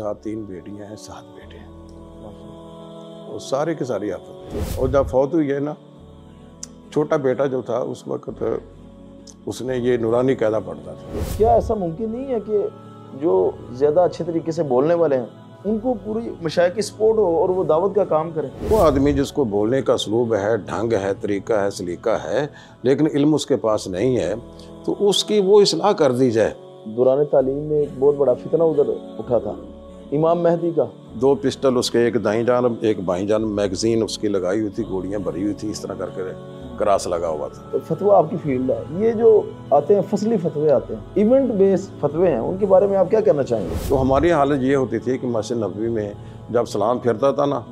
साथ तीन बेटियां हैं सात बेटे हैं वो सारे के सारी आफत और जब फौत हुई है ना छोटा बेटा जो था उस वक्त उसने ये नूरानी कैदा पढ़ता था क्या ऐसा मुमकिन नहीं है कि जो ज़्यादा अच्छे तरीके से बोलने वाले हैं उनको पूरी मशाइ की सपोर्ट हो और वो दावत का काम करें वो आदमी जिसको बोलने का सलूब है ढंग है तरीका है सलीका है लेकिन इल्म उसके पास नहीं है तो उसकी वो इसलाह कर दी जाए दुरान तालीम में एक बहुत बड़ा फितना उधर उठा था इमाम मेहदी का दो पिस्टल उसके एक दाई जान एक बाई जान मैगजीन उसकी लगाई हुई थी गोलियां भरी हुई थी इस तरह करके क्रास लगा हुआ था तो फतवा आपकी फील्ड है ये जो आते हैं फसली फतवे आते हैं इवेंट बेस्ड फतवे हैं उनके बारे में आप क्या कहना चाहेंगे तो हमारी हालत ये होती थी कि मस्जिद नबी में जब सलाम फिरता था ना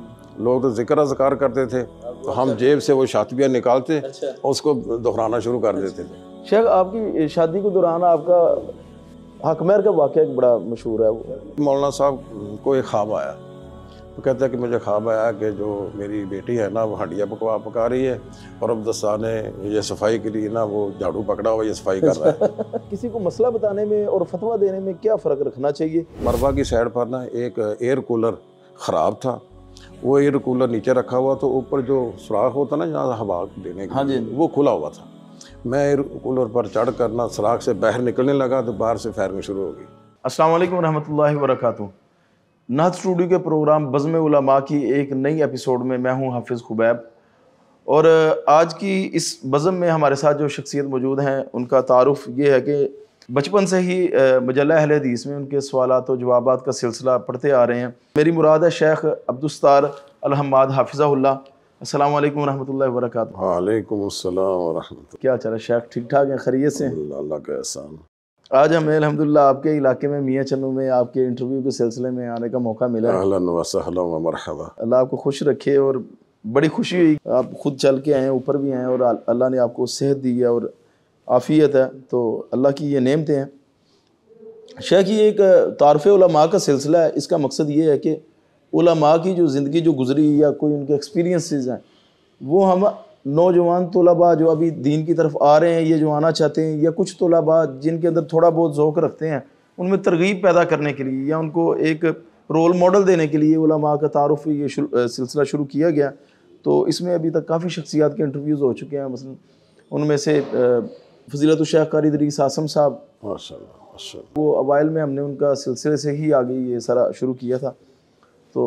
लोग तो जिक्र अजकार करते थे तो हम जेब से वो शातबियाँ निकालते अच्छा। और उसको दोहराना शुरू कर देते थे शेख आपकी शादी के दौरान आपका महर का वाक़ बड़ा मशहूर है वो मौलाना साहब को एक ख्वाब आया वो कहते हैं कि मुझे ख्वाब आया कि जो मेरी बेटी है ना वो हंडिया पकवा पका रही है और अब दस्ता ने ये सफाई के लिए ना वो झाड़ू पकड़ा हुआ ये सफाई कर रहा है अच्छा। किसी को मसला बताने में और फतवा देने में क्या फ़र्क रखना चाहिए मरवा की साइड पर ना एक एयर कूलर ख़राब था वो एयर कूलर नीचे रखा हुआ तो ऊपर जो सुराख होता ना जहाँ हवा देने का हाँ जी वो खुला हुआ था मैं कूलर पर चढ़ कर ना सराख से बाहर निकलने लगा तो बाहर से फायरिंग शुरू हो गई असलम वरहमतुल्लाहि वरक नाथ स्टूडियो के प्रोग्राम बज़म उलमा की एक नई एपिसोड में मैं हूँ हाफिज़ खुबैब और आज की इस बज़म में हमारे साथ जो शख्सियत मौजूद हैं उनका तारफ़ ये है कि बचपन से ही मजल अहल हदीस में उनके सवाल और जवाब का सिलसिला पढ़ते आ रहे हैं मेरी मुराद है शेख अब्दुस्तार अलहमद हाफिज़ा अस्सलाम वालेकुम रहमतुल्लाहि व बरकातहू वालेकुम अस्सलाम व रहमतुल्लाह क्या चल रहा शेख ठीक ठाक हैं खैरियत से अल्लाह का एहसान आज हमें अलहमदिल्ला आपके इलाके में मियाँ चन्नू में आपके इंटरव्यू के सिलसिले में आने का मौका मिला अहलन व सहलन व मरहबा अल्लाह आपको खुश रखे और बड़ी खुशी हुई आप खुद चल के आए ऊपर भी आए और अल्लाह ने आपको सेहत दी है और आफ़ियत है तो अल्लाह की ये नेमतें हैं शेख ये एक तारफ़ का सिलसिला है इसका मकसद ये है कि उलमा की जो ज़िंदगी जो गुजरी या कोई उनके एक्सपीरियंसेस हैं वो हम नौजवान तलबा जो अभी दीन की तरफ आ रहे हैं ये जो आना चाहते हैं या कुछ तलबा जिनके अंदर थोड़ा बहुत ओक़ रखते हैं उनमें तरगीब पैदा करने के लिए या उनको एक रोल मॉडल देने के लिए उलमा का तारफ़ ये सिलसिला शुरू किया गया तो इसमें अभी तक काफ़ी शख्सियात के इंटरव्यूज़ हो चुके हैं मसलन उनमें से फजीलत शेख कारी दरीस आसम साहब वो अबाइल में हमने उनका सिलसिले से ही आगे ये सारा शुरू किया था तो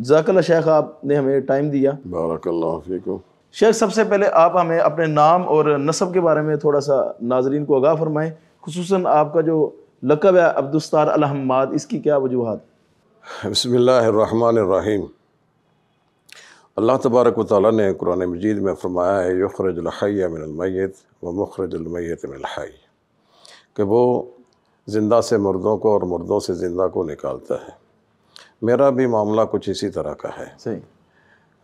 जजाकल्ला शेख आप ने हमें टाइम दिया शेख सबसे पहले आप हमें अपने नाम और नस्ब के बारे में थोड़ा सा नाजरीन को आगाह फरमाएँ खूस आपका जो लकब है अब्दुस्तार अलहमद इसकी क्या वजूहत बसमीम अल्लाह तबारक वाली ने कुरान मजीद में फ़रमाया है यखरजलहैया व मखरजलमैत मिनलहै कि वो ज़िंदा से मर्दों को और मर्दों से ज़िंदा को निकालता है मेरा भी मामला कुछ इसी तरह का है सही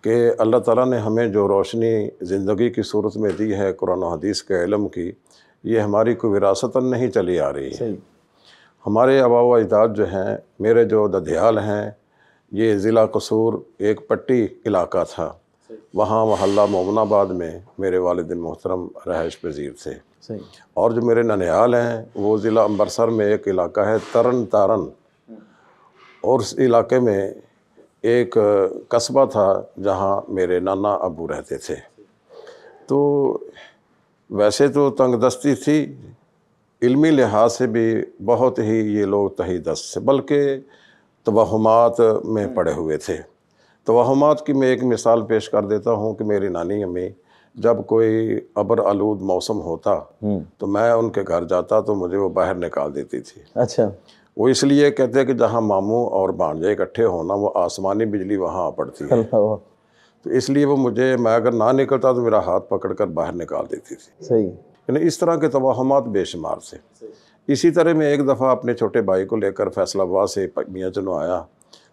कि अल्लाह ताला ने हमें जो रोशनी ज़िंदगी की सूरत में दी है कुरान हदीस के इलम की ये हमारी कोई विरासत नहीं चली आ रही है हमारे अबाव अजदाद जो हैं मेरे जो ददयाल हैं ये ज़िला कसूर एक पट्टी इलाका था वहाँ महल्ला मोमनाबाद में मेरे वालद मोहतरम रहायश पजीर थे और जो मेरे ननिहाल हैं वो ज़िला अम्बरसर में एक इलाका है तरन तारन और उस इलाके में एक कस्बा था जहाँ मेरे नाना अबू रहते थे तो वैसे तो तंगदस्ती थी इल्मी लिहाज से भी बहुत ही ये लोग तही दस्त थे बल्कि तोहमात में पड़े हुए थे तोहमात की मैं एक मिसाल पेश कर देता हूँ कि मेरी नानी अम्मी जब कोई अबर आलूद मौसम होता हम्म। तो मैं उनके घर जाता तो मुझे वो बाहर निकाल देती थी अच्छा वो इसलिए कहते हैं कि जहाँ मामू और भांजे इकट्ठे होना वो आसमानी बिजली वहाँ पड़ती है तो इसलिए वो मुझे मैं अगर ना निकलता तो मेरा हाथ पकड़ कर बाहर निकाल देती थी सही यानी इस तरह के तोहमात बेशुमार थे इसी तरह मैं एक दफ़ा अपने छोटे भाई को लेकर फैसलाबाद से मियाँ चनो आया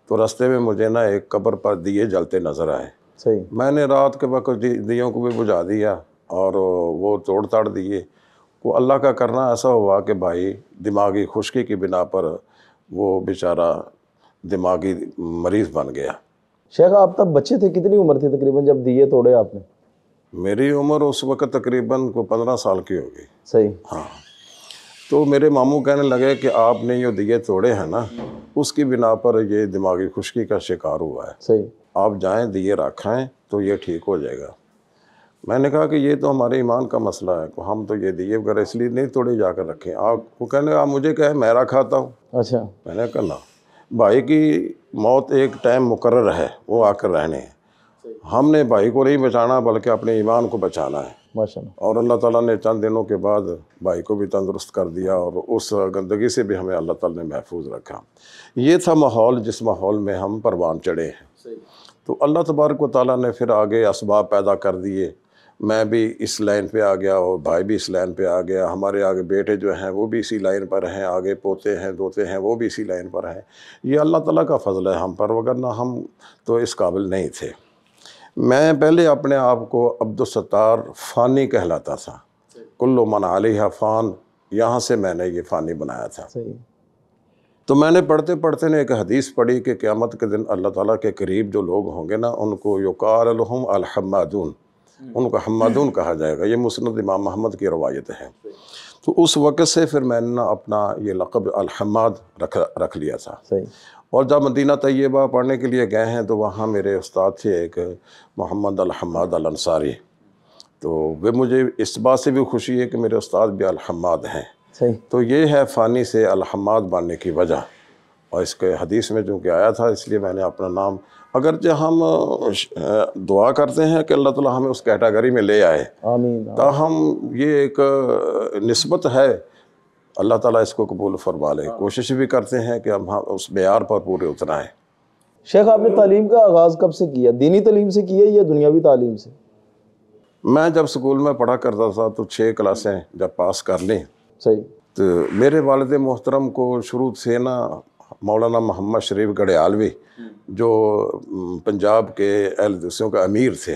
तो रास्ते में मुझे ना एक कब्र पर दिए जलते नज़र आए सही मैंने रात के वक्त दियों को भी बुझा दिया और वो तोड़ताड़ दिए वो अल्लाह का करना ऐसा हुआ कि भाई दिमागी खुशकी की बिना पर वो बेचारा दिमागी मरीज़ बन गया शेख आप तब बच्चे थे कितनी उम्र थी तकरीबन जब दिए तोड़े आपने मेरी उम्र उस वक़्त तकरीबन को पंद्रह साल की होगी सही हाँ तो मेरे मामू कहने लगे कि आपने जो दिए तोड़े हैं ना उसकी बिना पर ये दिमागी खुशकी का शिकार हुआ है सही आप जाएं दिए रखाएं तो ये ठीक हो जाएगा मैंने कहा कि ये तो हमारे ईमान का मसला है हम तो ये दिए वगैरह इसलिए नहीं तोड़े जाकर रखें आप वो कहने आप मुझे कहे मेरा खाता हूँ अच्छा मैंने कहा ना भाई की मौत एक टाइम मुकर है वो आकर रहने हैं हमने भाई को नहीं बचाना बल्कि अपने ईमान को बचाना है और अल्लाह ताला ने चंद दिनों के बाद भाई को भी तंदुरुस्त कर दिया और उस गंदगी से भी हमें अल्लाह ताला ने महफूज रखा ये था माहौल जिस माहौल में हम परवान चढ़े हैं तो अल्लाह तबारक ताली ने फिर आगे इसबाब पैदा कर दिए मैं भी इस लाइन पे आ गया और भाई भी इस लाइन पे आ गया हमारे आगे बेटे जो हैं वो भी इसी लाइन पर हैं आगे पोते हैं दोते हैं वो भी इसी लाइन पर हैं ये अल्लाह ताला का फजल है हम पर वगरना हम तो इस काबिल नहीं थे मैं पहले अपने आप को अब्दुलस्तार फ़ानी कहलाता था कुल्लो मन आलिया फ़ान यहाँ से मैंने ये फ़ानी बनाया था तो मैंने पढ़ते पढ़ते ने एक हदीस पढ़ी कि क़्यामत के दिन अल्लाह ताला के करीब जो लोग होंगे ना उनको युकार अलहमदून हम्म। उनको हमदून कहा जाएगा ये मुसनद इमाम महमद की रवायत है तो उस वक़्त से फिर मैंने ना अपना ये लक़ब अलहमद रख रख लिया था और जब मदीना तयबा पढ़ने के लिए गए हैं तो वहाँ मेरे उस्ताद थे एक मोहम्मद अलहमद अलंसारी तो वे मुझे इस बात से भी खुशी है कि मेरे उस्ताद भी अलहमद हैं तो ये है फ़ानी से अलहमद बनने की वजह और इसके हदीस में कि आया था इसलिए मैंने अपना नाम अगरचे हम दुआ करते हैं कि अल्लाह ताला हमें उस कैटेगरी में ले आए तो हम ये एक नस्बत है अल्लाह ताला इसको कबूल फरमा लें हाँ। कोशिश भी करते हैं कि हम उस मैार पर पूरे उतराएँ शेख आपने तालीम का आगाज़ कब से किया दीनी तालीम से किया या दुनियावी तालीम से मैं जब स्कूल में पढ़ा करता था तो छः क्लासें जब पास कर लें सही तो मेरे वालद मोहतरम को शुरू से ना मौलाना मोहम्मद शरीफ गढ़ियालवी जो पंजाब के अहल दूसरों का अमीर थे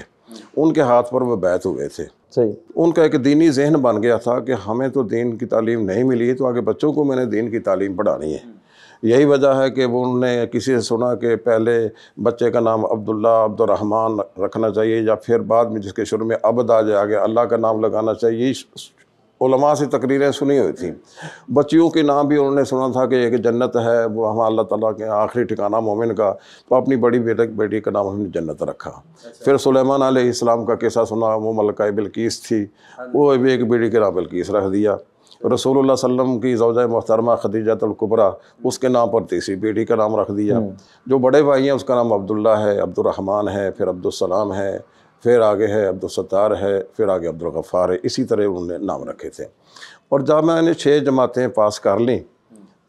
उनके हाथ पर वह बैत हुए थे सही उनका एक दीनी जहन बन गया था कि हमें तो दीन की तालीम नहीं मिली तो आगे बच्चों को मैंने दीन की तालीम पढ़ानी है यही वजह है कि वो उन्होंने किसी से सुना कि पहले बच्चे का नाम अब्दुल्ला अब्दुलरहमान रखना चाहिए या फिर बाद में जिसके शुरू में अबद आ जाए आगे अल्लाह का नाम लगाना चाहिए उलमा से तकरीरें सुनी हुई थी बच्चियों के नाम भी उन्होंने सुना था कि एक जन्नत है वो हम अल्लाह ताला के आखिरी ठिकाना मोमिन का तो अपनी बड़ी बेटक बेटी का नाम हमने जन्नत रखा अच्छा। फिर सुलेमान आसमाम का किस्सा सुना वो मलका बिल्किस थी हाँ वो भी एक बेटी के नाम बिल्किस रख दिया रसूल वसलम की जौजा मोहतरमा खदीजतुल्कुबरा उसके नाम पर तीसरी बेटी का नाम रख दिया हम्म। जो बड़े भाई हैं उसका नाम अब्दुल्ला है अब्दुलरहमान है फिर अब्दुलसलाम है फिर आगे है अब्दुलसतार है फिर आगे अब्दुलगफ़ार है इसी तरह उन्होंने नाम रखे थे और जब मैंने छः जमातें पास कर लीं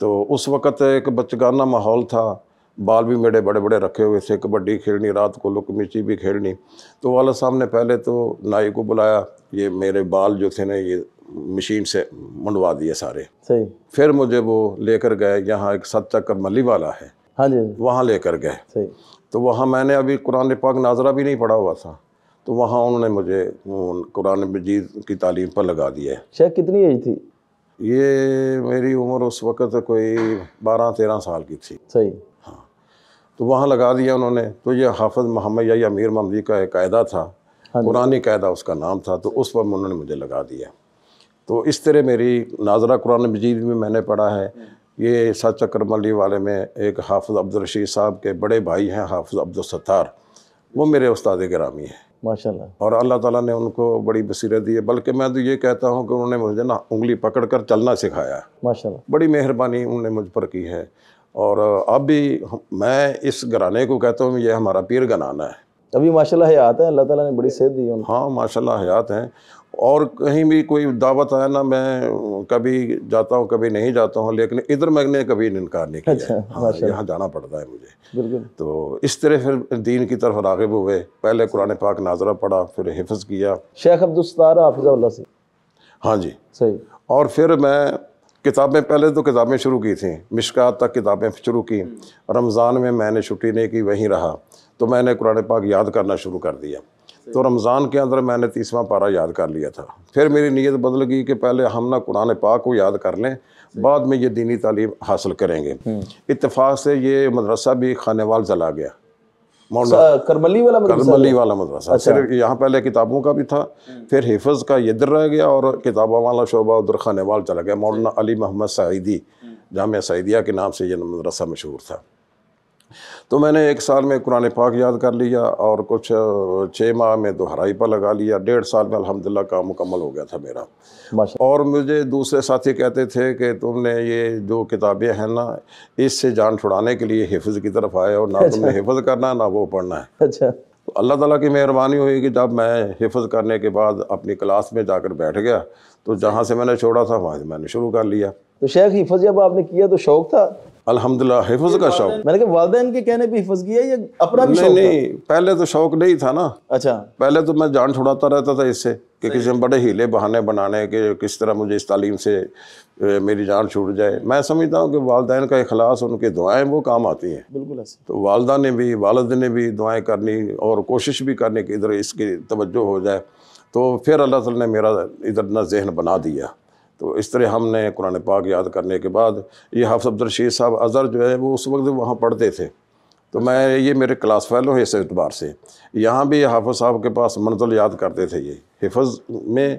तो उस वक़्त एक बचगाना माहौल था बाल भी मेरे बड़े बड़े रखे हुए थे कबड्डी खेलनी रात को लुक मिची भी खेलनी तो वाला साहब ने पहले तो नाई को बुलाया ये मेरे बाल जो थे ना ये मशीन से मंडवा दिए सारे सही फिर मुझे वो लेकर गए यहाँ एक सत चक्कर मल्ली वाला है हाँ, हाँ जी वहाँ लेकर गए सही तो वहाँ मैंने अभी कुरान पाक नाजरा भी नहीं पढ़ा हुआ था तो वहाँ उन्होंने मुझे कुरान मजीद की तालीम पर लगा दिया है शेख कितनी एज थी ये मेरी उम्र उस वक़्त कोई बारह तेरह साल की थी सही हाँ तो वहाँ लगा दिया उन्होंने तो ये हाफज मोहम्मद या अमीर ममदी का एक कायदा था हाँ पुरानी कायदा उसका नाम था तो उस पर उन्होंने मुझे लगा दिया तो इस तरह मेरी नाजरा कुरान मजीद में मैंने पढ़ा है ये सच अक्रमली वाले में एक हाफज अब्दुलरशीद साहब के बड़े भाई हैं हाफज अब्दुलसत्तार वो मेरे उस्ताद ग्रामी हैं माशाल्लाह और अल्लाह ताला ने उनको बड़ी बसीरत दी है बल्कि मैं तो ये कहता हूँ कि उन्होंने मुझे ना उंगली पकड़ कर चलना सिखाया माशाल्लाह बड़ी मेहरबानी उन्होंने मुझ पर की है और अब भी मैं इस घराने को कहता हूँ ये हमारा पीर गनाना है अभी माशाल्लाह हयात है अल्लाह ताला ने बड़ी सेहत दी है हाँ माशाल्लाह हयात हैं और कहीं भी कोई दावत आया ना मैं कभी जाता हूँ कभी नहीं जाता हूँ लेकिन इधर मैंने कभी इनकार नहीं किया अच्छा, हाँ यहाँ जाना पड़ता है मुझे तो इस तरह फिर दीन की तरफ रागिब हुए पहले कुरान पाक नाजरा पढ़ा फिर हिफज किया शेख अब्दुलस्तार से हाँ जी सही और फिर मैं किताबें पहले तो किताबें शुरू की थी मिशकात तक किताबें शुरू की रमज़ान में मैंने छुट्टी नहीं की वहीं रहा तो मैंने कुरान पाक याद करना शुरू कर दिया तो रमज़ान के अंदर मैंने तीसवा पारा याद कर लिया था फिर मेरी नीयत बदल गई कि पहले हम ना कुरान पाक को याद कर लें बाद में ये दीनी तालीम हासिल करेंगे हम्म। इतफाक़ से ये मदरसा भी खानेवाल जला गया करमली वाला मदरसा करमली वाला मदरसा अच्छा। सिर्फ यहाँ पहले किताबों का भी था हम्म। फिर हिफज का इधर रह गया और किताबों वाला शोबा उधर खानेवाल चला गया मौलाना अली मोहम्मद सईदी हम्म। जाम सईदिया के नाम से यह मदरसा मशहूर था तो मैंने एक साल में कुरान पाक याद कर लिया और कुछ छः माह में दोहराई तो पर लगा लिया डेढ़ साल में अलहमदिल्ला काम मुकम्मल हो गया था मेरा और मुझे दूसरे साथी कहते थे कि तुमने ये जो किताबें हैं ना इससे जान छुड़ाने के लिए हिफ्ज़ की तरफ आए और ना अच्छा। तुमने हिफ्ज़ करना है ना वो पढ़ना है अच्छा तो अल्लाह ताला की मेहरबानी हुई कि जब मैं हिफ्ज़ करने के बाद अपनी क्लास में जाकर बैठ गया तो जहाँ से मैंने छोड़ा था वहाँ से मैंने शुरू कर लिया तो शेख हिफ्ज़ जब आपने किया तो शौक़ था अलहमदिल्ला हिफज का शौक मैंने कहा वालदेन के कहने पे हिफ्ज किया या अपना भी नहीं नहीं पहले तो शौक नहीं था ना अच्छा पहले तो मैं जान छुड़ाता रहता था इससे कि किसी में बड़े हीले बहाने बनाने के किस तरह मुझे इस तालीम से मेरी जान छूट जाए मैं समझता हूँ कि वालदेन का अखलास उनके दुआएं वो काम आती हैं बिल्कुल ऐसे तो वालदा ने भी वालद ने भी दुआएं करनी और कोशिश भी करनी कि इधर इसकी तवज्जो हो जाए तो फिर अल्लाह ताला ने मेरा इधर ना जहन बना दिया तो इस तरह हमने कुरान पाक याद करने के बाद ये हाफ अब्दुलरशीद साहब अज़र जो है वो उस वक्त वहाँ पढ़ते थे तो मैं ये मेरे क्लास फैलो है इस एतबार से यहाँ भी हाफ साहब के पास मंजिल याद करते थे ये हिफज में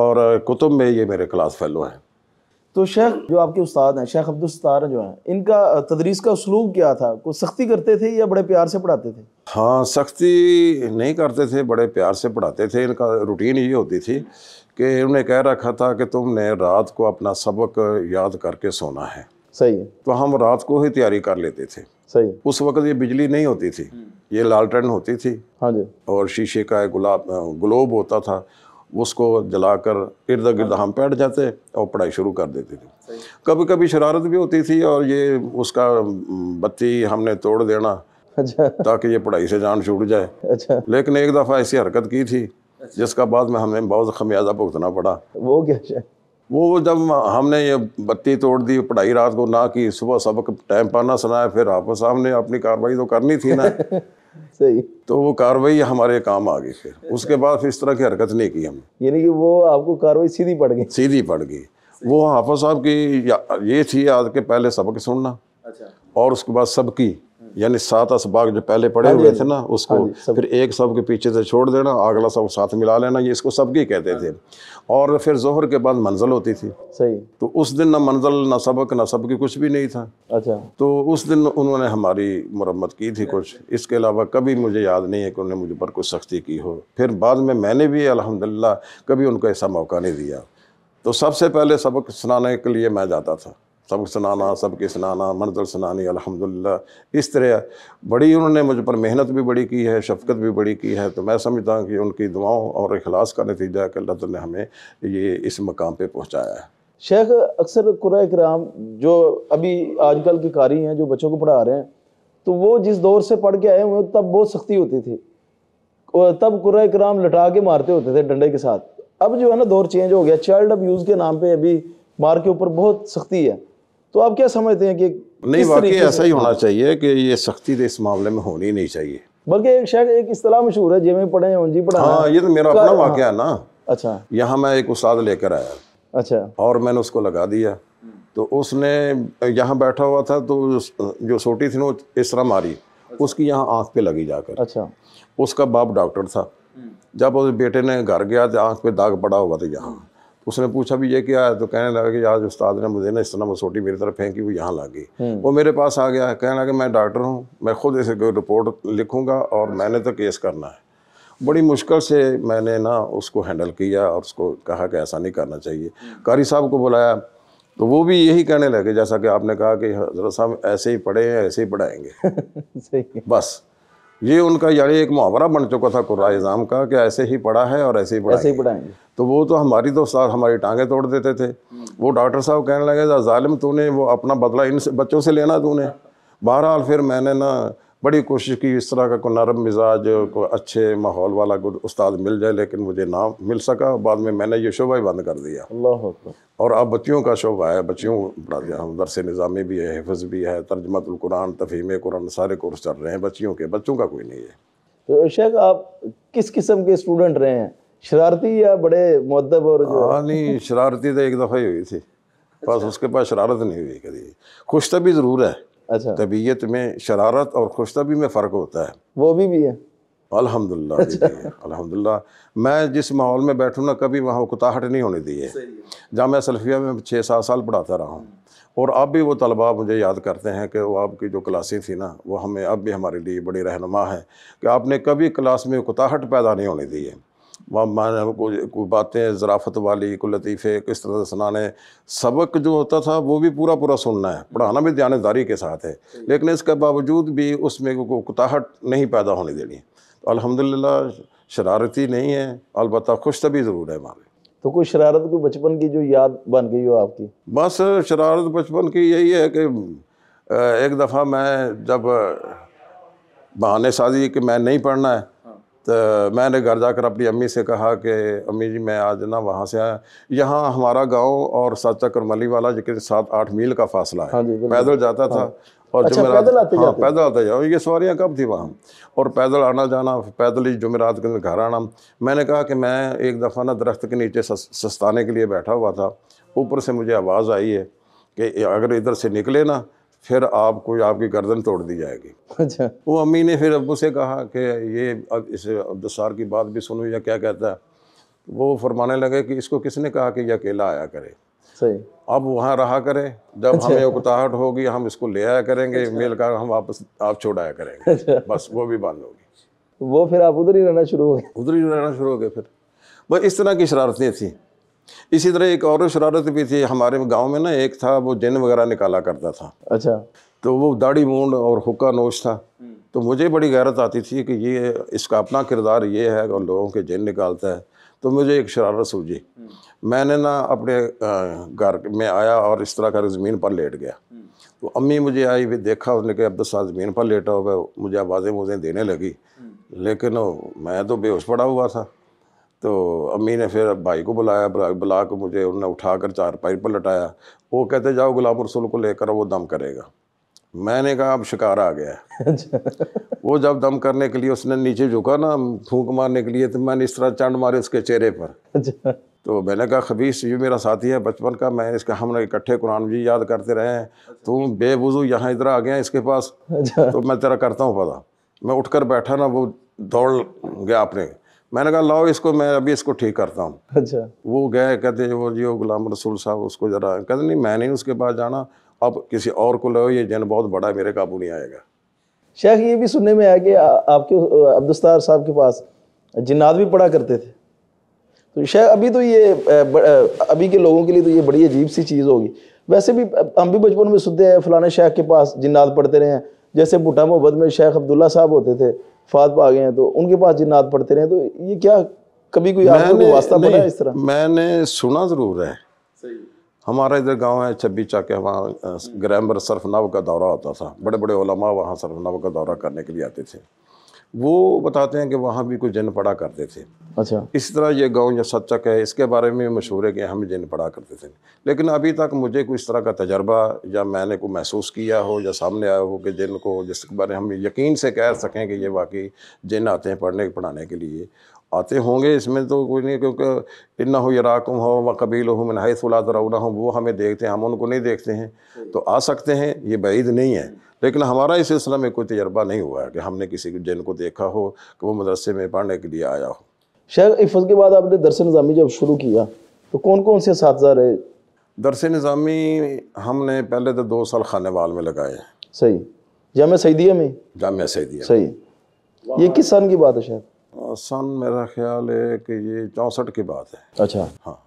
और कुतुब में ये मेरे क्लास फेलो हैं तो शेख जो आपके उस्ताद हैं शेख अब्दुलस्तार जो हैं इनका तदरीस का उसलूब क्या था कुछ सख्ती करते थे या बड़े प्यार से पढ़ाते थे हाँ सख्ती नहीं करते थे बड़े प्यार से पढ़ाते थे इनका रूटीन ये होती थी कि उन्होंने कह रखा था कि तुमने रात को अपना सबक याद करके सोना है सही है तो हम रात को ही तैयारी कर लेते थे सही उस वक्त ये बिजली नहीं होती थी हम्म। ये लालटन होती थी हाँ जी और शीशे का एक गुलाब ग्लोब होता था उसको जलाकर इर्द गिर्द हाँ। हम बैठ जाते और पढ़ाई शुरू कर देते थे कभी कभी शरारत भी होती थी और ये उसका बत्ती हमने तोड़ देना अच्छा ताकि ये पढ़ाई से जान छूट जाए अच्छा लेकिन एक दफ़ा ऐसी हरकत की थी अच्छा। जिसका बाद में हमें बहुत खमियाजा भुगतना पड़ा वो क्या वो जब हमने ये बत्ती तोड़ दी पढ़ाई रात को ना की सुबह सबक टाइम पाना सुनाया फिर आपस सामने अपनी कार्रवाई तो करनी थी ना सही तो वो कार्रवाई हमारे काम आ गई फिर उसके बाद फिर इस तरह की हरकत नहीं की हमने यानी कि वो आपको कार्रवाई सीधी पड़ गई सीधी पड़ गई वो हाफा साहब की ये थी आज के पहले सबक सुनना अच्छा। और उसके बाद सबकी यानी सात असबाग जो पहले पड़े हाँ हुए हाँ थे ना उसको हाँ फिर एक सब के पीछे से छोड़ देना अगला सब साथ मिला लेना ये इसको सबकी कहते थे और फिर जोहर के बाद मंजिल होती थी सही तो उस दिन ना मंजिल ना सबक ना सबकी कुछ भी नहीं था अच्छा तो उस दिन उन्होंने हमारी मरम्मत की थी कुछ इसके अलावा कभी मुझे याद नहीं है कि उन्होंने मुझ पर कुछ सख्ती की हो फिर बाद में मैंने भी अलहमदिल्ला कभी उनको ऐसा मौका नहीं दिया तो सबसे पहले सबक सुनाने के लिए मैं जाता था सबक सुनाना सबके सुनाना मंजिल सुनानी अल्हम्दुलिल्लाह इस तरह बड़ी उन्होंने मुझ पर मेहनत भी बड़ी की है शफकत भी बड़ी की है तो मैं समझता हूँ कि उनकी दुआओं और अखलास का नतीजा है कि अल्लाह तला ने हमें ये इस मकाम पर पहुँचाया है शेख अक्सर कुरा कराम जो अभी आजकल के कारी हैं जो बच्चों को पढ़ा रहे हैं तो वो जिस दौर से पढ़ के आए हुए तब बहुत सख्ती होती थी तब कुरा कराम लटा के मारते होते थे डंडे के साथ अब जो है ना दौर चेंज हो गया चाइल्ड यूज़ के नाम पे अभी मार के ऊपर बहुत सख्ती है तो आप क्या समझते हैं कि नहीं वाकई ऐसा ही होना चाहिए कि ये सख्ती तो इस मामले में होनी नहीं चाहिए बल्कि एक शायद एक इतला मशहूर है जिम्मे पढ़े हैं जी पढ़ा हाँ ये तो मेरा अपना वाक्य है ना हाँ। अच्छा यहाँ मैं एक उस्ताद लेकर आया अच्छा और मैंने उसको लगा दिया तो उसने यहाँ बैठा हुआ था तो जो सोटी थी ना इस तरह मारी उसकी यहाँ आंख पे लगी जाकर अच्छा उसका बाप डॉक्टर था हम्म। जब उस बेटे ने घर गया तो आंख पे दाग पड़ा हुआ था यहाँ तो उसने पूछा भी ये क्या है तो कहने लगा कि आज उस्ताद ने मुझे ना इस तरह मसोटी मेरी तरफ फेंकी वो यहाँ ला गई हम्म। वो मेरे पास आ गया कहने लगा मैं डॉक्टर हूँ मैं खुद इसे रिपोर्ट लिखूँगा और मैंने तो केस करना है बड़ी मुश्किल से मैंने ना उसको हैंडल किया और उसको कहा कि ऐसा नहीं करना चाहिए कारी साहब को बुलाया तो वो भी यही कहने लगे जैसा कि आपने कहा कि हजरत साहब ऐसे ही पढ़े हैं ऐसे ही पढ़ाएंगे सही बस ये उनका यानी एक मुहावरा बन चुका था कुर्रा निज़ाम का कि ऐसे ही पढ़ा है और ऐसे ही पढ़ा ऐसे ही पढ़ाएंगे तो वो तो हमारी तो साथ हमारी टांगे तोड़ देते थे वो डॉक्टर साहब कहने लगे जालिम तूने वो अपना बदला इन बच्चों से लेना तूने बहरहाल फिर मैंने ना बड़ी कोशिश की इस तरह का कोई नरम मिजाज को अच्छे माहौल वाला उस्ताद मिल जाए लेकिन मुझे ना मिल सका बाद में मैंने ये शोभा ही बंद कर दिया अल्लाह और अब बच्चियों का शोबा है बच्चियों को पढ़ाते हैं हम दरस निज़ामी भी है हफ्ज़ भी है तर्जमतुल्कुरान तफहीम कुरान सारे कोर्स चल रहे हैं बच्चियों के बच्चों का कोई नहीं है तो शेख आप किस किस्म के स्टूडेंट रहे हैं शरारती या बड़े मदब और हाँ नहीं शरारती तो एक दफ़ा ही हुई थी अच्छा। बस अच्छा। उसके पास शरारत नहीं हुई कभी खुश तभी ज़रूर है अच्छा तबीयत में शरारत और खुशतबी में फ़र्क होता है वो भी, भी है अल्हम्दुलिल्लाह अच्छा। अल्हम्दुलिल्लाह मैं जिस माहौल में बैठूँ ना कभी वहाँ उकताहट नहीं होने दी है जहाँ मैं सल्फिया में छः सात साल पढ़ाता रहा हूँ और अब भी वो तलबा मुझे याद करते हैं कि वो आपकी जो क्लासें थी ना वो हमें अब भी हमारे लिए बड़ी रहनुमा है कि आपने कभी क्लास में उकताहट पैदा नहीं होने दी है वहाँ मैंने कोई बातें ज़राफ़त वाली को लतीफ़े किस तरह से सुनाने सबक जो होता था वो भी पूरा पूरा सुनना है पढ़ाना भी दयानतदारी के साथ है लेकिन इसके बावजूद भी उसमें कोई कुताहट नहीं पैदा होने देनी अल्हम्दुलिल्लाह शरारती नहीं है अलबत् खुश तभी ज़रूर है हमारे तो कोई शरारत को बचपन की जो याद बन गई हो आपकी बस शरारत बचपन की यही है कि एक दफ़ा मैं जब बहाने साजी कि मैं नहीं पढ़ना है तो मैंने घर जाकर अपनी अम्मी से कहा कि अम्मी जी मैं आज ना वहाँ से आया यहाँ हमारा गांव और साचा मली वाला जिसके सात आठ मील का फासला है हाँ पैदल जाता हाँ। था और अच्छा, जुमेरात पैदल आते हाँ पैदल आते जाओ ये सवारियाँ कब थी वहाँ और पैदल आना जाना पैदल ही जुमेरात के दिन घर आना मैंने कहा कि मैं एक दफ़ा ना दरख्त के नीचे सस्ताने के लिए बैठा हुआ था ऊपर से मुझे आवाज़ आई है कि अगर इधर से निकले ना फिर आप कोई आपकी गर्दन तोड़ दी जाएगी अच्छा वो अम्मी ने फिर अबू से कहा कि ये अब इस अब्दुलसार की बात भी सुनो या क्या कहता है वो फरमाने लगे कि इसको किसने कहा कि ये अकेला आया करे सही अब वहाँ रहा करें जब अच्छा, हमें उकताहट होगी हम इसको ले आया करेंगे अच्छा, मेल का हम वापस आप छोड़ाया करेंगे अच्छा, बस वो भी बंद होगी वो फिर आप उधर ही रहना शुरू हो गए उधर ही रहना शुरू हो गए फिर बस इस तरह की शरारतें थी इसी तरह एक और शरारत भी थी हमारे गांव में ना एक था वो जिन वगैरह निकाला करता था अच्छा तो वो दाढ़ी मूंड और हुक्का नोश था हम्म। तो मुझे बड़ी गैरत आती थी कि ये इसका अपना किरदार ये है और लोगों के जिन निकालता है तो मुझे एक शरारत सूझी मैंने ना अपने घर में आया और इस तरह कर ज़मीन पर लेट गया तो अम्मी मुझे आई भी देखा उसने कहा अब्दुल तो साहब ज़मीन पर लेटा हुआ मुझे आवाज़ें वोजें देने लगी लेकिन मैं तो बेहोश पड़ा हुआ था तो अम्मी ने फिर भाई को बुलाया बुला के मुझे उन्होंने उठा कर चारपाई पर लटाया वो कहते जाओ गुलाम रसुल को लेकर वो दम करेगा मैंने कहा अब शिकार आ गया अच्छा। वो जब दम करने के लिए उसने नीचे झुका ना फूक मारने के लिए तो मैंने इस तरह चंड मारे उसके चेहरे पर अच्छा। तो मैंने कहा खबीस ये मेरा साथी है बचपन का मैं इसका हम इकट्ठे कुरान जी याद करते रहे हैं अच्छा। तुम बेबुजू यहाँ इधर आ गया इसके पास तो मैं तेरा करता हूँ पता मैं उठकर बैठा ना वो दौड़ गया आपने मैंने कहा लाओ इसको मैं अभी इसको ठीक करता हूँ अच्छा वो गए कहते वो जी वो गुलाम रसूल साहब उसको जरा कहते नहीं मैं नहीं उसके पास जाना अब किसी और को लो ये जन बहुत बड़ा मेरे काबू नहीं आएगा शेख ये भी सुनने में आया कि आपके अब्दुस्तार साहब के पास जिन्नात भी पढ़ा करते थे तो शेख अभी तो ये अभी के लोगों के लिए तो ये बड़ी अजीब सी चीज़ होगी वैसे भी हम भी बचपन में सुनते हैं फलाने शेख के पास जिन्नात पढ़ते रहे हैं जैसे भुटा मोहब्बत में शेख अब्दुल्ला साहब होते थे फात पा गए हैं तो उनके पास जिन्नात पढ़ते रहे तो ये क्या कभी कोई आपको वास्ता बना इस तरह मैंने सुना ज़रूर है सही हमारा इधर गांव है छब्बी चाके वहाँ ग्रामर सरफनाव का दौरा होता था बड़े बड़े ओलमा वहाँ सरफनाव का दौरा करने के लिए आते थे वो बताते हैं कि वहाँ भी कुछ जिन पढ़ा करते थे अच्छा इस तरह ये गांव जो चक है इसके बारे में मशहूर है कि हम जिन पढ़ा करते थे लेकिन अभी तक मुझे कोई इस तरह का तजर्बा या मैंने को महसूस किया हो या सामने आया हो कि जिन को जिसके बारे में हम यकीन से कह सकें कि ये वाकई जिन आते हैं पढ़ने पढ़ाने के लिए आते होंगे इसमें तो कोई नहीं क्योंकि इन्ना हो यराकुम हो व कबील हो मनहाय सुलादरौना हो वो हमें देखते हैं हम उनको नहीं देखते हैं हम्म। तो आ सकते हैं ये बैद नहीं है लेकिन हमारा इस सिलसिला में कोई तजर्बा नहीं हुआ है कि हमने किसी जिन को देखा हो कि वो मदरसे में पढ़ने के लिए आया हो शेर इफज के बाद आपने दरस नज़ामी जब शुरू किया तो कौन कौन से साथजा रहे दरस नज़ामी हमने पहले तो दो साल खानेवाल में लगाए सही जाम सैदिया में जाम सैदिया सही ये किस सन की बात है शायद सन मेरा ख्याल है कि ये चौंसठ की बात है अच्छा हाँ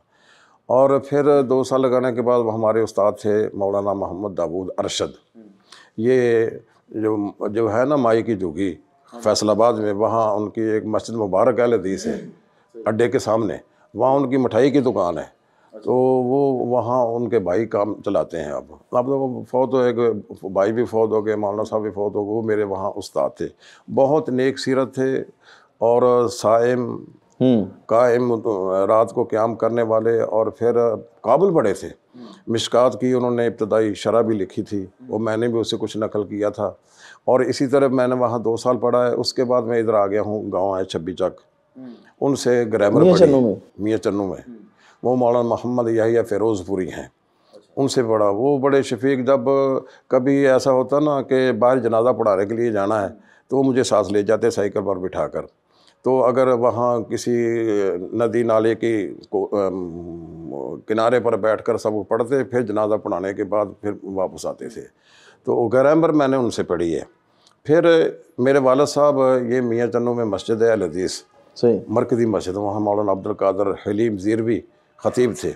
और फिर दो साल लगाने के बाद हमारे उस्ताद थे मौलाना मोहम्मद दाऊद अरशद ये जो जो है ना माई की जोगी फैसलाबाद में वहाँ उनकी एक मस्जिद मुबारक अल है अड्डे के सामने वहाँ उनकी मिठाई की दुकान है तो वो वहाँ उनके भाई काम चलाते हैं अब अब लोग तो फौत हो गए भाई भी फौत हो गए मौलाना साहब भी फौत हो गए वो मेरे वहाँ उस्ताद थे बहुत नेक सीरत थे और साइम हम्म। कायम तो रात को क्याम करने वाले और फिर काबुल बड़े थे मिशकात की उन्होंने इब्तदाई शरह भी लिखी थी वो मैंने भी उससे कुछ नकल किया था और इसी तरह मैंने वहाँ दो साल पढ़ा है उसके बाद मैं इधर आ गया हूँ गाँव आए छब्बी चक हम्म। उनसे ग्रामर मियाँ चन्नू में हम्म। वो मौलाना मोहम्मद याहिया फ़िरोज़पुरी हैं अच्छा। उनसे पढ़ा वो बड़े शफीक जब कभी ऐसा होता ना कि बाहर जनाजा पढ़ाने के लिए जाना है तो वो मुझे साथ ले जाते साइकिल पर बिठा कर तो अगर वहाँ किसी नदी नाले की किनारे पर बैठकर सब पढ़ते फिर जनाजा पढ़ाने के बाद फिर वापस आते थे तो ग्रामर मैंने उनसे पढ़ी है फिर मेरे वालद साहब ये मियाँ चन्नू में मस्जिद अल हदीस मरकज़ी मस्जिद वहाँ मौलाना अब्दुल कादर हलीम भी ख़तीब थे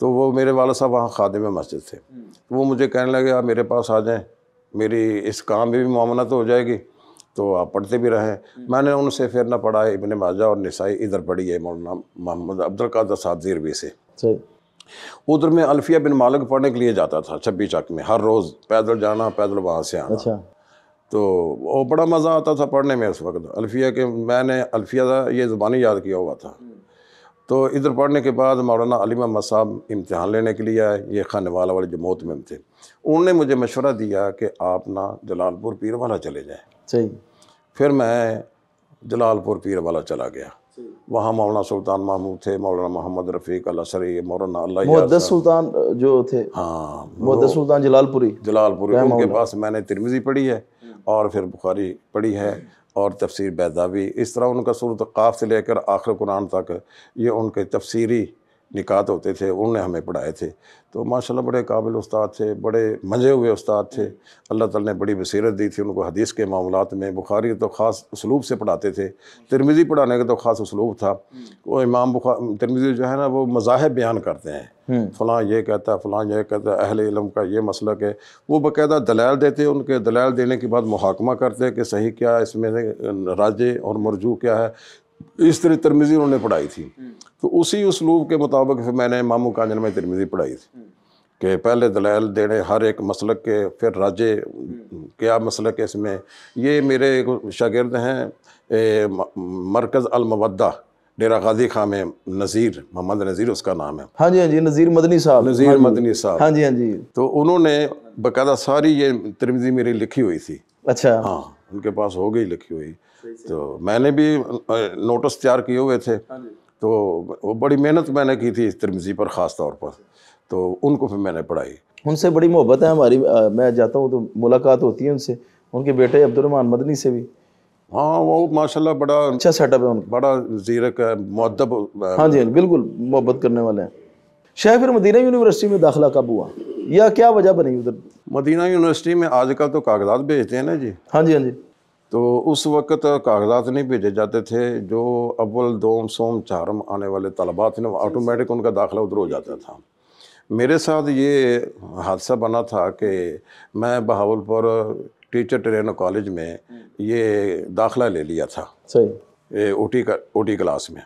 तो वो मेरे वाल साहब वहाँ खादिम मस्जिद थे तो वो मुझे कहने लगे आप मेरे पास आ जाएँ मेरी इस काम में भी तो हो जाएगी तो आप पढ़ते भी रहे हम्म। मैंने उनसे फिर ना पढ़ा इबन माजा और नसाई इधर पढ़ी है मौलाना मोहम्मद अब्दुल कादर सादजीर भी से उधर में अल्फिया बिन मालिक पढ़ने के लिए जाता था छब्बी चक में हर रोज़ पैदल जाना पैदल वहाँ से आना अच्छा। तो वो बड़ा मज़ा आता था पढ़ने में उस वक्त अल्फिया के मैंने अल्फिया ये ज़ुबानी याद किया हुआ था हम्म। तो इधर पढ़ने के बाद मौलाना अली महमद साहब इम्तहान लेने के लिए आए ये खाने वाला वाले जमोत में थे उन्होंने मुझे मशवरा दिया कि आप ना जलालपुर पीर वाला चले जाएँ सही फिर मैं जलालपुर पीर वाला चला गया वहाँ मौलाना सुल्तान महमूद थे मौलाना मोहम्मद रफ़ीक अलसरी मौलाना अल्लाह सुल्तान जो थे हाँ सुल्तान जलालपुरी जलालपुरी उनके पास मैंने तिरमिज़ी पढ़ी है और फिर बुखारी पढ़ी है और तफसीर बैदावी इस तरह उनका सूरत काफ से लेकर आखिर कुरान तक ये उनके तफसीरी निकात होते थे उन्होंने हमें पढ़ाए थे तो माशाल्लाह बड़े काबिल उस्ताद थे बड़े मज़े हुए उस्ताद थे अल्लाह ताला ने बड़ी बसीरत दी थी उनको हदीस के मामला में बुखारी तो ख़ास उसलूब से पढ़ाते थे तिरमिज़ी पढ़ाने का तो ख़ास उसलूब था वो इमाम बुखार तिरमिज़ी जो है ना वो मज़ाहब बयान करते हैं हम्म। फ़लाँ ये कहता है फ़लाँ यह कहता है अहल इलम का ये मसलक है वो बाकायदा दलाल देते हैं उनके दलाल देने के बाद मुहाकमा करते हैं कि सही क्या है इसमें राजे और मरजू क्या है इस तरह तरमीज़ी उन्होंने पढ़ाई थी हम्म। तो उसी उसलूब के मुताबिक फिर मैंने मामू काजन में तरमीजी पढ़ाई थी हम्म। कि पहले दलाल देने हर एक मसलक के फिर राजे हम्म। क्या मसलक है इसमें ये मेरे शागिर्द हैं मरकज़ अलमवदा डेरा गाजी खां में नज़ीर मोहम्मद नज़ीर उसका नाम है हाँ जी हाँ जी नज़ीर मदनी साहब नज़ीर हाँ मदनी साहब हाँ जी हाँ जी तो उन्होंने बाकायदा सारी ये तरमीजी मेरी लिखी हुई थी अच्छा हाँ उनके पास हो गई लिखी हुई तो मैंने भी नोटिस तैयार किए हुए थे हाँ तो वो बड़ी मेहनत मैंने की थी तिरमजी तिरमिज़ी पर ख़ास तौर पर तो उनको फिर मैंने पढ़ाई उनसे बड़ी मोहब्बत है हमारी मैं जाता हूँ तो मुलाकात होती है उनसे उनके बेटे अब्दुलरमान मदनी से भी हाँ वो माशाल्लाह बड़ा अच्छा सेटअप है उनका बड़ा जीरक है मुद्दब हाँ जी बिल्कुल मोहब्बत करने वाले हैं शायद फिर मदीना यूनिवर्सिटी में दाखिला कब हुआ या क्या वजह बनी उधर मदीना यूनिवर्सिटी में आजकल तो कागजात भेजते हैं ना जी हाँ जी हाँ जी तो उस वक्त कागजात नहीं भेजे जाते थे जो अव्वल दोम सोम चारम आने वाले तलबा थे ना ऑटोमेटिक उनका दाखिला उधर हो जाता था मेरे साथ ये हादसा बना था कि मैं बहावलपुर टीचर ट्रेन कॉलेज में हम्म। ये दाखिला ले लिया था सही ओटी का ओटी क्लास में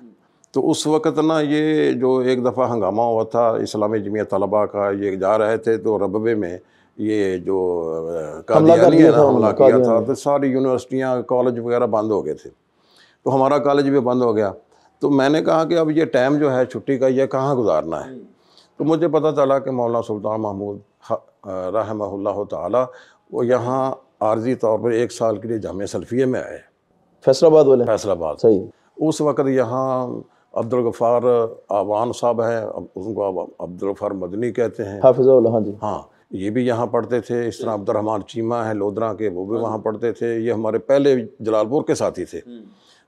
तो उस वक्त ना ये जो एक दफ़ा हंगामा हुआ था इस्लामी जमिया तलबा का ये जा रहे थे तो रबे में ये जो हमला किया था तो सारी यूनिवर्सिटियाँ कॉलेज वगैरह बंद हो गए थे तो हमारा कॉलेज भी बंद हो गया तो मैंने कहा कि अब ये टाइम जो है छुट्टी का ये कहाँ गुजारना है तो मुझे पता चला कि मौलाना सुल्तान महमूद रहमल्ला ताला वो यहाँ आर्जी तौर पर एक साल के लिए जाम सल्फिया में आए फैसलाबाद वाले फैसलाबाद सही उस वक्त यहाँ अब्दुल गफ़ार आवान साहब हैं उनको अब अब्दुल गफ़ार मदनी कहते हैं हाफिज़ हाँ जी हाँ ये भी यहाँ पढ़ते थे इस तरह हम्म। अब्दुलरहमान चीमा है लोधरा के वो भी हाँ। वहाँ पढ़ते थे ये हमारे पहले जलालपुर के साथी थे हम्म।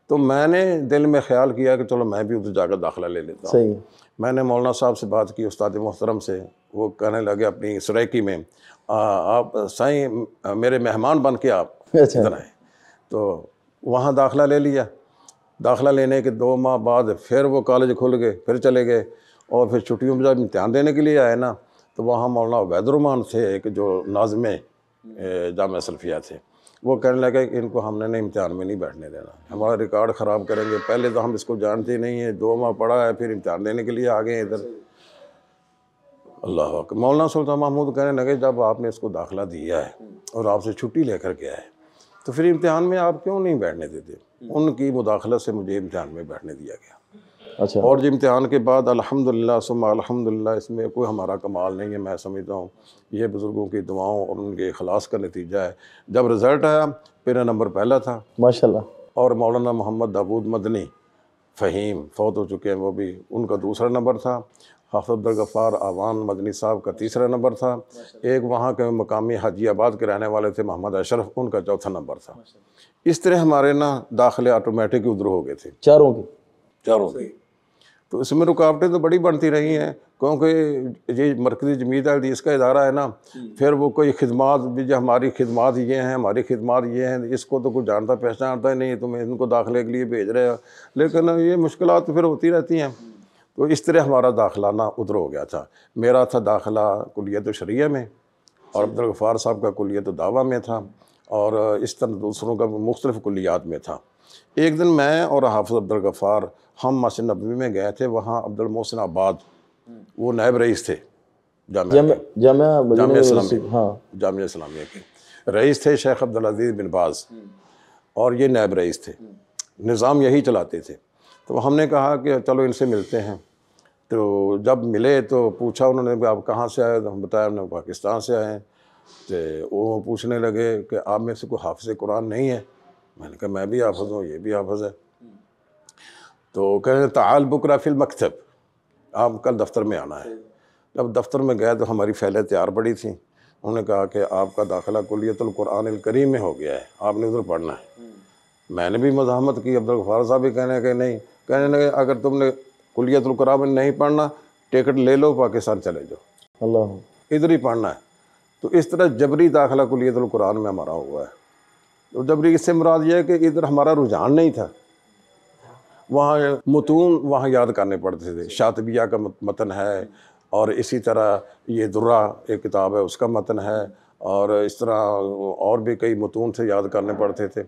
तो मैंने दिल में ख्याल किया कि चलो मैं भी उधर जाकर दाखिला ले लेता हूँ मैंने मौलाना साहब से बात की उस्ताद मोहतरम से वो कहने लगे अपनी सरायकी में आ, आप सही मेरे मेहमान बन के आप अच्छा। इधर आए तो वहाँ दाखिला ले लिया दाखिला लेने के दो माह बाद फिर वो कॉलेज खुल गए फिर चले गए और फिर छुट्टियों में जब इम्तहान देने के लिए आए ना तो वहाँ मौलाना वैदरमान थे एक जो नाजम जाम सल्फिया थे वो कहने लगे कि इनको हमने ना इम्तहान में नहीं बैठने देना हमारा रिकॉर्ड ख़राब करेंगे पहले तो हम इसको जानते नहीं हैं दो माह पढ़ा है फिर इम्तहान देने के लिए आ गए इधर अल्लाह मौलाना सुल्तान महमूद कहने लगे जब आपने इसको दाखिला दिया है और आपसे छुट्टी लेकर गया है तो फिर इम्तहान में आप क्यों नहीं बैठने देते हम्म। उनकी मुदाखलत से मुझे इम्तहान में बैठने दिया गया अच्छा और जो इम्तहान के बाद अल्हम्दुलिल्लाह सुम्मा अल्हम्दुलिल्लाह इसमें कोई हमारा कमाल नहीं है मैं समझता हूँ ये बुज़ुर्गों की दुआओं और उनके अखलास का नतीजा है जब रिज़ल्ट आया मेरा नंबर पहला था माशा और मौलाना मोहम्मद दाबूद मदनी फ़हीम फौत हो चुके हैं वो भी उनका दूसरा नंबर था हाफ गफ़ार आवान मदनी साहब का तीसरा नंबर था एक वहाँ के मकामी आबाद के रहने वाले थे मोहम्मद अशरफ उनका चौथा नंबर था इस तरह हमारे ना दाखिले आटोमेटिक उधर हो गए थे चारों के चारों के तो इसमें रुकावटें तो बड़ी बढ़ती रही हैं क्योंकि ये मरकज़ी जमीत हदीस इसका इदारा है ना फिर वो कोई खदमात भी जो हमारी खदमात ये हैं हमारी खिदमत ये हैं इसको तो कुछ जानता पहचानता ही नहीं तुम्हें तो इनको दाखिले के लिए भेज रहे हो लेकिन ये मुश्किल तो फिर होती रहती हैं तो इस तरह हमारा दाखिला ना उधर हो गया था मेरा था दाखिला कुलियत शरिया में और अब्दुलगफ़ार साहब का कुलियत दावा में था और इस तरह दूसरों का मुख्तलिफ़ कुलियात में था एक दिन मैं और हाफिज़ अब्दुलगफ़ार हम मास नबी में गए थे वहाँ अब्दुल मोहसिन आबाद वो नायब रईस थे जामिया इस्लामिया हाँ जामिया के रईस थे शेख अब्दुल अजीज़ बिन बाज़ और ये नायब रईस थे निज़ाम यही चलाते थे तो हमने कहा कि चलो इनसे मिलते हैं तो जब मिले तो पूछा उन्होंने आप कहाँ से आए तो हम बताया हमने पाकिस्तान से आए तो वो पूछने लगे कि आप में से कोई हाफिज़ कुरान नहीं है मैंने कहा मैं भी हाफज हूँ ये भी हाफज है तो कह रहे ताल बुक फिल मकतब आप कल दफ्तर में आना है जब दफ्तर में गए तो हमारी फैलें तैयार पड़ी थी उन्होंने कहा कि आपका दाखिला कुलियतुल्कुरान करीम में हो गया है आपने उधर पढ़ना है मैंने भी मजामत की अब्दुल गफ़ार साहब भी कहने के नहीं कहने लगे अगर तुमने कुलियतुल्कुरा में नहीं पढ़ना टिकट ले लो पाकिस्तान चले जाओ अल्लाह इधर ही पढ़ना है तो इस तरह जबरी दाखिला कुलियतुल्कुरान में हमारा हुआ है तो जबरी इससे मुराद यह है कि इधर हमारा रुझान नहीं था वहाँ मतून वहाँ याद करने पड़ते थे शातबिया का मतन है और इसी तरह ये दुर्रा एक किताब है उसका मतन है और इस तरह और भी कई मतून से याद करने पड़ते थे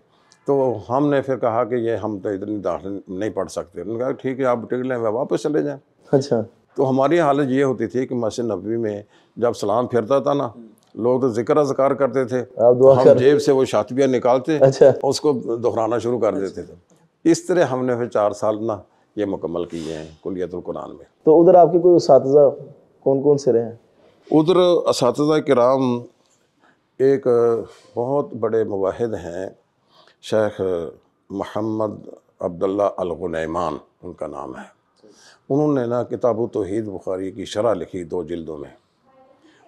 तो हमने फिर कहा कि ये हम तो इतनी दाखिल नहीं पढ़ सकते उन्होंने कहा ठीक है आप टिक लें वापस चले जाएँ अच्छा तो हमारी हालत ये होती थी कि मस्जिद नबी में जब सलाम फिरता था ना लोग तो जिक्र अजकार करते थे हम कर... जेब से वो शातबिया निकालते अच्छा। उसको दोहराना शुरू कर देते थे इस तरह हमने फिर चार साल ना ये मुकम्मल किए हैं कुलियतुल्कुरान में तो उधर आपके कोई उस कौन कौन से रहे हैं उधर इस कराम एक बहुत बड़े मुहिद हैं शेख महमद अब्दुल्ला अलगुनैमान उनका नाम है उन्होंने ना किताब तोहद बुखारी की शरह लिखी दो जल्दों में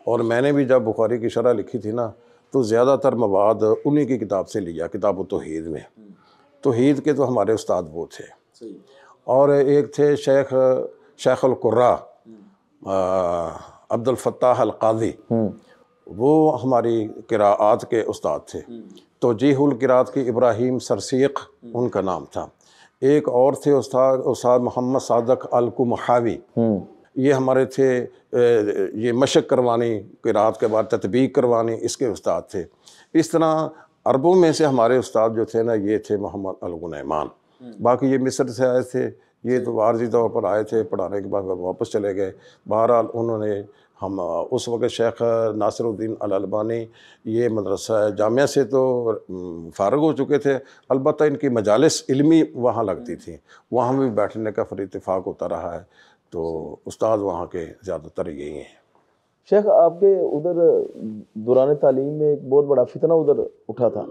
और मैंने भी जब बुखारी की शरह लिखी थी ना तो ज़्यादातर मवाद उन्हीं की किताब से लिया किताब तोहद में तोहीद के तो हमारे उस्ताद वो थे और एक थे शेख शेखुल्कुर्रा हम्म। अब्दुल्फताह अलकादी हम्म। वो हमारी किरात के उस्ताद थे हम्म। तो जीहुल किरात की इब्राहिम सरसीक उनका नाम था एक और थे उस्ताद उस्ताद मोहम्मद सादक अलकुमहावी ये हमारे थे ये मशक करवानी किरात के बाद तदबीक करवानी इसके उस्ताद थे इस तरह अरबों में से हमारे उस्ताद जो थे ना ये थे मोहम्मद अलगुनैमान बाकी ये मिस्र से आए थे ये तो आर्जी तौर पर आए थे पढ़ाने के बाद वापस चले गए बहरहाल उन्होंने हम उस वक्त शेख नासिरुद्दीन अलबानी ये मदरसा है जामिया से तो फारग हो चुके थे अलबत् इनकी मजालस इलमी वहाँ लगती थी वहाँ भी बैठने का फिर इतफाक़ होता रहा है तो उस्ताद वहाँ के ज़्यादातर यही हैं शेख आपके उधर दौरान तालीम में एक बहुत बड़ा फितना उधर उठा था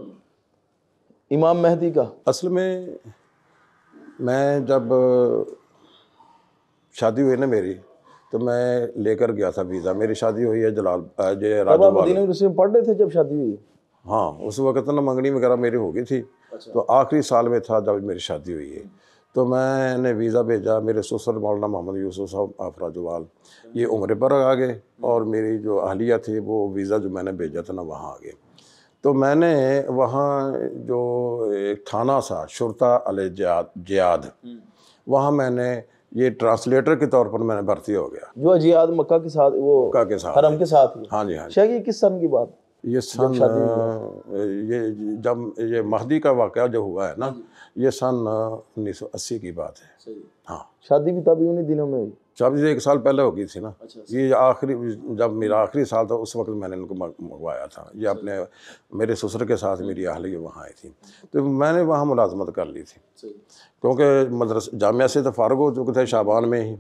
इमाम महदी का असल में मैं जब शादी हुई ना मेरी तो मैं लेकर गया था वीज़ा मेरी शादी हुई है जलाल जे यूनिवर्सिटी पढ़ रहे थे जब शादी हुई हाँ उस वक्त ना मंगनी वगैरह मेरी हो गई थी अच्छा। तो आखिरी साल में था जब मेरी शादी हुई है तो मैंने वीज़ा भेजा मेरे ससुर मौलाना मोहम्मद यूसुफ साहब आफराजवाल ये उम्र पर आ गए और मेरी जो अहलिया थी वो वीज़ा जो मैंने भेजा था ना वहाँ आ गए तो मैंने वहाँ जो एक थाना सा शुरता अल जयाद वहाँ मैंने ये ट्रांसलेटर के तौर पर मैंने भर्ती हो गया जो जियाद मक्का के साथ वो मक्का के साथ हरम के साथ हाँ जी हाँ जी ये किस सन की बात ये सन ये जब ये महदी का वाक़ जो हुआ है ना हाँ ये सन 1980 की बात है हाँ शादी भी तभी उन्हीं दिनों में शादी तो एक साल पहले हो गई थी ना अच्छा, ये आखिरी जब मेरा आखिरी साल था उस वक्त मैंने इनको मंगवाया था ये अपने मेरे ससुर के साथ मेरी हम्म। अहली वहाँ आई थी तो मैंने वहाँ मुलाजमत कर ली थी क्योंकि मदरस जामिया से तो फारग हो चुके थे शाबान में ही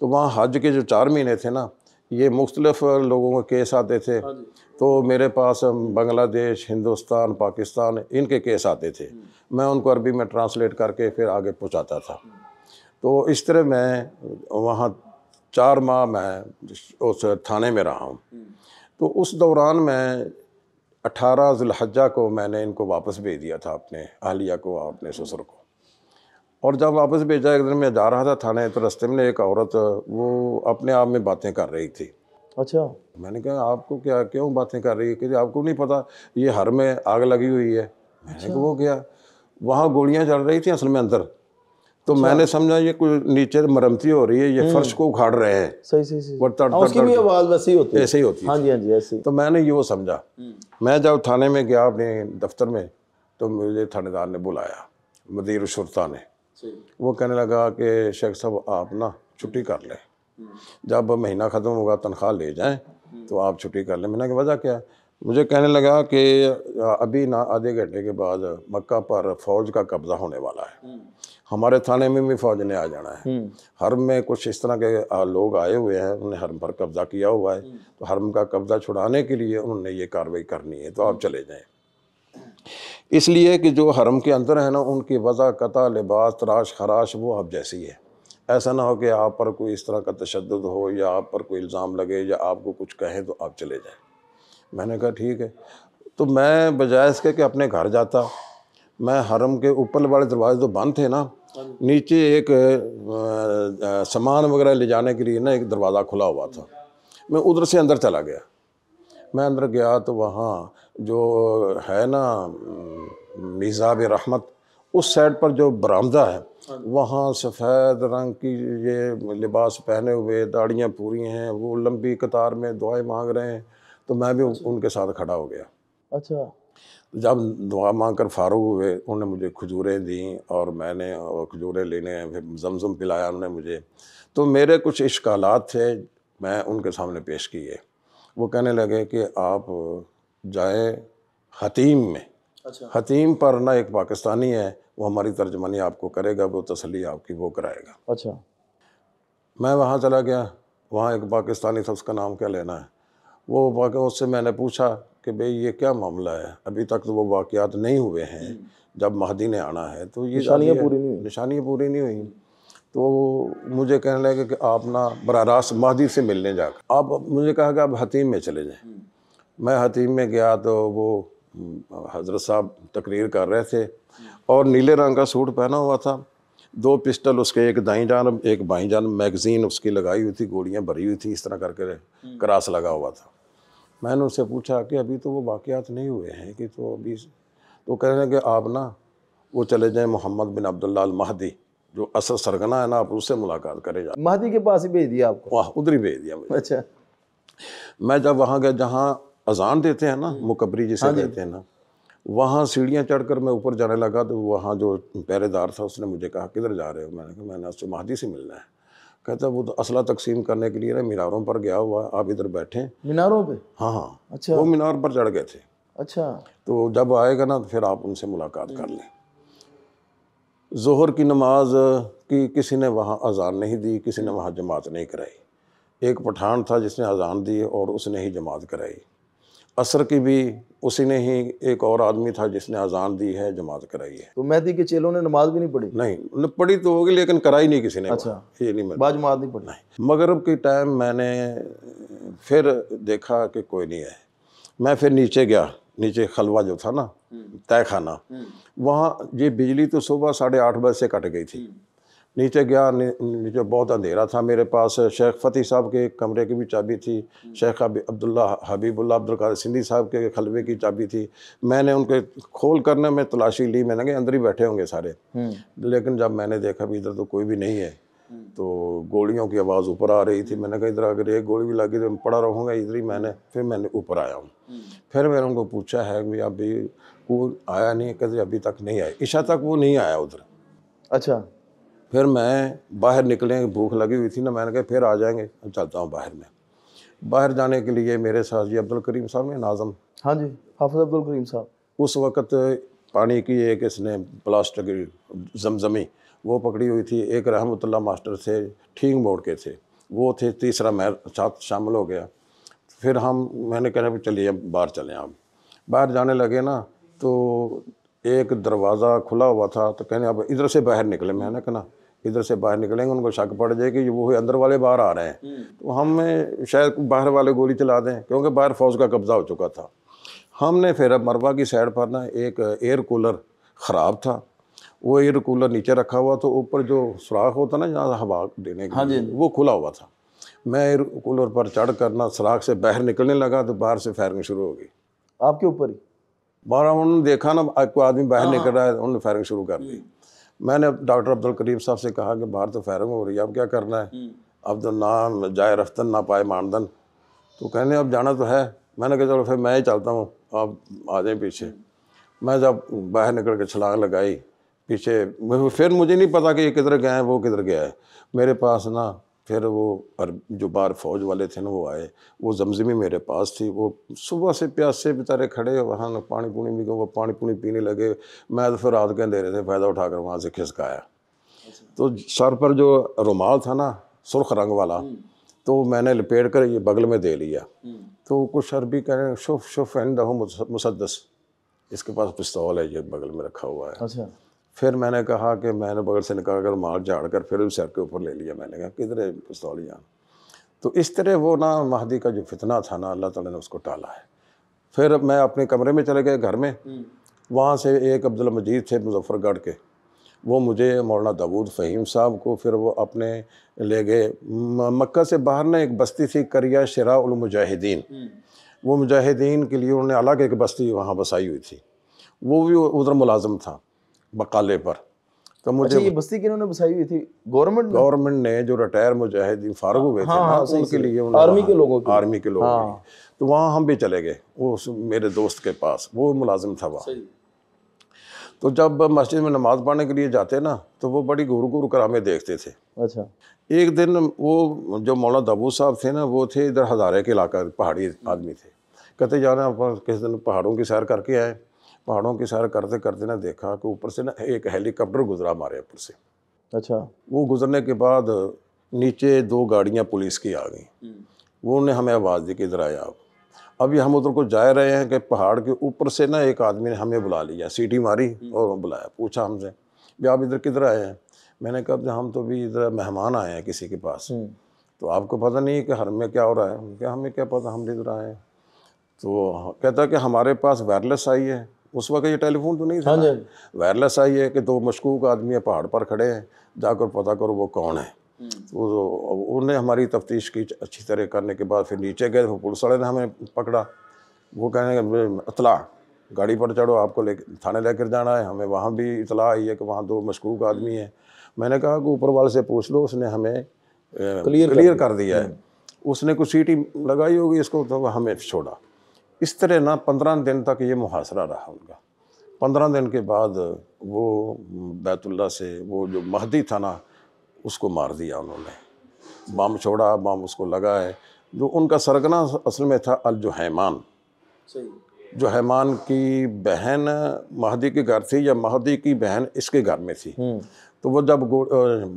तो वहाँ हज के जो चार महीने थे ना ये मुख्तलफ़ लोगों के केस आते थे हाँ तो मेरे पास बांग्लादेश हिंदुस्तान पाकिस्तान इनके केस आते थे हम्म। मैं उनको अरबी में ट्रांसलेट करके फिर आगे पहुँचाता था तो इस तरह मैं वहाँ चार माह मैं उस थाने में रहा हूँ हम्म। तो उस दौरान मैं अठारह जुलहजा को मैंने इनको वापस भेज दिया था अपने अहलिया को और अपने ससुर को और जब वापस भेजा एक दिन मैं जा रहा था थाने तो रास्ते में एक औरत वो अपने आप में बातें कर रही थी अच्छा मैंने कहा आपको क्या क्यों बातें कर रही है कि आपको नहीं पता ये हर में आग लगी हुई है मैंने अच्छा। वो क्या वहाँ गोलियाँ चल रही थी असल में अंदर तो अच्छा। मैंने समझा ये कुछ नीचे मरम्मती हो रही है ये हम्म। फर्श को उखाड़ रहे हैं सही सही सही और हाँ, तड़ उसकी भी आवाज़ ही होती है ऐसे ही होती है हाँ जी हाँ जी ऐसे तो मैंने ये वो समझा हम्म। मैं जब थाने में गया अपने दफ्तर में तो मुझे थानेदार ने बुलाया मदीर शुरता ने वो कहने लगा कि शेख साहब आप ना छुट्टी कर लें जब महीना ख़त्म होगा तनख्वाह ले जाएं तो आप छुट्टी कर लें मैंने कहा वजह क्या है मुझे कहने लगा कि अभी ना आधे घंटे के बाद मक्का पर फौज का कब्जा होने वाला है हमारे थाने में भी फौज ने आ जाना है हर्म में कुछ इस तरह के लोग आए हुए हैं उन्होंने हर्म पर कब्जा किया हुआ है तो हर्म का कब्जा छुड़ाने के लिए उन्होंने ये कार्रवाई करनी है तो आप चले जाएँ इसलिए कि जो हरम के अंदर है ना उनकी वजह कता लिबास तराश खराश वो अब जैसी है ऐसा ना हो कि आप पर कोई इस तरह का तशद हो या आप पर कोई इल्ज़ाम लगे या आपको कुछ कहें तो आप चले जाएँ मैंने कहा ठीक है तो मैं बजाय इसके कि अपने घर जाता मैं हरम के ऊपर वाले दरवाजे तो बंद थे ना नीचे एक सामान वगैरह ले जाने के लिए ना एक दरवाज़ा खुला हुआ था मैं उधर से अंदर चला गया मैं अंदर गया तो वहाँ जो है ना मिजाब रहमत उस साइड पर जो बरामदा है वहाँ सफ़ेद रंग की ये लिबास पहने हुए दाढ़ियाँ पूरी हैं वो लंबी कतार में दुआएं मांग रहे हैं तो मैं भी अच्छा। उनके साथ खड़ा हो गया अच्छा जब दुआ मांग कर फ़ारूक़ हुए उन्होंने मुझे खजूरें दी और मैंने खजूरें लेने फिर जमजम पिलाया उन्होंने मुझे तो मेरे कुछ इश्काल थे मैं उनके सामने पेश किए वो कहने लगे कि आप जाए हतीम में अच्छा। हतीम पर ना एक पाकिस्तानी है वो हमारी तर्जमानी आपको करेगा वो तसली आपकी वो कराएगा अच्छा मैं वहाँ चला गया वहाँ एक पाकिस्तानी था उसका नाम क्या लेना है वो वाक़ उससे मैंने पूछा कि भाई ये क्या मामला है अभी तक तो वो वाक़ात नहीं हुए हैं जब महदी ने आना है तो ये निशानियाँ पूरी नहीं हुई निशानियाँ पूरी नहीं हुई तो मुझे कहने लगे कि आप ना बर रास्त महदी से मिलने जाकर आप मुझे कहा कि आप हतीम में चले जाएँ हम्म। मैं हतीम में गया तो वो हम्म, हजरत साहब तकरीर कर रहे थे और नीले रंग का सूट पहना हुआ था दो पिस्टल उसके एक दाई जान एक बाई जान मैगजीन उसकी लगाई हुई थी गोलियाँ भरी हुई थी इस तरह करके हम्म। क्रास लगा हुआ था मैंने उससे पूछा कि अभी तो वो वाक़ात नहीं हुए हैं कि तो अभी तो कह रहे हैं कि आप ना वो चले जाएं मोहम्मद बिन अब्दुल्ला महदी जो असल सरगना है ना आप उससे मुलाकात करें जाए महदी के पास ही भेज दिया आपको वाह उधर ही भेज दिया मुझे अच्छा मैं जब वहाँ गया जहाँ अजान देते हैं ना हम्म। मुकबरी जिसे हाँ हैं ना वहाँ सीढ़ियाँ चढ़ कर मैं ऊपर जाने लगा तो वहाँ जो पहरेदार था उसने मुझे कहा किधर जा रहे हो मैंने कहा मैंने उससे महदी से मिलना है कहता वो तो असला तकसीम करने के लिए ना मीनारों पर गया हुआ आप इधर बैठे मीनारों पे हाँ हाँ अच्छा वो मीनार पर चढ़ गए थे अच्छा तो जब आएगा ना तो फिर आप उनसे मुलाकात कर लें जहर की नमाज की किसी ने वहाँ अजान नहीं दी किसी ने वहाँ जमात नहीं कराई एक पठान था जिसने अजान दी और उसने ही जमात कराई असर की भी उसी ने ही एक और आदमी था जिसने अजान दी है जमात कराई है तो मेहदी के चेलों ने नमाज भी नहीं पढ़ी नहीं पढ़ी तो होगी लेकिन कराई नहीं किसी ने अच्छा ये नहीं बाद जमात नहीं पढ़ी मगरब के टाइम मैंने फिर देखा कि कोई नहीं है मैं फिर नीचे गया नीचे खलवा जो था ना हम्म। तय खाना हम्म। वहाँ ये बिजली तो सुबह साढ़े आठ बजे से कट गई थी हम्म। नीचे गया नी, नीचे बहुत अंधेरा था मेरे पास शेख फ़तेह साहब के कमरे की भी चाबी थी शेख अब्दुल्ला हबीबुल्ला अब्दुल्कार सिंधी साहब के खलबे की चाबी थी मैंने उनके खोल करने में तलाशी ली मैंने कहा अंदर ही बैठे होंगे सारे हम्म। लेकिन जब मैंने देखा भी इधर तो कोई भी नहीं है हम्म। तो गोलियों की आवाज़ ऊपर आ रही थी मैंने कहा इधर अगर एक गोली भी लगी तो मैं पड़ा रहूँगा इधर ही मैंने फिर मैंने ऊपर आया हूँ हम्म। फिर मैंने उनको पूछा है कि अभी वो आया नहीं कभी अभी तक नहीं आया ईशा तक वो नहीं आया उधर अच्छा फिर मैं बाहर निकले भूख लगी हुई थी ना मैंने कहा फिर आ जाएंगे चलता हूँ बाहर में बाहर जाने के लिए मेरे साथ जी अब्दुल करीम साहब ने नाजम हाँ जी हाफिज अब्दुल करीम साहब उस वक्त पानी की एक इसने प्लास्टिक जमजमी वो पकड़ी हुई थी एक रहमतुल्ला मास्टर थे ठीक मोड़ के थे वो थे तीसरा मैं साथ शामिल हो गया फिर हम मैंने कहना चलिए अब बाहर चले आप बाहर जाने लगे ना तो एक दरवाज़ा खुला हुआ था तो कहने अब इधर से बाहर निकले मैंने कहना इधर से बाहर निकलेंगे उनको शक पड़ जाए कि वो अंदर वाले बाहर आ रहे हैं तो हमें शायद बाहर वाले गोली चला दें क्योंकि बाहर फौज का कब्ज़ा हो चुका था हमने फिर मरवा की साइड पर ना एक एयर कूलर ख़राब था वो एयर कूलर नीचे रखा हुआ तो ऊपर जो सुराख होता ना जहाँ हवा देने का हाँ वो खुला हुआ था मैं एयर कूलर पर चढ़ करना सुराख से बाहर निकलने लगा तो बाहर से फायरिंग शुरू हो गई आपके ऊपर ही बारह उन्होंने देखा ना कोई आदमी बाहर हाँ, निकल हाँ। रहा है उन्होंने फायरिंग शुरू कर दी मैंने डॉक्टर अब्दुल करीम साहब से कहा कि बाहर तो फायरिंग हो रही है अब क्या करना है हम्म। अब तो ना जाए रफ्तन ना पाए मानदन तो कहने अब जाना तो है मैंने कहा चलो फिर मैं ही चलता हूँ आप आ जाए पीछे हम्म। मैं जब बाहर निकल के छलांग लगाई पीछे फिर मुझे नहीं पता कि ये किधर गया है वो किधर गया है मेरे पास ना फिर वो अरब जो बाहर फौज वाले थे ना वो आए वो जमजमी मेरे पास थी वो सुबह से प्यासे बेचारे खड़े वहाँ पानी पुणी भी वो पानी पुणी पीने लगे मैं तो फिर रात के अंधेरे से फ़ायदा उठाकर वहाँ से खिसकाया अच्छा। तो सर पर जो रुमाल था ना सुर्ख रंग वाला हम्म। तो मैंने लपेट कर ये बगल में दे लिया हम्म। तो कुछ अरबी कह रहे हैं शुफ शुफ एंड मुसदस इसके पास पिस्तौल है ये बगल में रखा हुआ है अच्छा फिर मैंने कहा कि मैंने बगल से निकाल कर मार झाड़ कर फिर उस सर के ऊपर ले लिया मैंने कहा किधर है पिस्तौलियाँ तो इस तरह वो ना महदी का जो फितना था ना अल्लाह ताला ने उसको टाला है फिर मैं अपने कमरे में चले गए घर में हम्म। वहाँ से एक अब्दुल मजीद थे मुजफ्फरगढ़ के वो मुझे मौलाना दाऊद फ़हीम साहब को फिर वो अपने ले गए मक्का से बाहर ना एक बस्ती थी करिया शराजाहिदीन हम्म। वो मुजाहिदीन के लिए उन्होंने अलग एक बस्ती वहाँ बसाई हुई थी वो भी उधर मुलाजम था बकाले पर तो मुझे अच्छा ये बस्ती किन्होंने बसाई हुई थी गवर्नमेंट गवर्नमेंट ने जो रिटायर मुजाहिदीन फारग हुए थे हाँ, ना, हाँ, उनके लिए आर्मी के लोगों के आर्मी के लोगों हाँ। तो वहाँ हम भी चले गए वो मेरे दोस्त के पास वो मुलाजिम था वहाँ तो जब मस्जिद में नमाज पढ़ने के लिए जाते ना तो वो बड़ी गुरु गुरु करामे देखते थे अच्छा एक दिन वो जो मौलाना दबू साहब थे ना वो थे इधर हज़ारे के इलाका पहाड़ी आदमी थे कहते जाना किस दिन पहाड़ों की सैर करके आए पहाड़ों की सैर करते करते ना देखा कि ऊपर से ना एक हेलीकॉप्टर गुजरा हमारे ऊपर से अच्छा वो गुजरने के बाद नीचे दो गाड़ियाँ पुलिस की आ गई हम्म। वो उन्होंने हमें आवाज़ दी कि इधर आए आप अभी हम उधर को जा रहे हैं कि पहाड़ के ऊपर से ना एक आदमी ने हमें बुला लिया सीटी मारी हम्म। और बुलाया पूछा हमसे भी आप इधर किधर आए हैं मैंने कहा हम तो भी इधर मेहमान आए हैं किसी के पास हम्म। तो आपको पता नहीं कि हर में क्या हो रहा है क्या हमें क्या पता हम इधर आए हैं तो कहता कि हमारे पास वायरलेस आई है उस वक्त ये टेलीफोन तो नहीं था हाँ हाँ वायरलेस आई है कि दो मशकूक आदमी पहाड़ पर खड़े हैं जाकर पता करो वो कौन है हम्म। वो तो उन्होंने हमारी तफ्तीश की अच्छी तरह करने के बाद फिर नीचे गए पुलिस वाले ने हमें पकड़ा वो कहने लगे अतला गाड़ी पर चढ़ो आपको ले थाने लेकर जाना है हमें वहाँ भी इतला आई है कि वहाँ दो मशकूक आदमी हैं मैंने कहा कि ऊपर वाले से पूछ लो उसने हमें क्लियर क्लियर कर दिया है हम्म। उसने कुछ सीटी लगाई होगी इसको तो हमें छोड़ा इस तरह ना पंद्रह दिन तक ये मुहासरा रहा उनका पंद्रह दिन के बाद वो बैतुल्ला से वो जो महदी था ना उसको मार दिया उन्होंने बम छोड़ा बम उसको लगा है जो उनका सरगना असल में था अल जुहैमान हैमान की बहन महदी के घर थी या महदी की बहन इसके घर में थी हम्म। तो वो जब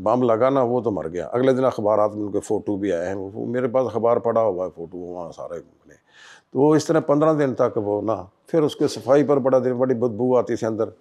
बम लगा ना वो तो मर गया अगले दिन अखबार में उनके फ़ोटो भी आए हैं मेरे पास अखबार पड़ा हुआ है फ़ोटो वहाँ सारे तो वो इस तरह पंद्रह दिन तक वो ना फिर उसके सफाई पर बड़ा दिन बड़ी बदबू आती थी अंदर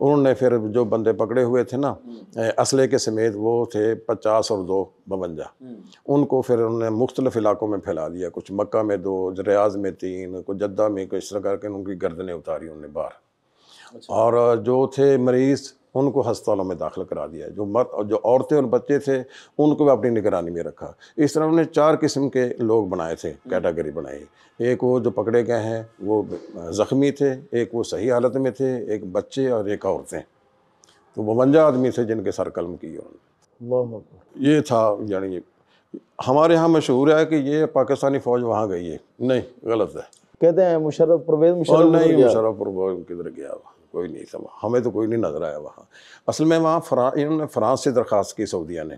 उन्होंने फिर जो बंदे पकड़े हुए थे ना हम्म। असले के समेत वो थे पचास और दो बवंजा हम्म। उनको फिर उन्होंने मुख्तलिफ इलाकों में फैला दिया कुछ मक्का में दो रियाज में तीन कुछ जद्दा में कुछ इस तरह करके उनकी गर्दनें उतारी उन्होंने बाहर अच्छा। और जो थे मरीज़ उनको हस्पतालों में दाखिल करा दिया जो मर्द और जो औरतें और बच्चे थे उनको भी अपनी निगरानी में रखा इस तरह उन्होंने चार किस्म के लोग बनाए थे कैटेगरी बनाई एक वो जो पकड़े गए हैं वो ज़ख्मी थे एक वो सही हालत में थे एक बच्चे और एक औरतें तो बवंजा आदमी थे जिनके सर कलम की उन्होंने ये था यानी हमारे यहाँ मशहूर है कि ये पाकिस्तानी फ़ौज वहाँ गई है नहीं गलत है कहते हैं मुशरफ परवेज मुशरफ नहीं मुशरफ परवेज किधर गया हुआ कोई नहीं था हमें तो कोई नहीं नज़र आया वहाँ असल में वहाँ फ्रा इन्होंने फ्रांस से दरख्वास्त की सऊदिया ने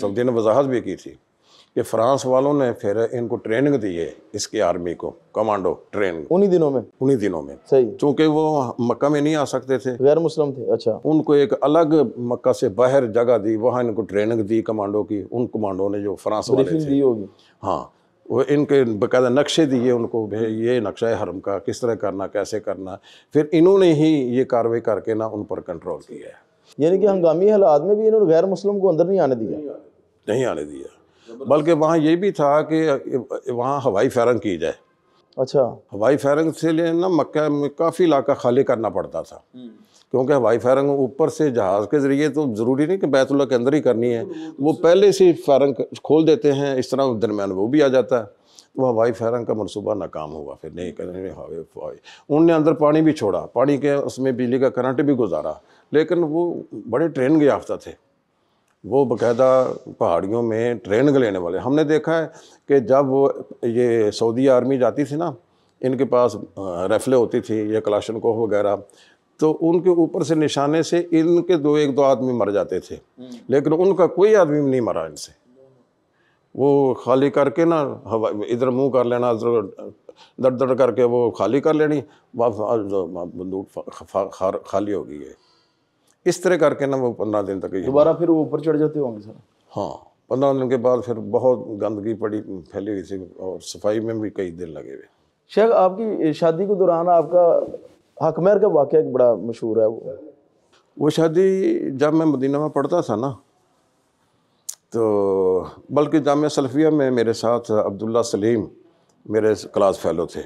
सऊदिया ने वजाहत भी की थी कि फ्रांस वालों ने फिर इनको ट्रेनिंग दी है इसके आर्मी को कमांडो ट्रेनिंग उन्हीं दिनों में उन्हीं दिनों में सही चूंकि वो मक्का में नहीं आ सकते थे गैर मुस्लिम थे अच्छा उनको एक अलग मक्का से बाहर जगह दी वहाँ इनको ट्रेनिंग दी कमांडो की उन कमांडो ने जो फ्रांस वाले थे दी होगी हाँ वो इनके बकायदा नक्शे दिए उनको भाई ये नक्शा है हरम का किस तरह करना कैसे करना फिर इन्होंने ही ये कार्रवाई करके ना उन पर कंट्रोल किया है यानी कि हंगामी हालात में भी इन्होंने गैर मुस्लिम को अंदर नहीं आने दिया नहीं आने दिया बल्कि वहाँ ये भी था कि वहाँ हवाई फैरंग की जाए अच्छा हवाई फैरंग से लिए ना मक्का में काफ़ी इलाका खाली करना पड़ता था हम्म। क्योंकि हवाई फायरिंग ऊपर से जहाज़ के ज़रिए तो ज़रूरी नहीं कि बैतुल्ला के अंदर ही करनी है वो पहले से फायरिंग खोल देते हैं इस तरह दरमियान वो भी आ जाता है वो तो हवाई फायरिंग का मनसूबा नाकाम हुआ फिर नहीं कर हवाई उनने अंदर पानी भी छोड़ा पानी के उसमें बिजली का करंट भी गुजारा लेकिन वो बड़े ट्रेन के याफ्ता थे वो बाकायदा पहाड़ियों में ट्रेन लेने वाले हमने देखा है कि जब ये सऊदी आर्मी जाती थी ना इनके पास रेफले होती थी या कलाशन वगैरह तो उनके ऊपर से निशाने से इनके दो एक दो आदमी मर जाते थे लेकिन उनका कोई आदमी नहीं मरा इनसे वो खाली करके ना हवा इधर मुंह कर लेना दड़ दड़ करके वो खाली कर लेनी बंदूक खाली हो गई है इस तरह करके ना वो पंद्रह दिन तक दोबारा फिर वो ऊपर चढ़ जाते होंगे सर हाँ पंद्रह दिन के बाद फिर बहुत गंदगी पड़ी फैली हुई थी और सफाई में भी कई दिन लगे हुए शेख आपकी शादी के दौरान आपका महर का वाक़ बड़ा मशहूर है वो वो शादी जब मैं मदीना में पढ़ता था ना तो बल्कि जाम सलफिया में मेरे साथ अब्दुल्ला सलीम मेरे क्लास फैलो थे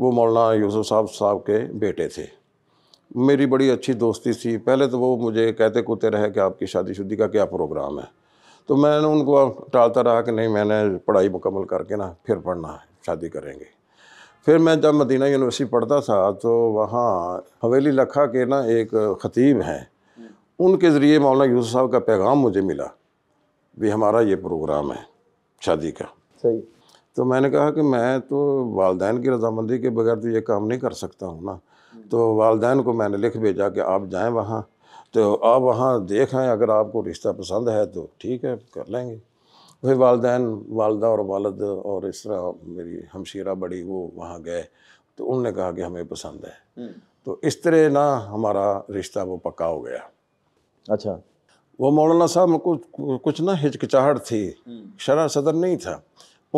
वो मौलाना यूसुफ साहब साहब के बेटे थे मेरी बड़ी अच्छी दोस्ती थी पहले तो वो मुझे कहते कूते रहे कि आपकी शादी शुदी का क्या प्रोग्राम है तो मैंने उनको टालता रहा कि नहीं मैंने पढ़ाई मुकम्मल करके ना फिर पढ़ना है शादी करेंगे फिर मैं जब मदीना यूनिवर्सिटी पढ़ता था तो वहाँ हवेली लखा के ना एक ख़तीब हैं उनके ज़रिए मौलाना यूसुफ साहब का पैगाम मुझे मिला भी हमारा ये प्रोग्राम है शादी का सही तो मैंने कहा कि मैं तो वालदेन की रजामंदी के बगैर तो ये काम नहीं कर सकता हूँ ना तो वालदेन को मैंने लिख भेजा कि आप जाएँ वहाँ तो आप वहाँ देखें अगर आपको रिश्ता पसंद है तो ठीक है कर लेंगे फिर वालदेन वालदा और वालद और इस तरह मेरी हमशीरा बड़ी वो वहाँ गए तो उनने कहा कि हमें पसंद है हम्म। तो इस तरह ना हमारा रिश्ता वो पक्का हो गया अच्छा वो मौलाना साहब को कुछ ना हिचकिचाहट थी हम्म। शरा सदर नहीं था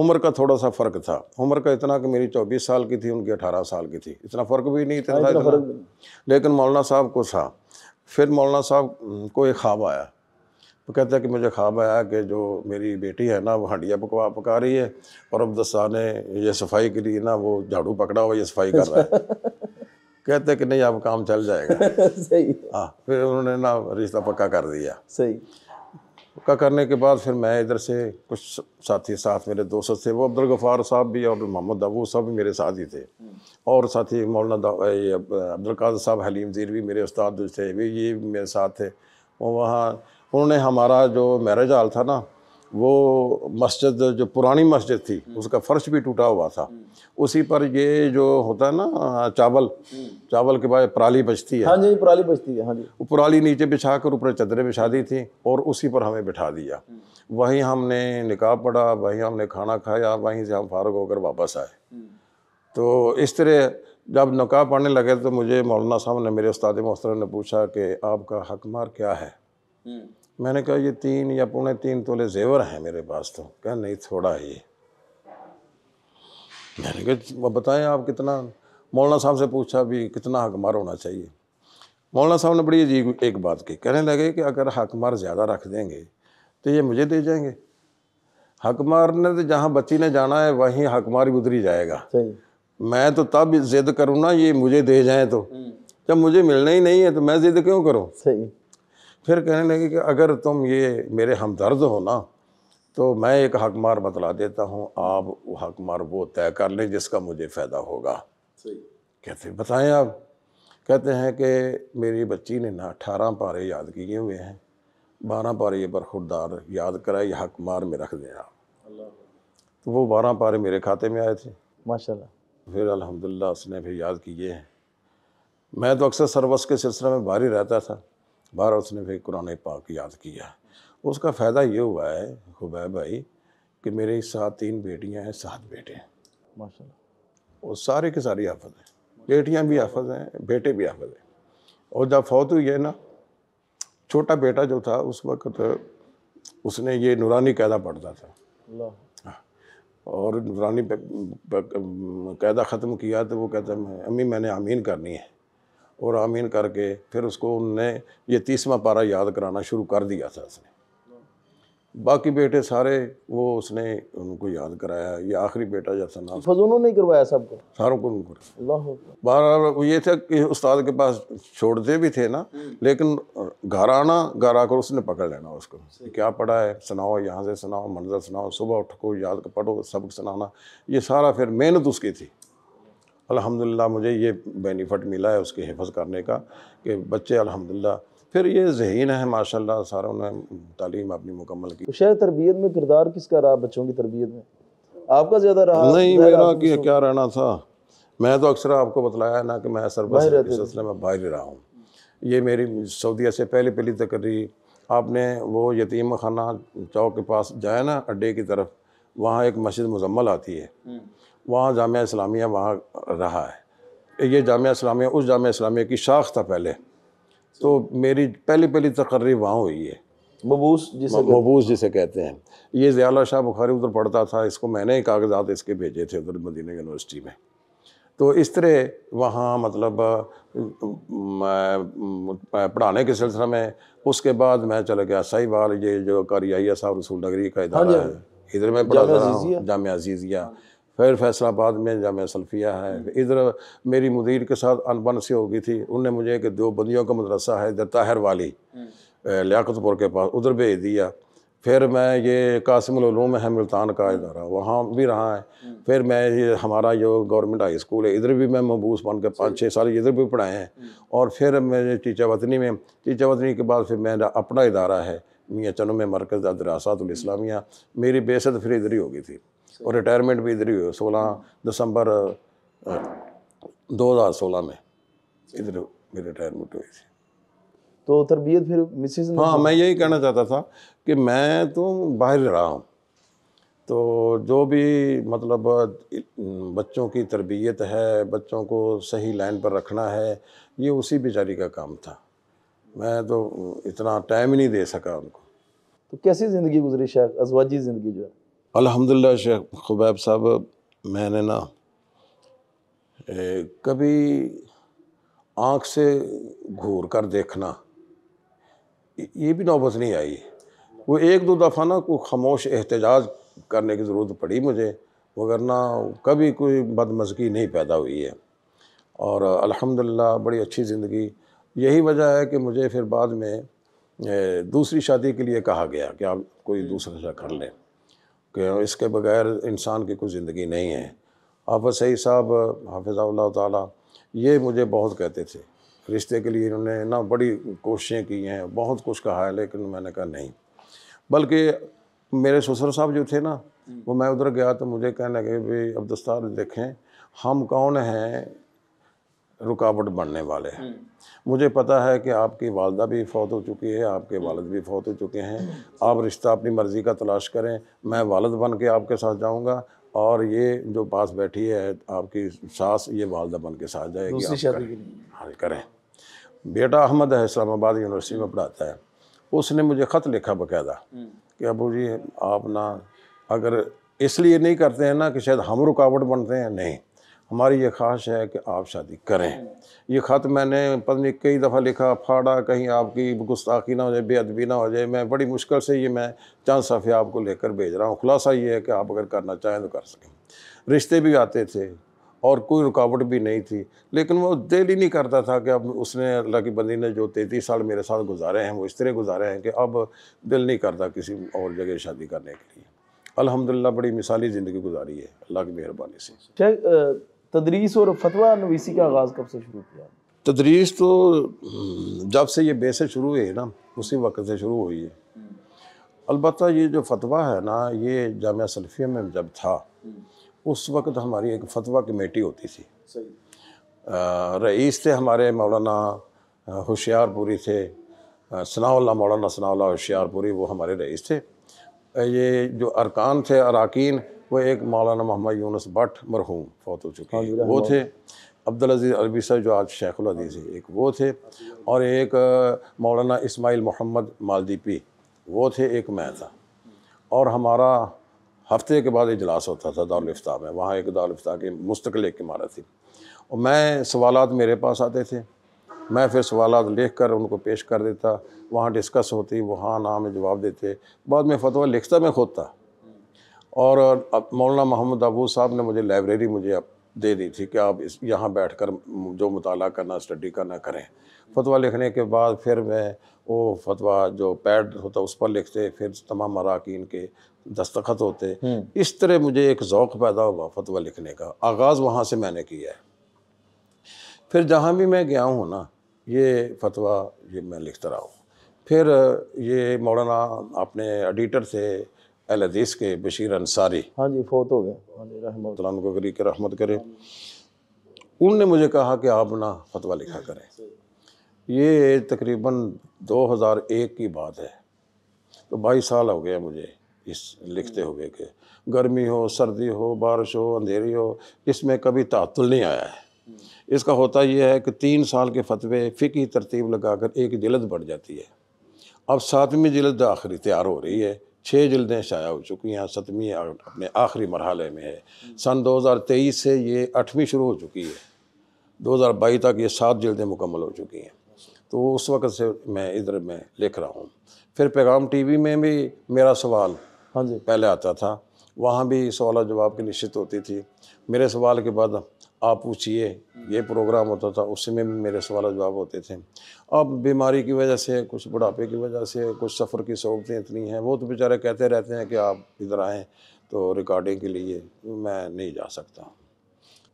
उम्र का थोड़ा सा फ़र्क था उम्र का इतना कि मेरी चौबीस साल की थी उनकी अठारह साल की थी इतना फ़र्क भी नहीं था इतना लेकिन मौलाना साहब को था फिर मौलाना साहब को एक ख्वाब आया वो कहते हैं कि मुझे ख्वाब आया कि जो मेरी बेटी है ना वो हंडिया पकवा पका रही है और अब दस्ता ने ये सफाई के लिए ना वो झाड़ू पकड़ा हुआ ये सफाई कर रहा है कहते कि नहीं अब काम चल जाएगा सही हाँ फिर उन्होंने ना रिश्ता पक्का कर दिया सही पक्का करने के बाद फिर मैं इधर से कुछ साथी साथ मेरे दोस्त थे वो अब्दुल गफ़ार साहब भी और मोहम्मद अबू साहब भी मेरे साथ ही थे हम्म। और साथी मौलाना अब्दुल कादर साहब हलीम जीर भी मेरे उस्ताद थे भी ये मेरे साथ थे वो वहाँ उन्होंने हमारा जो मैरिज हॉल था ना वो मस्जिद जो पुरानी मस्जिद थी हम्म। उसका फर्श भी टूटा हुआ था उसी पर ये जो होता है ना चावल हम्म। चावल के बाद पराली बचती है हाँ जी पराली बचती है हाँ जी वो पराली नीचे बिछा कर ऊपर चदरें बिछा दी थी और उसी पर हमें बिठा दिया हम्म। वहीं हमने निकाह पढ़ा वहीं हमने खाना खाया वहीं से हम फारग होकर वापस आए तो इस तरह जब नकाह पढ़ने लगे तो मुझे मौलाना साहब ने मेरे उस्ताद मोहतरम ने पूछा कि आपका हक मार क्या है मैंने कहा ये तीन या पौने तीन तोले जेवर हैं मेरे पास तो कह नहीं थोड़ा ये मैंने कहा बताएं आप कितना मौलाना साहब से पूछा भी कितना हकमार होना चाहिए मौलाना साहब ने बड़ी अजीब एक बात की कहने लगे कि अगर हकमार ज़्यादा रख देंगे तो ये मुझे दे जाएंगे हकमार ने तो जहाँ बच्ची ने जाना है वहीं हकमार भी उधरी जाएगा मैं तो तब जिद करूँ ना ये मुझे दे जाएँ तो हम्म। जब मुझे मिलना ही नहीं है तो मैं जिद क्यों करूँ सही फिर कहने लगे कि अगर तुम ये मेरे हमदर्द हो ना तो मैं एक हकमार बतला देता हूँ आप हकमार वो तय कर लें जिसका मुझे फ़ायदा होगा कहते बताएं आप कहते हैं कि मेरी बच्ची ने ना अठारह पारे याद किए हुए हैं बारह पारे ये बरखुरदार याद कराए या हकमार में रख दें आप तो वो बारह पारे मेरे खाते में आए थे माशा फिर अलहमदिल्ला उसने भी याद किए हैं मैं तो अक्सर सर्वस के सिलसिले में भारी रहता था बाहर उसने फिर कुरान पाक याद किया उसका फ़ायदा ये हुआ है हुबैब भाई कि मेरे साथ तीन बेटियां हैं सात बेटे हैं माशाल्लाह और सारे के सारे आफत हैं बेटियां भी आफत हैं बेटे भी आफत हैं और जब फौत हुई है ना छोटा बेटा जो था उस वक्त उसने ये नूरानी कैदा पढ़ता था हाँ। और नूरानी कैदा ख़त्म किया तो वो कहता है अम्मी मैंने आमीन करनी है और आमीन करके फिर उसको उनने ये तीसवा पारा याद कराना शुरू कर दिया था उसने बाकी बेटे सारे वो उसने उनको याद कराया ये आखिरी बेटा जैसा नाम फजूनों ने करवाया सबको सारों को उनको बहरहाल ये था कि उस्ताद के पास छोड़ते भी थे ना हम्म। लेकिन घर आना घर आकर उसने पकड़ लेना उसको क्या पढ़ा है सुनाओ यहाँ से सुनाओ मंजर सुनाओ सुबह उठ को याद पढ़ो सबक सुनाना ये सारा फिर मेहनत उसकी थी अल्हम्दुलिल्लाह मुझे ये बेनिफिट मिला है उसकी हिफज करने का कि बच्चे अल्हम्दुलिल्लाह फिर ये जहन है माशाल्लाह सारों ने तालीम अपनी मुकम्मल की तो शायद तरबियत में किरदार किसका रहा बच्चों की तरबियत में आपका ज़्यादा रहा नहीं मेरा कि क्या रहना था मैं तो अक्सर आपको बतलाया ना कि मैं सरबस सिलसिले में बाहर रहा हूँ ये मेरी सऊदिया से पहले पहली रही आपने वो यतीम खाना चौक के पास जाए ना अड्डे की तरफ वहाँ एक मस्जिद मुजम्मल आती है हम्म। वहाँ जाम इस्लामिया वहाँ रहा है ये जाम इस्लामिया उस जाम इस्लामिया की शाख था पहले तो मेरी पहली पहली तकर्री वहाँ हुई है मबूस जिसे मबूस जिसे कहते हैं ये ज्याला शाह बुखारी उधर पढ़ता था इसको मैंने ही कागजात इसके भेजे थे उधर मदीना यूनिवर्सिटी में तो इस तरह वहाँ मतलब पढ़ाने के सिलसिले में उसके बाद मैं चला गया सही बाल ये जो कारिया साहब रसूल नगरी का हाँ, हाँ है इधर मैं पढ़ा रहा जामिया जाम अजीज़िया फिर फैसलाबाद में जाम सल्फिया है इधर मेरी मुदीर के साथ अनबन सी हो गई थी उनने मुझे एक दो बंदियों का मदरसा है इधर ताहिर वाली हम्म। लियाकतपुर के पास उधर भेज दिया फिर मैं ये उलूम है मुल्तान का इदारा वहाँ भी रहा है हम्म। फिर मैं ये हमारा जो गवर्नमेंट हाई स्कूल है इधर भी मैं मबूस बन के पाँच छः साल इधर भी पढ़ाए हैं हम्म। और फिर मैं टीचा वतनी में टीचा वतनी के बाद फिर मेरा अपना इदारा है मियाँ चनो में मरकज़ दरासातलामिया मेरी बेसत फिर इधर ही हो गई थी और रिटायरमेंट भी इधर ही हुए सोलह दिसंबर दो हज़ार सोलह में इधर मेरी रिटायरमेंट हुई थी तो तरबियत फिर मिसेज हाँ मैं यही कहना चाहता था कि मैं तो बाहर रहा हूँ तो जो भी मतलब बच्चों की तरबियत है बच्चों को सही लाइन पर रखना है ये उसी बेचारी का काम था मैं तो इतना टाइम ही नहीं दे सका उनको तो कैसी ज़िंदगी गुजरी शेख अजवाजी ज़िंदगी जो है अल्हम्दुलिल्लाह शेख खुबैब साहब मैंने ना ए, कभी आँख से घूर कर देखना ये भी नौबत नहीं आई वो एक दो दफ़ा ना कोई खामोश एहतजाज करने की ज़रूरत पड़ी मुझे वगरना कभी कोई बदमजगी नहीं पैदा हुई है और अल्हम्दुलिल्लाह बड़ी अच्छी ज़िंदगी यही वजह है कि मुझे फिर बाद में दूसरी शादी के लिए कहा गया कि आप कोई दूसरा कर लें कि इसके बगैर इंसान की कोई ज़िंदगी नहीं है आप सही साहब हाफिज़ा ताला ये मुझे बहुत कहते थे रिश्ते के लिए इन्होंने ना बड़ी कोशिशें की हैं बहुत कुछ कहा है लेकिन मैंने कहा नहीं बल्कि मेरे ससुर साहब जो थे ना वो मैं उधर गया तो मुझे कहने लगे भाई अब दस्तार देखें हम कौन हैं रुकावट बनने वाले हैं हम्म। मुझे पता है कि आपकी वालदा भी फ़ौत हो चुकी है आपके वालद भी फ़ौत हो चुके हैं आप रिश्ता अपनी मर्ज़ी का तलाश करें मैं वालद बन के आपके साथ जाऊँगा और ये जो पास बैठी है आपकी सास ये वालदा बन के साथ जाएगी हल करें बेटा अहमद है इस्लामाबाद यूनिवर्सिटी में पढ़ाता है उसने मुझे ख़त लिखा बाकायदा कि अबू जी आप ना अगर इसलिए नहीं करते हैं ना कि शायद हम रुकावट बनते हैं नहीं हमारी ये ख्वाहिश है कि आप शादी करें ये ख़त मैंने पत्नी कई दफ़ा लिखा फाड़ा कहीं आपकी गुस्ताखी ना हो जाए बेअदबी ना हो जाए मैं बड़ी मुश्किल से ये मैं चंद सफ़े आपको लेकर भेज रहा हूँ खुलासा ये है कि आप अगर करना चाहें तो कर सकें रिश्ते भी आते थे और कोई रुकावट भी नहीं थी लेकिन वो दिल ही नहीं करता था कि अब उसने अल्लाह की बंदी ने जो तैतीस साल मेरे साथ गुजारे हैं वो इस तरह गुजारे हैं कि अब दिल नहीं करता किसी और जगह शादी करने के लिए अलहमदिल्ला बड़ी मिसाली ज़िंदगी गुजारी है अल्लाह की मेहरबानी से तदरीस और फतवा नवीसी का आगाज़ कब से शुरू किया तदरीस तो जब से ये बेस शुरू हुई है ना उसी वक्त से शुरू हुई है अलबत् ये जो फतवा है ना ये जाम सलफिया में जब था उस वक्त हमारी एक फतवा कमेटी होती थी रईस थे हमारे मौलाना होशियारपुरी थे सनाउल्ला मौलाना सनाउल्ला होशियारपुरी वो हमारे रईस थे ये जो अरकान थे अरकान वो एक मौलाना मोहम्मद यूनस भट्ट मरहूम फौत हो चुके हाँ हैं वो थे अब्दुल अजीज़ अरबी साहब जो आज शेखुल अदीज़ है एक वो थे और एक मौलाना इसमाइल मोहम्मद मालदीपी वो थे एक मैं था और हमारा हफ्ते के बाद इजलास होता था दारफ्ता में वहाँ एक दारफ्ता की मुस्तकिल एक इमारत थी और मैं सवाल मेरे पास आते थे मैं फिर सवाल लिख कर उनको पेश कर देता वहाँ डिस्कस होती वहाँ नाम जवाब देते बाद में फतवा लिखता मैं खुद था और मौलाना मोहम्मद अबू साहब ने मुझे लाइब्रेरी मुझे अब दे दी थी कि आप इस यहाँ बैठ कर जो मुताल करना स्टडी करना करें फतवा लिखने के बाद फिर मैं वो फतवा जो पैड होता उस पर लिखते फिर तमाम अरकान के दस्तखत होते हम्म। इस तरह मुझे एक ओक़ पैदा हुआ फतवा लिखने का आगाज़ वहाँ से मैंने किया है फिर जहाँ भी मैं गया हूँ ना ये फतवा ये मैं लिखता रहा हूँ फिर ये मौलाना अपने एडिटर थे अहल हदीस के बशीर अंसारी हाँ जी फोत हो गए हाँ जी को के रहमत करे उनने मुझे कहा कि आप ना फतवा लिखा करें ये तकरीबन 2001 की बात है तो बाईस साल हो गया मुझे इस लिखते हम्म। हुए के गर्मी हो सर्दी हो बारिश हो अंधेरी हो इसमें कभी तातुल नहीं आया है हम्म। इसका होता यह है कि तीन साल के फतवे फ़िकी तरतीब लगाकर एक जिलद बढ़ जाती है अब सातवीं जिलत आखिरी तैयार हो रही है छः जल्दें शाया हो चुकी हैं सतवीं अपने आखिरी मरहले में है सन 2023 से ये आठवीं शुरू हो चुकी है 2022 तक ये सात जल्दें मुकम्मल हो चुकी हैं तो उस वक़्त से मैं इधर में लिख रहा हूँ फिर पैगाम टीवी में भी मेरा सवाल हाँ जी पहले आता था वहाँ भी सवाल जवाब की निश्चित होती थी मेरे सवाल के बाद आप पूछिए ये प्रोग्राम होता था उसमें भी मेरे सवाल जवाब होते थे अब बीमारी की वजह से कुछ बुढ़ापे की वजह से कुछ सफ़र की सहूलतें इतनी हैं वो तो बेचारे कहते रहते हैं कि आप इधर आएँ तो रिकॉर्डिंग के लिए मैं नहीं जा सकता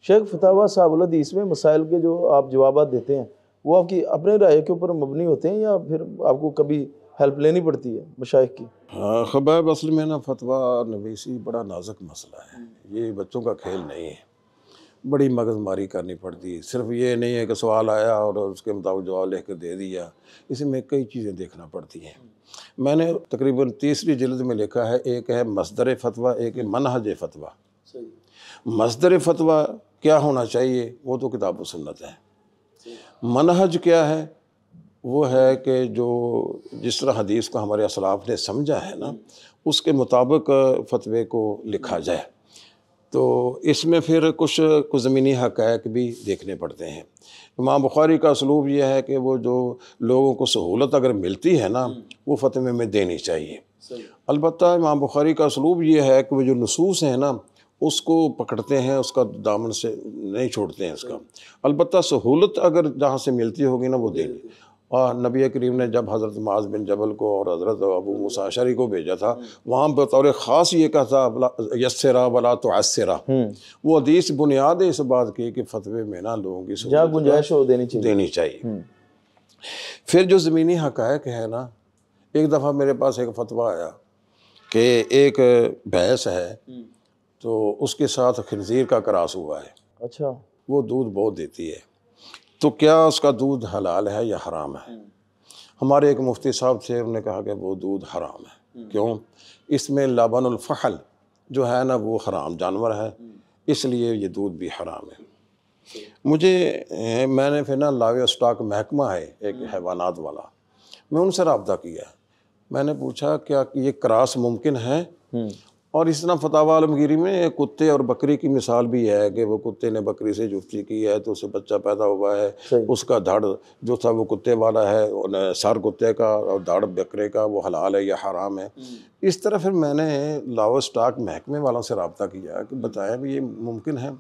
शेख फतावा साहबुलदीस में मसाइल के जो आप जवाब देते हैं वो आपकी अपने राय के ऊपर मबनी होते हैं या फिर आपको कभी हेल्प लेनी पड़ती है मशाइ की हाँ खबैब असल में ना फतवा नवीसी बड़ा नाजुक मसला है ये बच्चों का खेल नहीं है बड़ी मगजमारी करनी पड़ती है सिर्फ ये नहीं है कि सवाल आया और उसके मुताबिक जवाब लिख कर दे दिया इसमें कई चीज़ें देखना पड़ती हैं मैंने तकरीबन तीसरी जल्द में लिखा है एक है मजदर फतवा एक है मनहज फतवा मजदर फतवा क्या होना चाहिए वो तो किताब सुन्नत है मनहज क्या है वो है कि जो जिस तरह हदीस को हमारे असलाफ ने समझा है ना उसके मुताबिक फतवे को लिखा जाए तो इसमें फिर कुछ कुछ ज़मीनी हक़ भी देखने पड़ते हैं इमाम बुखारी का सलूब यह है कि वो जो लोगों को सहूलत अगर मिलती है ना हम्म। वो फतेमे में देनी चाहिए अलबत् इमाम बुखारी का सलूब यह है कि वो जो नसूस हैं ना उसको पकड़ते हैं उसका दामन से नहीं छोड़ते हैं उसका अलबत् सहूलत अगर जहाँ से मिलती होगी ना वो देनी। और नबी करीम ने जब हज़रत माज बिन जबल को और हज़रत अबू मुसाशरी को भेजा था हम्म। वहाँ बतौर तो ख़ास ये कहा था यस्रा वला तो आसरा हम्म। वो हदीस बुनियाद इस बात की कि फतवे में ना लोगों की गुंजाइश हो देनी चाहिए देनी चाहिए हम्म। फिर जो ज़मीनी हकायक है ना एक दफ़ा मेरे पास एक फतवा आया कि एक भैंस है तो उसके साथ खनजीर का क्रास हुआ है अच्छा वो दूध बहुत देती है तो क्या उसका दूध हलाल है या हराम है हम्म। हमारे एक मुफ्ती साहब थे उन्होंने कहा कि वो दूध हराम है हम्म। क्यों इसमें लाबानफहल जो है ना वो हराम जानवर है हम्म। इसलिए ये दूध भी हराम है मुझे मैंने फिर ना लावे स्टॉक महकमा है एक हैवानात वाला मैं उनसे रबता किया मैंने पूछा क्या ये क्रास मुमकिन है और इस तरह फतावा आलमगिरी में कुत्ते और बकरी की मिसाल भी है कि वो कुत्ते ने बकरी से जुफ्ती की है तो उससे बच्चा पैदा हुआ है उसका धड़ जो था वो कुत्ते वाला है सर कुत्ते का और धड़ बकरे का वो हलाल है या हराम है हम्म। इस तरह फिर मैंने लावर स्टाक महकमे वालों से रबता किया कि बताया भी ये मुमकिन है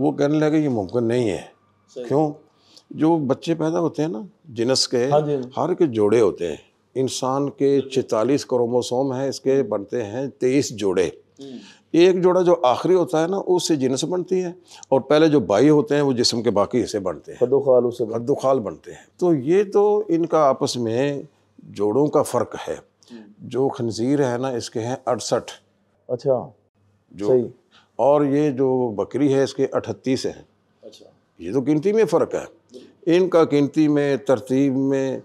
वो कहने लगे ये मुमकिन नहीं है क्यों जो बच्चे पैदा होते हैं ना जिनस के हाँ हर के जोड़े होते हैं इंसान के चैतालीस क्रोमोसोम हैं इसके बनते हैं तेईस जोड़े एक जोड़ा जो आखिरी होता है ना उससे जिनस बनती है और पहले जो बाई होते हैं वो जिसम के बाकी हिस्से बनते हैं खदुखाल उसे खदुखाल बनते हैं तो ये तो इनका आपस में जोड़ों का फ़र्क है जो खनजीर है ना इसके हैं अड़सठ अच्छा जो सही। और ये जो बकरी है इसके अठतीस हैं अच्छा ये तो गिनती में फ़र्क है इनका गिनती में तरतीब में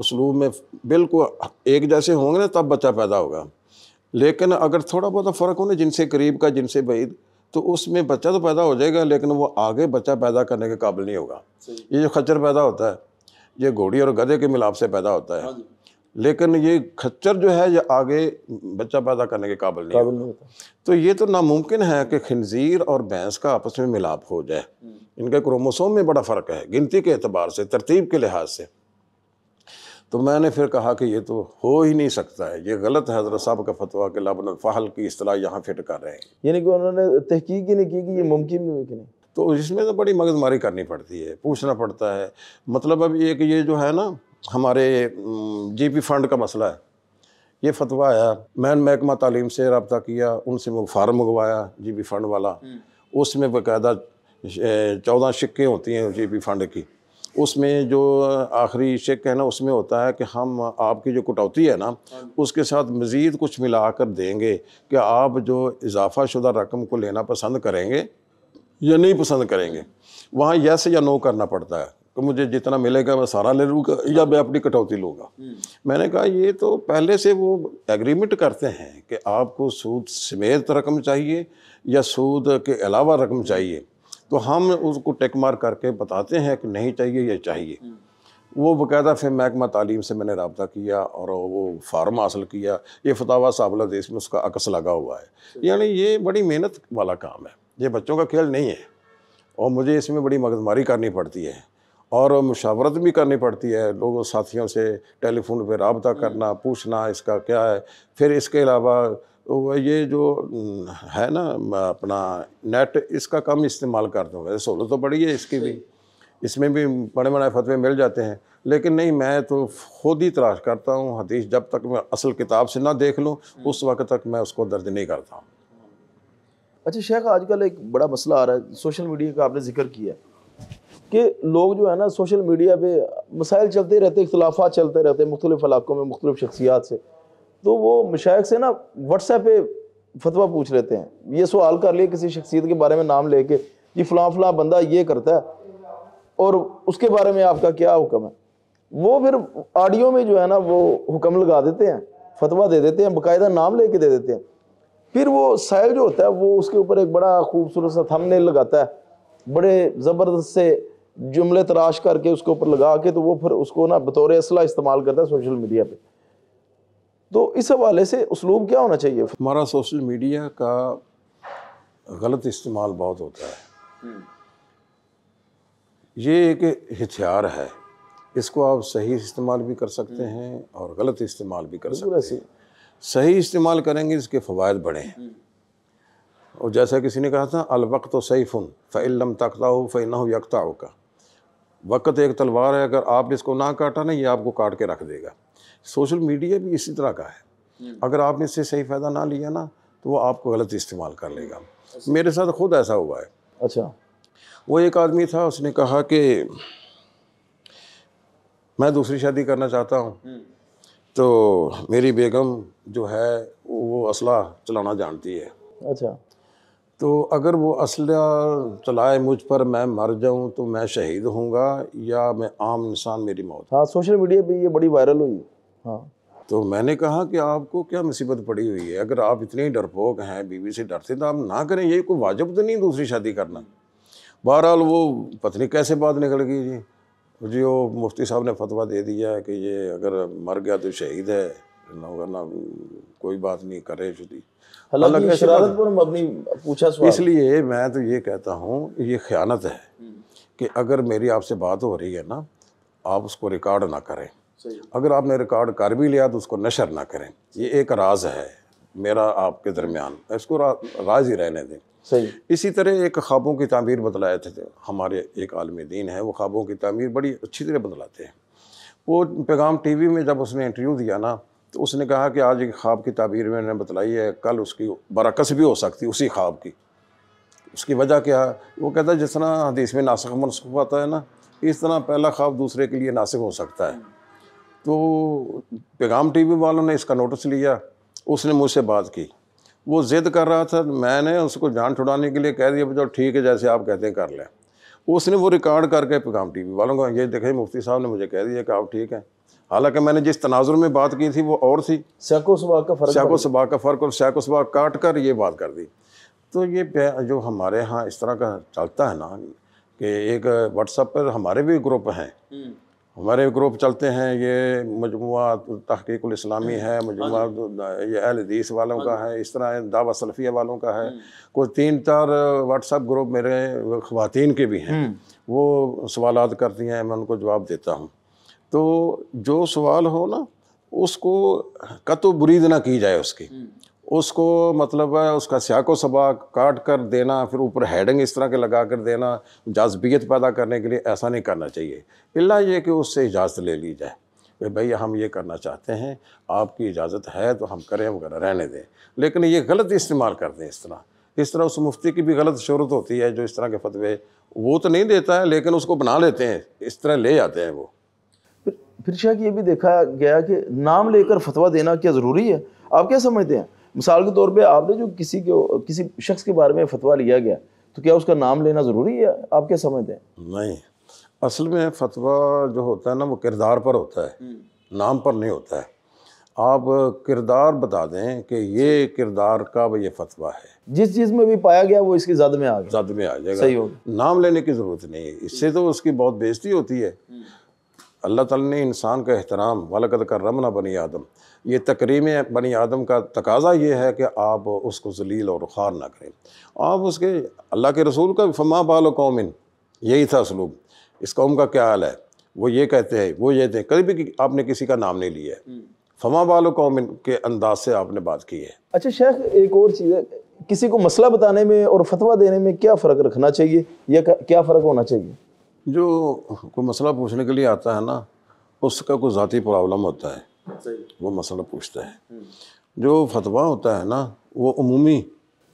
उसलूब में बिल्कुल एक जैसे होंगे ना तब बच्चा पैदा होगा लेकिन अगर थोड़ा बहुत तो फ़र्क हो ना जिनसे करीब का जिनसे बईद तो उसमें बच्चा तो पैदा हो जाएगा लेकिन वो आगे बच्चा पैदा करने के काबिल नहीं होगा ये जो खच्चर पैदा होता है ये घोड़ी और गधे के मिलाप से पैदा होता है हाँ लेकिन ये खच्चर जो है ये आगे बच्चा पैदा करने के काबिल नहीं, काबिल नहीं होता तो ये तो नामुमकिन है कि खनजीर और भैंस का आपस में मिलाप हो जाए हम्म। इनके क्रोमोसोम में बड़ा फ़र्क है गिनती के अतबार से तरतीब के लिहाज से तो मैंने फिर कहा कि ये तो हो ही नहीं सकता है ये गलत है हजरत साहब का फतवा के लबन फहल की असलाह यहाँ फिट कर रहे हैं यानी कि उन्होंने तहकीक ही नहीं की कि ये मुमकिन नहीं कि नहीं तो इसमें तो बड़ी मगजमारी करनी पड़ती है पूछना पड़ता है मतलब अब ये कि ये जो है ना हमारे जीपी फंड का मसला है ये फतवा आया मैंने महकमा तालीम से रबता किया उनसे फार्म मंगवाया जी पी फंड वाला उसमें बाकायदा चौदह शिक्के होती हैं जी पी फंड की उसमें जो आखिरी शेक है ना उसमें होता है कि हम आपकी जो कटौती है ना हाँ उसके साथ मज़ीद कुछ मिला कर देंगे कि आप जो इजाफा शुदा रकम को लेना पसंद करेंगे या नहीं पसंद करेंगे वहाँ यस या नो करना पड़ता है तो मुझे जितना मिलेगा मैं सारा ले लूँगा या मैं अपनी कटौती लूँगा हम्म। मैंने कहा ये तो पहले से वो एग्रीमेंट करते हैं कि आपको सूद समेत रकम चाहिए या सूद के अलावा रकम चाहिए तो हम उसको टेक मार करके बताते हैं कि नहीं चाहिए ये चाहिए वो बकायदा फिर महकमा तालीम से मैंने रबता किया और वो फार्म हासिल किया ये फतावा साबला देश में उसका अक्स लगा हुआ है यानी ये बड़ी मेहनत वाला काम है ये बच्चों का खेल नहीं है और मुझे इसमें बड़ी मगजमारी करनी पड़ती है और मुशावरत भी करनी पड़ती है लोगों साथियों से टेलीफोन पर रबता करना पूछना इसका क्या है फिर इसके अलावा तो ये जो है ना अपना नेट इसका कम इस्तेमाल कर हो वैसे तो पड़ी है इसकी भी इसमें भी बड़े बड़े फतवे मिल जाते हैं लेकिन नहीं मैं तो खुद ही तलाश करता हूँ हदीस जब तक मैं असल किताब से ना देख लूँ हम्म। उस वक्त तक मैं उसको दर्ज नहीं करता हूँ अच्छा शेख आजकल एक बड़ा मसला आ रहा है सोशल मीडिया का आपने जिक्र किया कि लोग जो है ना सोशल मीडिया पे मसाइल चलते रहते इख्लाफा चलते रहते मुख्तलिफ इलाकों में मुख्तलिफ शख्सियात से तो वो मशाक से ना व्हाट्सएप पे फतवा पूछ लेते हैं ये सवाल कर लिए किसी शख्सियत के बारे में नाम लेके जी फलां फलां बंदा ये करता है और उसके बारे में आपका क्या हुक्म है वो फिर ऑडियो में जो है ना वो हुक्म लगा देते हैं फतवा दे देते हैं बाकायदा नाम लेके दे देते हैं फिर वो साहिल जो होता है वो उसके ऊपर एक बड़ा खूबसूरत सा थमने लगाता है बड़े ज़बरदस्त से जुमले तराश करके उसके ऊपर लगा के तो वो फिर उसको ना बतौर असला इस्तेमाल करता है सोशल मीडिया पर तो इस हवाले से उसलूब क्या होना चाहिए हमारा सोशल मीडिया का गलत इस्तेमाल बहुत होता है हम्म। ये एक हथियार है इसको आप सही इस्तेमाल भी कर सकते हम्म। हैं और गलत इस्तेमाल भी कर सकते हैं सही इस्तेमाल करेंगे इसके फ़वाद बढ़े हैं हम्म। और जैसा किसी ने कहा था अलवक्त तो सही फुन फ़ैलम तख्ता हो फ़ैना हो यकता हो का वक्त एक तलवार है अगर आप इसको ना काटा ना ये आपको काट के रख देगा सोशल मीडिया भी इसी तरह का है हम्म। अगर आपने इससे सही फ़ायदा ना लिया ना तो वो आपको गलत इस्तेमाल कर लेगा अच्छा। मेरे साथ खुद ऐसा हुआ है अच्छा वो एक आदमी था उसने कहा कि मैं दूसरी शादी करना चाहता हूँ हम्म। तो मेरी बेगम जो है वो असला चलाना जानती है अच्छा तो अगर वो असला चलाए मुझ पर मैं मर जाऊँ तो मैं शहीद होऊंगा या मैं आम इंसान मेरी मौत हाँ सोशल मीडिया पे ये बड़ी वायरल हुई हाँ। तो मैंने कहा कि आपको क्या मुसीबत पड़ी हुई है अगर आप इतने ही डरपोक हैं बीवी से डरते तो आप ना करें ये कोई वाजब तो नहीं दूसरी शादी करना बहरहाल वो पत्नी कैसे बात निकल गई जी जी वो मुफ्ती साहब ने फतवा दे दिया कि ये अगर मर गया तो शहीद है ना कोई बात नहीं करे जुदी पूछा इसलिए मैं तो ये कहता हूँ ये ख्यानत है हम्म। कि अगर मेरी आपसे बात हो रही है ना आप उसको रिकॉर्ड ना करें अगर आपने रिकॉर्ड कर भी लिया तो उसको नशर ना करें ये एक राज है मेरा आपके दरमियान इसको रा, राज ही रहने दें सही इसी तरह एक ख्वाबों की तमीर बतलाए थे, थे तो हमारे एक आलमी दीन है वो ख्वाबों की तमीर बड़ी अच्छी तरह बतलाते हैं वो पैगाम टी वी में जब उसने इंटरव्यू दिया ना तो उसने कहा कि आज एक ख्वाब की तबीर में बतलाई है कल उसकी बरकस भी हो सकती उसी ख्वाब की उसकी वजह क्या है वो कहता है जिस तरह हदीस में नासिक मनसूख आता है ना इस तरह पहला ख्वाब दूसरे के लिए नासिक हो सकता है तो पैगाम टीवी वालों ने इसका नोटिस लिया उसने मुझसे बात की वो ज़िद कर रहा था मैंने उसको जान छुड़ाने के लिए कह दिया चलो ठीक है जैसे आप कहते हैं कर लें उसने वो रिकॉर्ड करके पैगाम टीवी वालों को ये देखे मुफ्ती साहब ने मुझे कह दिया कि आप ठीक हैं हालांकि मैंने जिस तनाजुर में बात की थी वो और थी सैको सबाक का फ़र्क सैको सबाक का फ़र्क और सैको सबाक काट कर ये बात कर दी तो ये जो हमारे यहाँ इस तरह का चलता है ना कि एक व्हाट्सएप पर हमारे भी ग्रुप हैं हम्म। हमारे ग्रुप चलते हैं ये मजमु इस्लामी है हाँ मजमु हाँ ये अहदीस हाँ वालों का है इस तरह दावा सलफिया वालों का है कुछ तीन चार व्हाट्सअप ग्रुप मेरे ख़वान के भी हैं हम्म। वो सवाल करती हैं मैं उनको जवाब देता हूँ तो जो सवाल हो ना उसको कतो बुरीद ना की जाए उसकी हम्म। उसको मतलब उसका स्याको सबा काट कर देना फिर ऊपर हेडिंग इस तरह के लगा कर देना जाजबियत पैदा करने के लिए ऐसा नहीं करना चाहिए इला ये कि उससे इजाज़त ले ली जाए कि भैया हम ये करना चाहते हैं आपकी इजाज़त है तो हम करें वगैरह रहने दें लेकिन ये गलत इस्तेमाल कर दें इस तरह इस तरह उस मुफ्ती की भी गलत शहरत होती है जो इस तरह के फतवे वो तो नहीं देता है लेकिन उसको बना लेते हैं इस तरह ले जाते हैं वो फिर शायद ये भी देखा गया कि नाम लेकर फतवा देना क्या ज़रूरी है आप क्या समझते हैं मिसाल के तौर पे आपने जो किसी के किसी शख्स के बारे में फतवा लिया गया तो क्या उसका नाम लेना ज़रूरी है आप क्या समझते हैं नहीं असल में फतवा जो होता है ना वो किरदार पर होता है हम्म। नाम पर नहीं होता है आप किरदार बता दें कि ये किरदार का ये फतवा है जिस चीज़ में भी पाया गया वो इसकी जद में आ जद में आ जाएगा सही हो नाम लेने की ज़रूरत नहीं है इससे तो उसकी बहुत बेजती होती है हम्म। अल्लाह ताला ने इंसान का एहतराम वालकद का रमना बनी आदम ये तकरीम बनी आदम का तकाजा ये है कि आप उसको जलील और ख़ार ना करें आप उसके अल्लाह के रसूल का फमा बाल कौमिन यही था सलूब इस कौम का क्या हाल है वो ये कहते हैं वो ये कहते कभी भी आपने किसी का नाम नहीं लिया है हम्म। फमा बाल कौमिन के अंदाज से आपने बात की है अच्छा शेख एक और चीज़ है किसी को मसला बताने में और फतवा देने में क्या फ़र्क रखना चाहिए या क्या फ़र्क होना चाहिए जो कोई मसला पूछने के लिए आता है ना उसका कोई ज़ाती प्रॉब्लम होता है वो मसला पूछता है हम्म। जो फतवा होता है ना वो अमूमी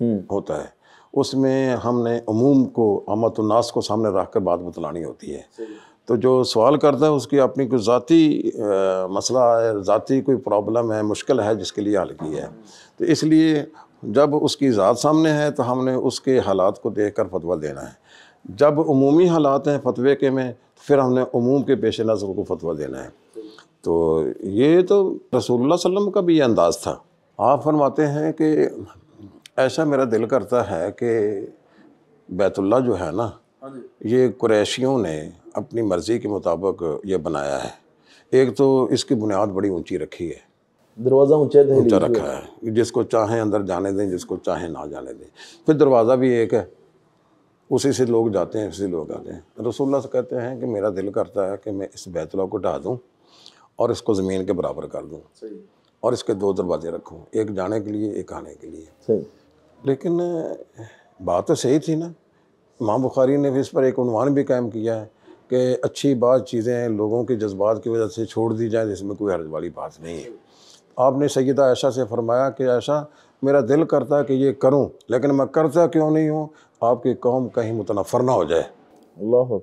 हम्म। होता है उसमें हमने अमूम को अमतनास को सामने रख कर बात बतलानी होती है तो जो सवाल करता है उसकी अपनी कोई ज़ाती मसला है ज़ाती कोई प्रॉब्लम है मुश्किल है जिसके लिए हल की है हम्म। तो इसलिए जब उसकी ज़ात सामने है तो हमने उसके हालात को देख कर फतवा देना है जब अमूमी हालात हैं फतवे के में तो फिर हमने अमूम के पेश नज़र को फतवा देना है तो ये तो रसूलुल्लाह वसल्लम का भी ये अंदाज़ था आप फरमाते हैं कि ऐसा मेरा दिल करता है कि बैतुल्ला जो है ना हाँ ये कुरैशियों ने अपनी मर्ज़ी के मुताबिक ये बनाया है एक तो इसकी बुनियाद बड़ी ऊंची रखी है दरवाज़ा ऊंचा ऊंचा रखा है जिसको चाहे अंदर जाने दें जिसको चाहे ना जाने दें फिर दरवाज़ा भी एक है उसी से लोग जाते हैं उसी लोग आते हैं रसोल्ला से कहते हैं कि मेरा दिल करता है कि मैं इस बैतुल्ला को डा दूँ और इसको ज़मीन के बराबर कर दूँ और इसके दो दरवाजे रखूँ एक जाने के लिए एक आने के लिए लेकिन बात तो सही थी ना माँ बुखारी ने भी इस पर एक उनवान भी कायम किया है कि अच्छी बात चीज़ें लोगों के जज्बात की वजह से छोड़ दी जाए जिसमें कोई हर्ज वाली बात नहीं है आपने सैदा ऐशा से फरमाया कि ऐशा मेरा दिल करता कि ये करूं लेकिन मैं करता क्यों नहीं हूं आपकी कौम कहीं मुतनफ़र ना हो जाए अल्लाह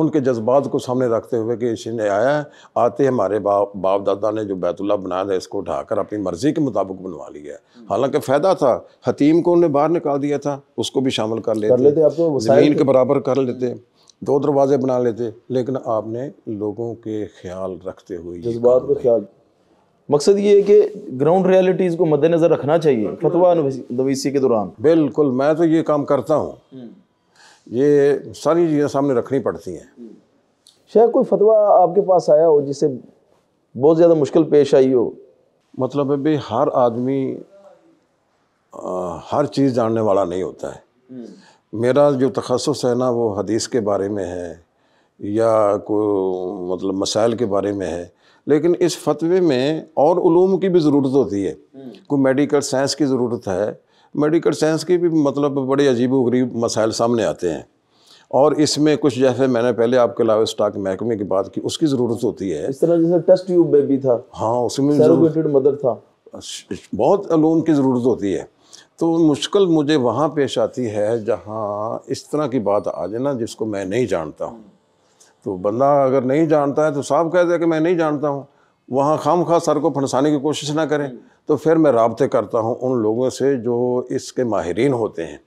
उनके जज्बात को सामने रखते हुए कि इसी ने आया है आते हमारे बाप बाप दादा ने जो बैतुल्ला बनाया था इसको उठाकर अपनी मर्ज़ी के मुताबिक बनवा लिया है हम्म। हालांकि फ़ायदा था हतीम को उन्हें बाहर निकाल दिया था उसको भी शामिल कर लेते कर लेते आप तो ज़मीन के बराबर कर लेते दो दरवाजे बना लेते लेकिन आपने लोगों के ख्याल रखते हुए जज्बात का ख्याल मकसद ये है कि ग्राउंड रियलिटीज़ को मद्देनज़र रखना चाहिए फतवा नवीसी के दौरान बिल्कुल मैं तो ये काम करता हूँ हम्म। ये सारी चीज़ें सामने रखनी पड़ती हैं शायद कोई फतवा आपके पास आया हो जिसे बहुत ज़्यादा मुश्किल पेश आई हो मतलब है भाई हर आदमी हर चीज़ जानने वाला नहीं होता है मेरा जो तखसस है ना वो हदीस के बारे में है या को मतलब मसाइल के बारे में है लेकिन इस फतवे में और उलूम की भी ज़रूरत होती है हम्म। कोई मेडिकल साइंस की ज़रूरत है मेडिकल साइंस के भी मतलब बड़े अजीब वरीब मसाइल सामने आते हैं और इसमें कुछ जैसे मैंने पहले आपके अलावा स्टॉक महकमे की बात की उसकी ज़रूरत होती है इस तरह जैसे टेस्ट ट्यूब में भी था हाँ उसमें मदर था बहुत लोन की ज़रूरत होती है तो मुश्किल मुझे वहाँ पेश आती है जहाँ इस तरह की बात आ जाए ना जिसको मैं नहीं जानता हूँ तो बंदा अगर नहीं जानता है तो साफ कह दे कि मैं नहीं जानता हूँ वहाँ खाम खा सर को फंसाने की कोशिश ना करें तो फिर मैं रबते करता हूँ उन लोगों से जो इसके माहरीन होते हैं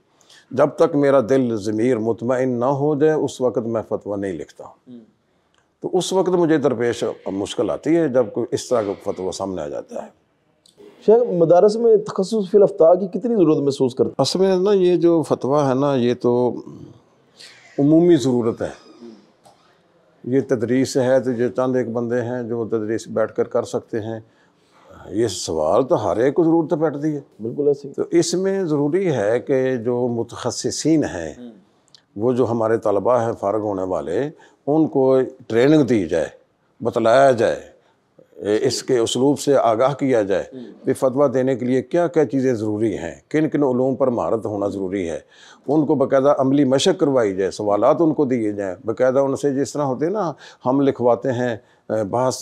जब तक मेरा दिल ज़मीर मुतमिन ना हो जाए उस वक्त मैं फतवा नहीं लिखता हूँ हम्म। तो उस वक्त मुझे दरपेश मुश्किल आती है जब कोई इस तरह का फतवा सामने आ जाता है शेख मदारस में तखस फिलफ्ता की कितनी ज़रूरत महसूस करता असल में ना ये जो फतवा है ना ये तो अमूमी ज़रूरत है ये तदरीस है तो जो चंद एक बंदे हैं जो तदरीस बैठ कर कर सकते हैं ये सवाल तो हर एक को ज़रूरत तो बैठती है बिल्कुल ऐसी तो इसमें ज़रूरी है कि जो मुतखसिन हैं हम्म। वो जो हमारे तलबा हैं फारग होने वाले उनको ट्रेनिंग दी जाए बतलाया जाए इसके उसलूब से आगाह किया जाए हम्म। भी फतवा देने के लिए क्या क्या चीज़ें ज़रूरी हैं किन किन ओलूम पर महारत होना ज़रूरी है उनको बाकायदा अमली मशक करवाई जाए सवाल उनको दिए जाएँ बाकायदा उनसे जिस तरह होते हैं ना हम लिखवाते हैं बहस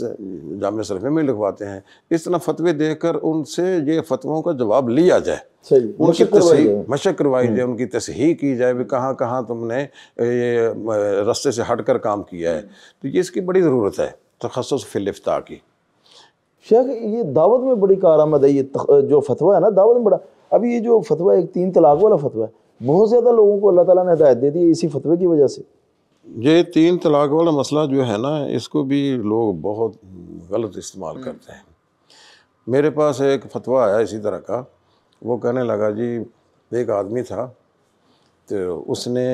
जाम सरफ़े में लिखवाते हैं इस तरह फतवे देकर उनसे ये फतवों का जवाब लिया जाए उनकी तस्ही मशक करवाई हम्म। जाए उनकी तस्ही की जाए भी कहाँ कहाँ तुमने ये रस्ते से हट कर काम किया है हम्म। तो ये इसकी बड़ी ज़रूरत है तखस फिलफ्ता की शेख ये दावत में बड़ी कार आमद है ये जो फतवा है ना दावत में बड़ा अभी ये जो फतवा एक तीन तलाक वाला फतवा है बहुत ज़्यादा लोगों को अल्लाह ताला ने हदायत दे दी इसी फतवे की वजह से ये तीन तलाक वाला मसला जो है ना इसको भी लोग बहुत गलत इस्तेमाल हम्म। करते हैं मेरे पास एक फतवा आया इसी तरह का वो कहने लगा जी एक आदमी था तो उसने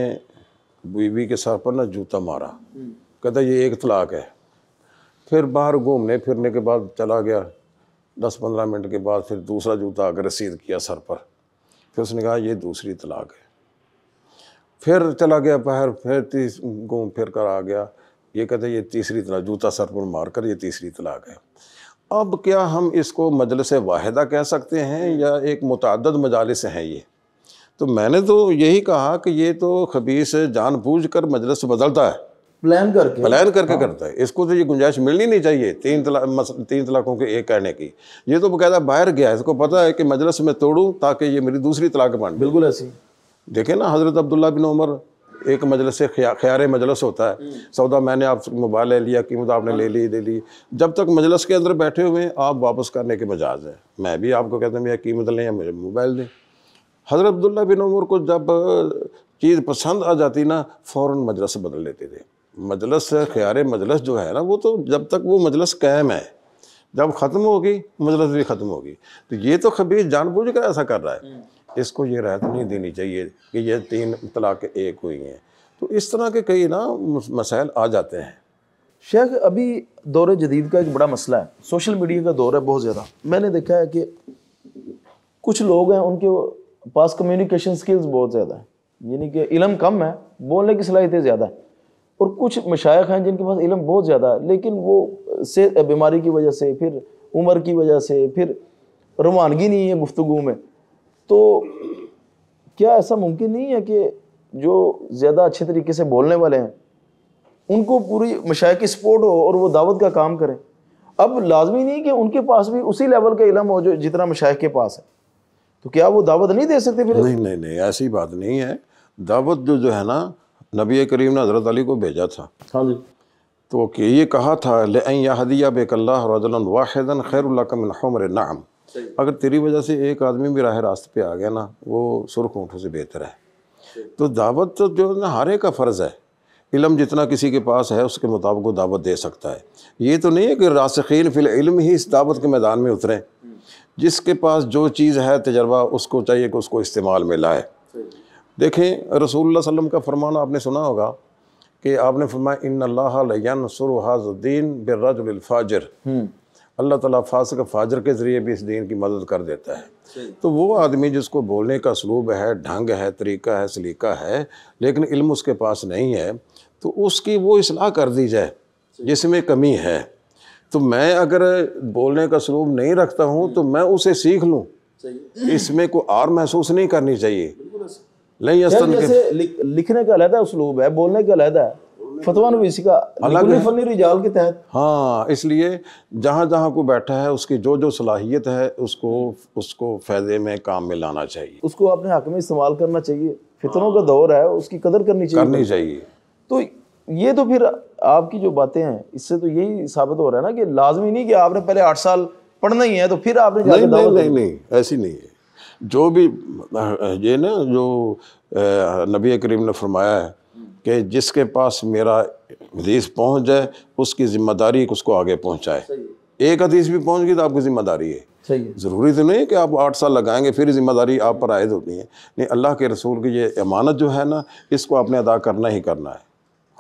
बीवी के सर पर ना जूता मारा हम्म। कहता ये एक तलाक है फिर बाहर घूमने फिरने के बाद चला गया दस पंद्रह मिनट के बाद फिर दूसरा जूता आकर रसीद किया सर पर फिर उसने कहा ये दूसरी तलाक है फिर चला गया पहर फिर तीस घूम फिर कर आ गया ये कहते ये तीसरी तलाक जूता सर पर मार कर ये तीसरी तलाक है अब क्या हम इसको मजलस वाहिदा कह सकते हैं या एक मुतद मजालस हैं ये तो मैंने तो यही कहा कि ये तो खबीस जानबूझ कर मजलस बदलता है प्लान करके प्लान करके हाँ। करता है इसको तो ये गुंजाइश मिलनी नहीं चाहिए तीन तलाक तीन तलाकों के एक कहने की ये तो बकायदा बाहर गया है इसको पता है कि मजलस में तोड़ूँ ताकि ये मेरी दूसरी तलाक बांट बिल्कुल ऐसी देखे ना हज़रत अब्दुल्ला बिन उमर एक मजलस से ख्यार मजलस होता है हम्म। सौदा मैंने आप मोबाइल ले लिया कीमत आपने ले ली ले ली जब तक मजलस के अंदर बैठे हुए आप वापस करने के मजाज है मैं भी आपको कहता हूँ भैया कीमत लें या मुझे मोबाइल दें हज़रत अब्दुल्ला बिन उमर को जब चीज़ पसंद आ जाती ना फ़ौर मजलस बदल लेते थे मजलस ख्यार मजलस जो है ना वो तो जब तक वो मजलस कायम है जब ख़त्म होगी मजलस भी ख़त्म होगी तो ये तो खबीर जानबूझ कर ऐसा कर रहा है हम्म। इसको ये राहत नहीं देनी चाहिए कि ये तीन तलाक एक हुई हैं तो इस तरह के कई ना मसाइल आ जाते हैं शेख अभी दौरे जदीद का एक बड़ा मसला है सोशल मीडिया का दौर है बहुत ज़्यादा मैंने देखा है कि कुछ लोग हैं उनके पास कम्युनिकेशन स्किल्स बहुत ज़्यादा है यानी कि इलम कम है बोलने की सलाहियतें ज़्यादा है और कुछ मशाइ हैं जिनके पास इलम बहुत ज़्यादा है लेकिन वो से बीमारी की वजह से फिर उम्र की वजह से फिर रवानगी नहीं है गुफ्तु में तो क्या ऐसा मुमकिन नहीं है कि जो ज़्यादा अच्छे तरीके से बोलने वाले हैं उनको पूरी मशाइ की सपोर्ट हो और वो दावत का काम करें अब लाजमी नहीं कि उनके पास भी उसी लेवल का इलम हो जो जितना मशाइ के पास है तो क्या वो दावत नहीं दे सकते फिर नहीं नहीं नहीं ऐसी बात नहीं है दावत जो जो है ना नबी करीम ने हज़रत अली को भेजा था हाँ जी तो कि ये कहा था लेहदिया बेकल्ला वाहिदन खैरकमिन हमर नाम अगर तेरी वजह से एक आदमी भी राह रास्ते पर आ गया ना वो सुर्ख ऊँटों से बेहतर है तो दावत तो जो है ना हर एक का फ़र्ज़ है इलम जितना किसी के पास है उसके मुताबिक वो दावत दे सकता है ये तो नहीं है कि रासखीन फिल इलम ही इस दावत के मैदान में उतरें जिसके पास जो चीज़ है तजर्बा उसको चाहिए कि उसको इस्तेमाल में लाए देखें रसूलुल्लाह सल्लम का फरमान आपने सुना होगा कि आपने फरमाया इन हाजुद्दीन बर्रजुल्फ़ाजर अल्लाह ताला फासिक फाजर के ज़रिए भी इस दीन की मदद कर देता है तो वो आदमी जिसको बोलने का सलूब है ढंग है तरीका है सलीका है लेकिन इल्म उसके पास नहीं है तो उसकी वो असलाह कर दी जाए जिसमें कमी है तो मैं अगर बोलने का सलूब नहीं रखता हूँ तो मैं उसे सीख लूँ इसमें कोई और महसूस नहीं करनी चाहिए नहीं तो जैसे लिखने का अलहदा उसलूब है बोलने का अलहदा है फतवा नवीसी का अलग फनी रिजाल के तहत हाँ इसलिए जहाँ जहाँ को बैठा है उसकी जो जो सलाहियत है उसको उसको फायदे में काम में लाना चाहिए उसको अपने हक में इस्तेमाल करना चाहिए फितरों का दौर है उसकी कदर करनी चाहिए करनी चाहिए तो ये तो फिर आपकी जो बातें हैं इससे तो यही साबित हो रहा है ना कि लाजमी नहीं कि आपने पहले आठ साल पढ़ना ही है तो फिर आपने नहीं नहीं ऐसी नहीं है जो भी ये ना जो नबी करीम ने फरमाया है कि जिसके पास मेरा हदीस पहुंच जाए उसकी ज़िम्मेदारी उसको आगे पहुंचाए एक हदीस भी पहुंच गई तो आपकी ज़िम्मेदारी है ज़रूरी तो नहीं कि आप आठ साल लगाएंगे फिर ज़िम्मेदारी आप पर आयद होती है नहीं अल्लाह के रसूल की ये अमानत जो है ना इसको आपने अदा करना ही करना है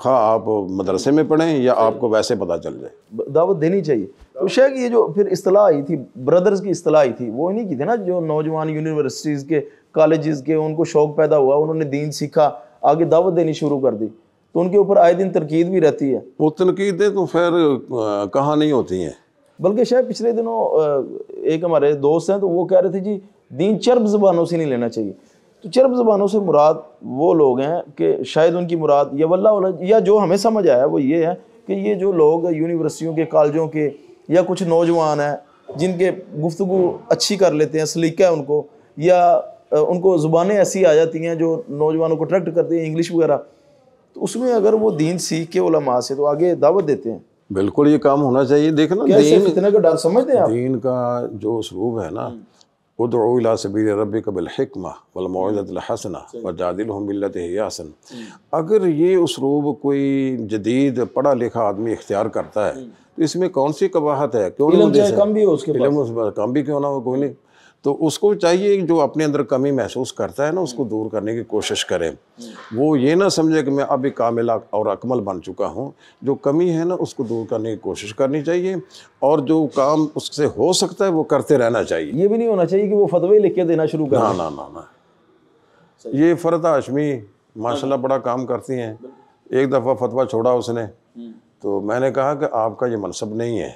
हाँ आप मदरसे में पढ़ें या आपको वैसे पता चल जाए दावत देनी चाहिए तो शेख ये जो फिर असलाह आई थी ब्रदर्स की असलाह आई थी वो इन्हीं की थी ना जो नौजवान यूनिवर्सिटीज़ के कॉलेजेस के उनको शौक़ पैदा हुआ उन्होंने दीन सीखा आगे दावत देनी शुरू कर दी तो उनके ऊपर आए दिन तरकीद भी रहती है वो तनकीदें तो खैर कहाँ नहीं होती हैं बल्कि शायद पिछले दिनों एक हमारे दोस्त हैं तो वो कह रहे थे जी दीन चर्ब जबानों से नहीं लेना चाहिए तो चर्ब जबानों से मुराद वो लोग हैं कि शायद उनकी मुराद या वल्ला या जो हमें समझ आया वो ये है कि ये जो लोग यूनिवर्सिटियों के कॉलेजों के या कुछ नौजवान हैं जिनके गुफ्तु अच्छी कर लेते हैं सलीका है उनको या उनको ज़ुबानें ऐसी आ जाती हैं जो नौजवानों को अट्रैक्ट करती हैं इंग्लिश वगैरह तो उसमें अगर वो दीन सीख के उलमा से तो आगे दावत देते हैं बिल्कुल ये काम होना चाहिए देखना दीन इतने का डर समझते हैं दीन का जो स्वरूप है ना उदला सबीर रब हसन अगर ये उसरूब कोई जदीद पढ़ा लिखा आदमी इख्तियार करता है तो इसमें कौन सी कबाहत है क्यों नहीं कम भी हो उसके इलम उस कम भी क्यों ना हो कोई नहीं तो उसको चाहिए जो अपने अंदर कमी महसूस करता है ना उसको दूर करने की कोशिश करें वो ये ना समझे कि मैं अभी कामिला और अकमल बन चुका हूँ जो कमी है ना उसको दूर करने की कोशिश करनी चाहिए और जो काम उससे हो सकता है वो करते रहना चाहिए ये भी नहीं होना चाहिए कि वो फतवे लिख के देना शुरू कर ना ना ना ना ये फरत हाशमी माशाल्लाह बड़ा काम करती हैं एक दफ़ा फतवा छोड़ा उसने तो मैंने कहा कि आपका ये मनसब नहीं है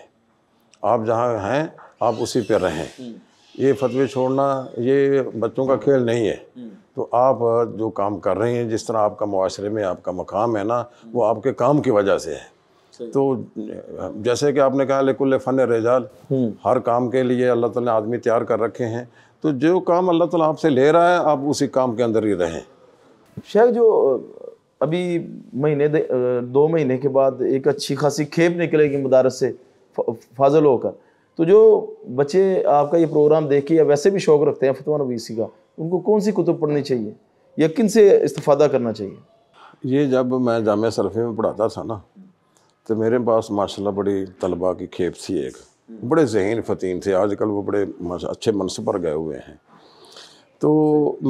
आप जहाँ हैं आप उसी पर रहें हम्म। ये फतवे छोड़ना ये बच्चों का खेल नहीं है हम्म। तो आप जो काम कर रहे हैं जिस तरह आपका माशरे में आपका मकाम है ना वो हम्म। आपके काम की वजह से है तो जैसे कि आपने कहा लेकुल्ल फ़न रेजाल हर काम के लिए अल्लाह ताला ने आदमी तैयार कर रखे हैं तो जो काम अल्लाह ताला आपसे ले रहा है आप उसी काम के अंदर ही रहें शेख जो अभी महीने दो महीने के बाद एक अच्छी खासी खेप निकलेगी मदारस से फाजल होकर तो जो बच्चे आपका ये प्रोग्राम देख के या वैसे भी शौक़ रखते हैं फतवा नवीसी का उनको कौन सी कुतुब पढ़नी चाहिए या किन से इस्तादा करना चाहिए ये जब मैं जाम सरफे में पढ़ाता था ना तो मेरे पास माशाल्लाह बड़ी तलबा की खेप थी एक बड़े जहन फ़तीन थे आजकल वो बड़े अच्छे मनस पर गए हुए हैं तो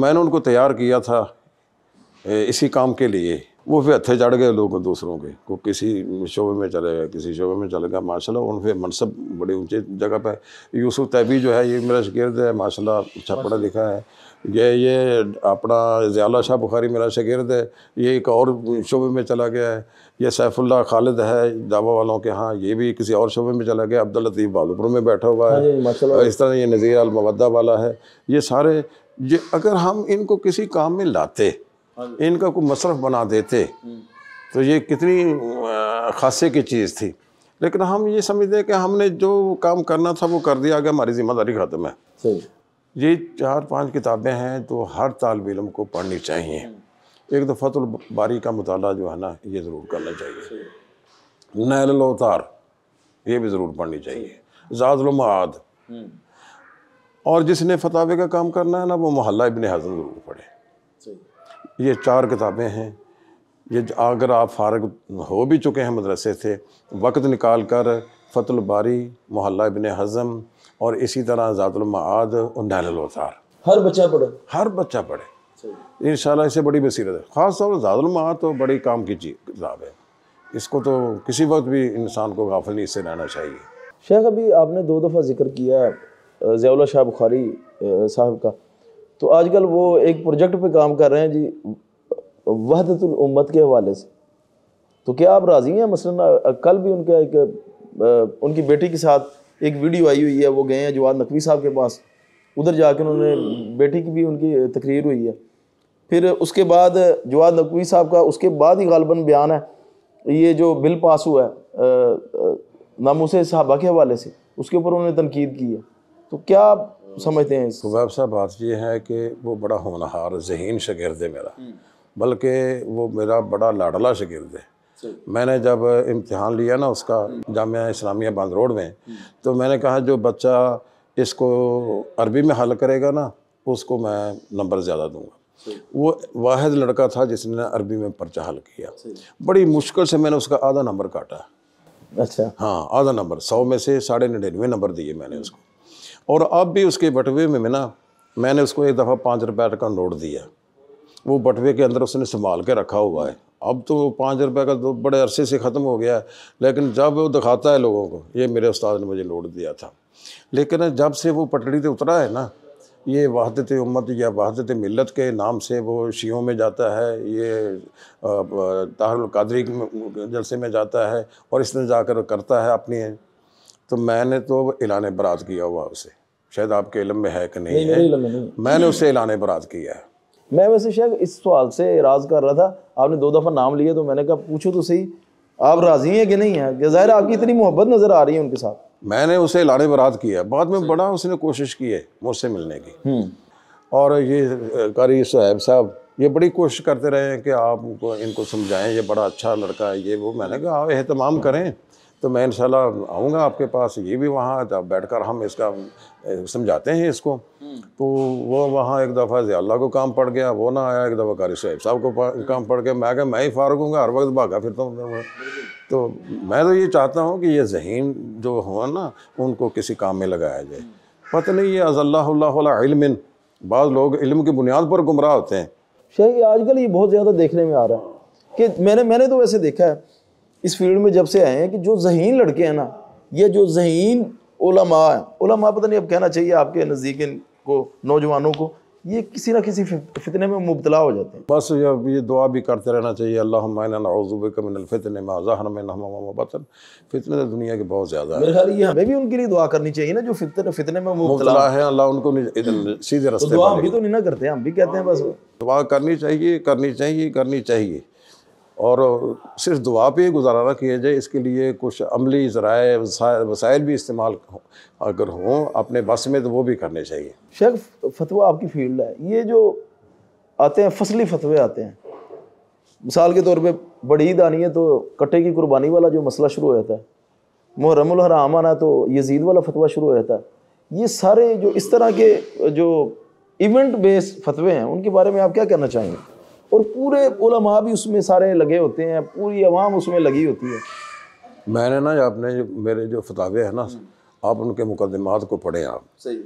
मैंने उनको तैयार किया था इसी काम के लिए वो फिर हथे चढ़ गए लोग दूसरों के को किसी शोबे में चले गए किसी शोबे में चले गए माशाल्लाह उन फिर मनसब बड़े ऊंचे जगह पर यूसुफ तैबी जो है ये मेरा शगिर्द है माशाल्लाह अच्छा पढ़ा लिखा है ये ये अपना ज्याला शाह बुखारी मेरा शगिर्द है ये एक और शोबे में चला गया है ये सैफुल्ला खालिद है दावा वालों के यहाँ ये भी किसी और शोबे में चला गया अब्दुल लतीफ़ बालूपुर में बैठा हुआ है हाँ इस तरह ये नज़ीर अलमवदा वाला है ये सारे ये अगर हम इनको किसी काम में लाते हाँ। इनका कोई मशरफ बना देते तो ये कितनी खासे की चीज़ थी लेकिन हम ये समझते हैं कि हमने जो काम करना था वो कर दिया गया हमारी जिम्मेदारी ख़त्म है ये चार पांच किताबें हैं तो हर तालब इलम को पढ़नी चाहिए एक तो फतुल बारी का मताल जो है ना ये ज़रूर करना चाहिए नैल अवतार ये भी ज़रूर पढ़नी चाहिए जाजुलमाद हम्म। और जिसने फतावे का काम करना है ना वो मोहल्ला इबन हजम ज़रूर पढ़े ये चार किताबें हैं ये अगर आप फारग हो भी चुके हैं मदरसे से वक्त निकाल कर फतुलबारी मोहल्ला इबन हज़म और इसी तरह ज़ातुलमाद और नैलतार हर बच्चा पढ़े हर बच्चा पढ़े इन इससे बड़ी बसीरत है ख़ास तौर ज़ातुलमाद तो बड़ी काम की चीज किताब है इसको तो किसी वक्त भी इंसान को गाफिल इससे रहना चाहिए शेख अभी आपने दो दफ़ा जिक्र किया ज़ियाला शाह बुखारी साहब का तो आजकल वो एक प्रोजेक्ट पे काम कर रहे हैं जी वहदतुल उम्मत के हवाले से तो क्या आप राज़ी हैं मसलन कल भी उनका एक उनकी बेटी के साथ एक वीडियो आई हुई है वो गए हैं जवाद नकवी साहब के पास उधर जाके उन्होंने हम्म। बेटी की भी उनकी तकरीर हुई है फिर उसके बाद जवाद नकवी साहब का उसके बाद ही गालबन बयान है ये जो बिल पास हुआ है नामोसे साहबा के हवाले से उसके ऊपर उन्होंने तनकीद की है तो क्या समझते हैं तो वैब साहब बात यह है कि वो बड़ा होनहार जहन शगिरद है मेरा हम्म। बल्कि वो मेरा बड़ा लाडला शगिरद है मैंने जब इम्तहान लिया ना उसका हम्म। जामिया इस्लामिया बंद रोड में हम्म। तो मैंने कहा जो बच्चा इसको अरबी में हल करेगा ना उसको मैं नंबर ज़्यादा दूंगा वो वाहिद लड़का था जिसने अरबी में पर्चा हल किया बड़ी मुश्किल से मैंने उसका आधा नंबर काटा अच्छा हाँ आधा नंबर सौ में से साढ़े निन्यानवे नंबर दिए मैंने उसको और अब भी उसके बटवे में, में ना मैंने उसको एक दफ़ा पाँच रुपये का नोट दिया वो बटवे के अंदर उसने संभाल के रखा हुआ है अब तो पाँच रुपए का तो बड़े अरसे से ख़त्म हो गया है लेकिन जब वो दिखाता है लोगों को ये मेरे उस्ताद ने मुझे नोट दिया था लेकिन जब से वो पटड़ी से उतरा है ना ये वहादत उम्मत या वहादत मिलत के नाम से वो शियों में जाता है ये ताहरुल जलसे में जाता है और इसने जाकर करता है अपनी तो मैंने तो एलान बराज़ किया हुआ उसे शायद आपके इलम में है कि नहीं, नहीं, नहीं, नहीं, मैंने उससे एलान बराज किया है मैं वैसे शायद इस सवाल से राज कर रहा था आपने दो दफ़ा नाम लिया तो मैंने कहा पूछो तो सही आप राज़ी हैं कि नहीं है ज़ाहिर आपकी इतनी मोहब्बत नज़र आ रही है उनके साथ मैंने उसे लाड़े बरात किया बाद में बड़ा उसने कोशिश की है मुझसे मिलने की हम्म। और ये कारी साहब साहब ये बड़ी कोशिश करते रहे हैं कि आप इनको समझाएं ये बड़ा अच्छा लड़का है ये वो मैंने कहा आप एहतमाम करें तो मैं इंशाल्लाह आऊँगा आपके पास ये भी वहाँ तो बैठकर हम इसका समझाते हैं इसको हम्म। तो वो वहाँ एक दफ़ा ज़ियाल्ला को काम पड़ गया वो ना आया एक दफ़ा कारी साहब साहब को हम्म। काम पड़ गया मैं क्या मैं ही फारूक हूँ हर वक्त भागा फिरता हूँ तो मैं तो ये चाहता हूँ कि ये जहीन जो हुआ ना उनको किसी काम में लगाया जाए हम्म। पता नहीं ये अजल्लामिन बाद लोग इल्म की बुनियाद पर गुमराह होते हैं शायद आजकल ये बहुत ज़्यादा देखने में आ रहा है कि मैंने मैंने तो वैसे देखा है इस फील्ड में जब से आए हैं कि जो जहीन लड़के हैं ना ये जो जहीन ओलामा है ओलामा पता नहीं अब कहना चाहिए आपके नज़दीक को नौजवानों को ये किसी ना किसी फितने में मुबतला हो जाते हैं बस ये, ये दुआ भी करते रहना चाहिए अल्लाह मिनफ़ितन में फितने तो दुनिया के बहुत ज़्यादा मेरे ख्याल ये हमें भी उनके लिए दुआ करनी चाहिए ना जो फितने फितने में मुबतला है अल्लाह उनको सीधे रस्ते तो दुआ हम भी तो नहीं ना करते हम भी कहते हैं हाँ। बस दुआ करनी चाहिए करनी चाहिए करनी चाहिए और सिर्फ दुआ पे गुजारा ना किया जाए इसके लिए कुछ अमली ज़राए वसाइल भी इस्तेमाल अगर हों अपने बस में तो वो भी करने चाहिए शेख फतवा आपकी फील्ड है ये जो आते हैं फसली फतवे आते हैं मिसाल के तौर पे बड़ी ईद आनी है तो कट्टे की कुर्बानी वाला जो मसला शुरू हो जाता है मुहरमुल हराम आना तो यजीद वाला फतवा शुरू हो जाता है ये सारे जो इस तरह के जो इवेंट बेस्ड फतवे हैं उनके बारे में आप क्या कहना चाहेंगे और पूरे उलमा भी उसमें सारे लगे होते हैं पूरी आवाम उसमें लगी होती है मैंने ना आपने जो मेरे जो फतावे हैं ना आप उनके मुकदमात को पढ़े आप सही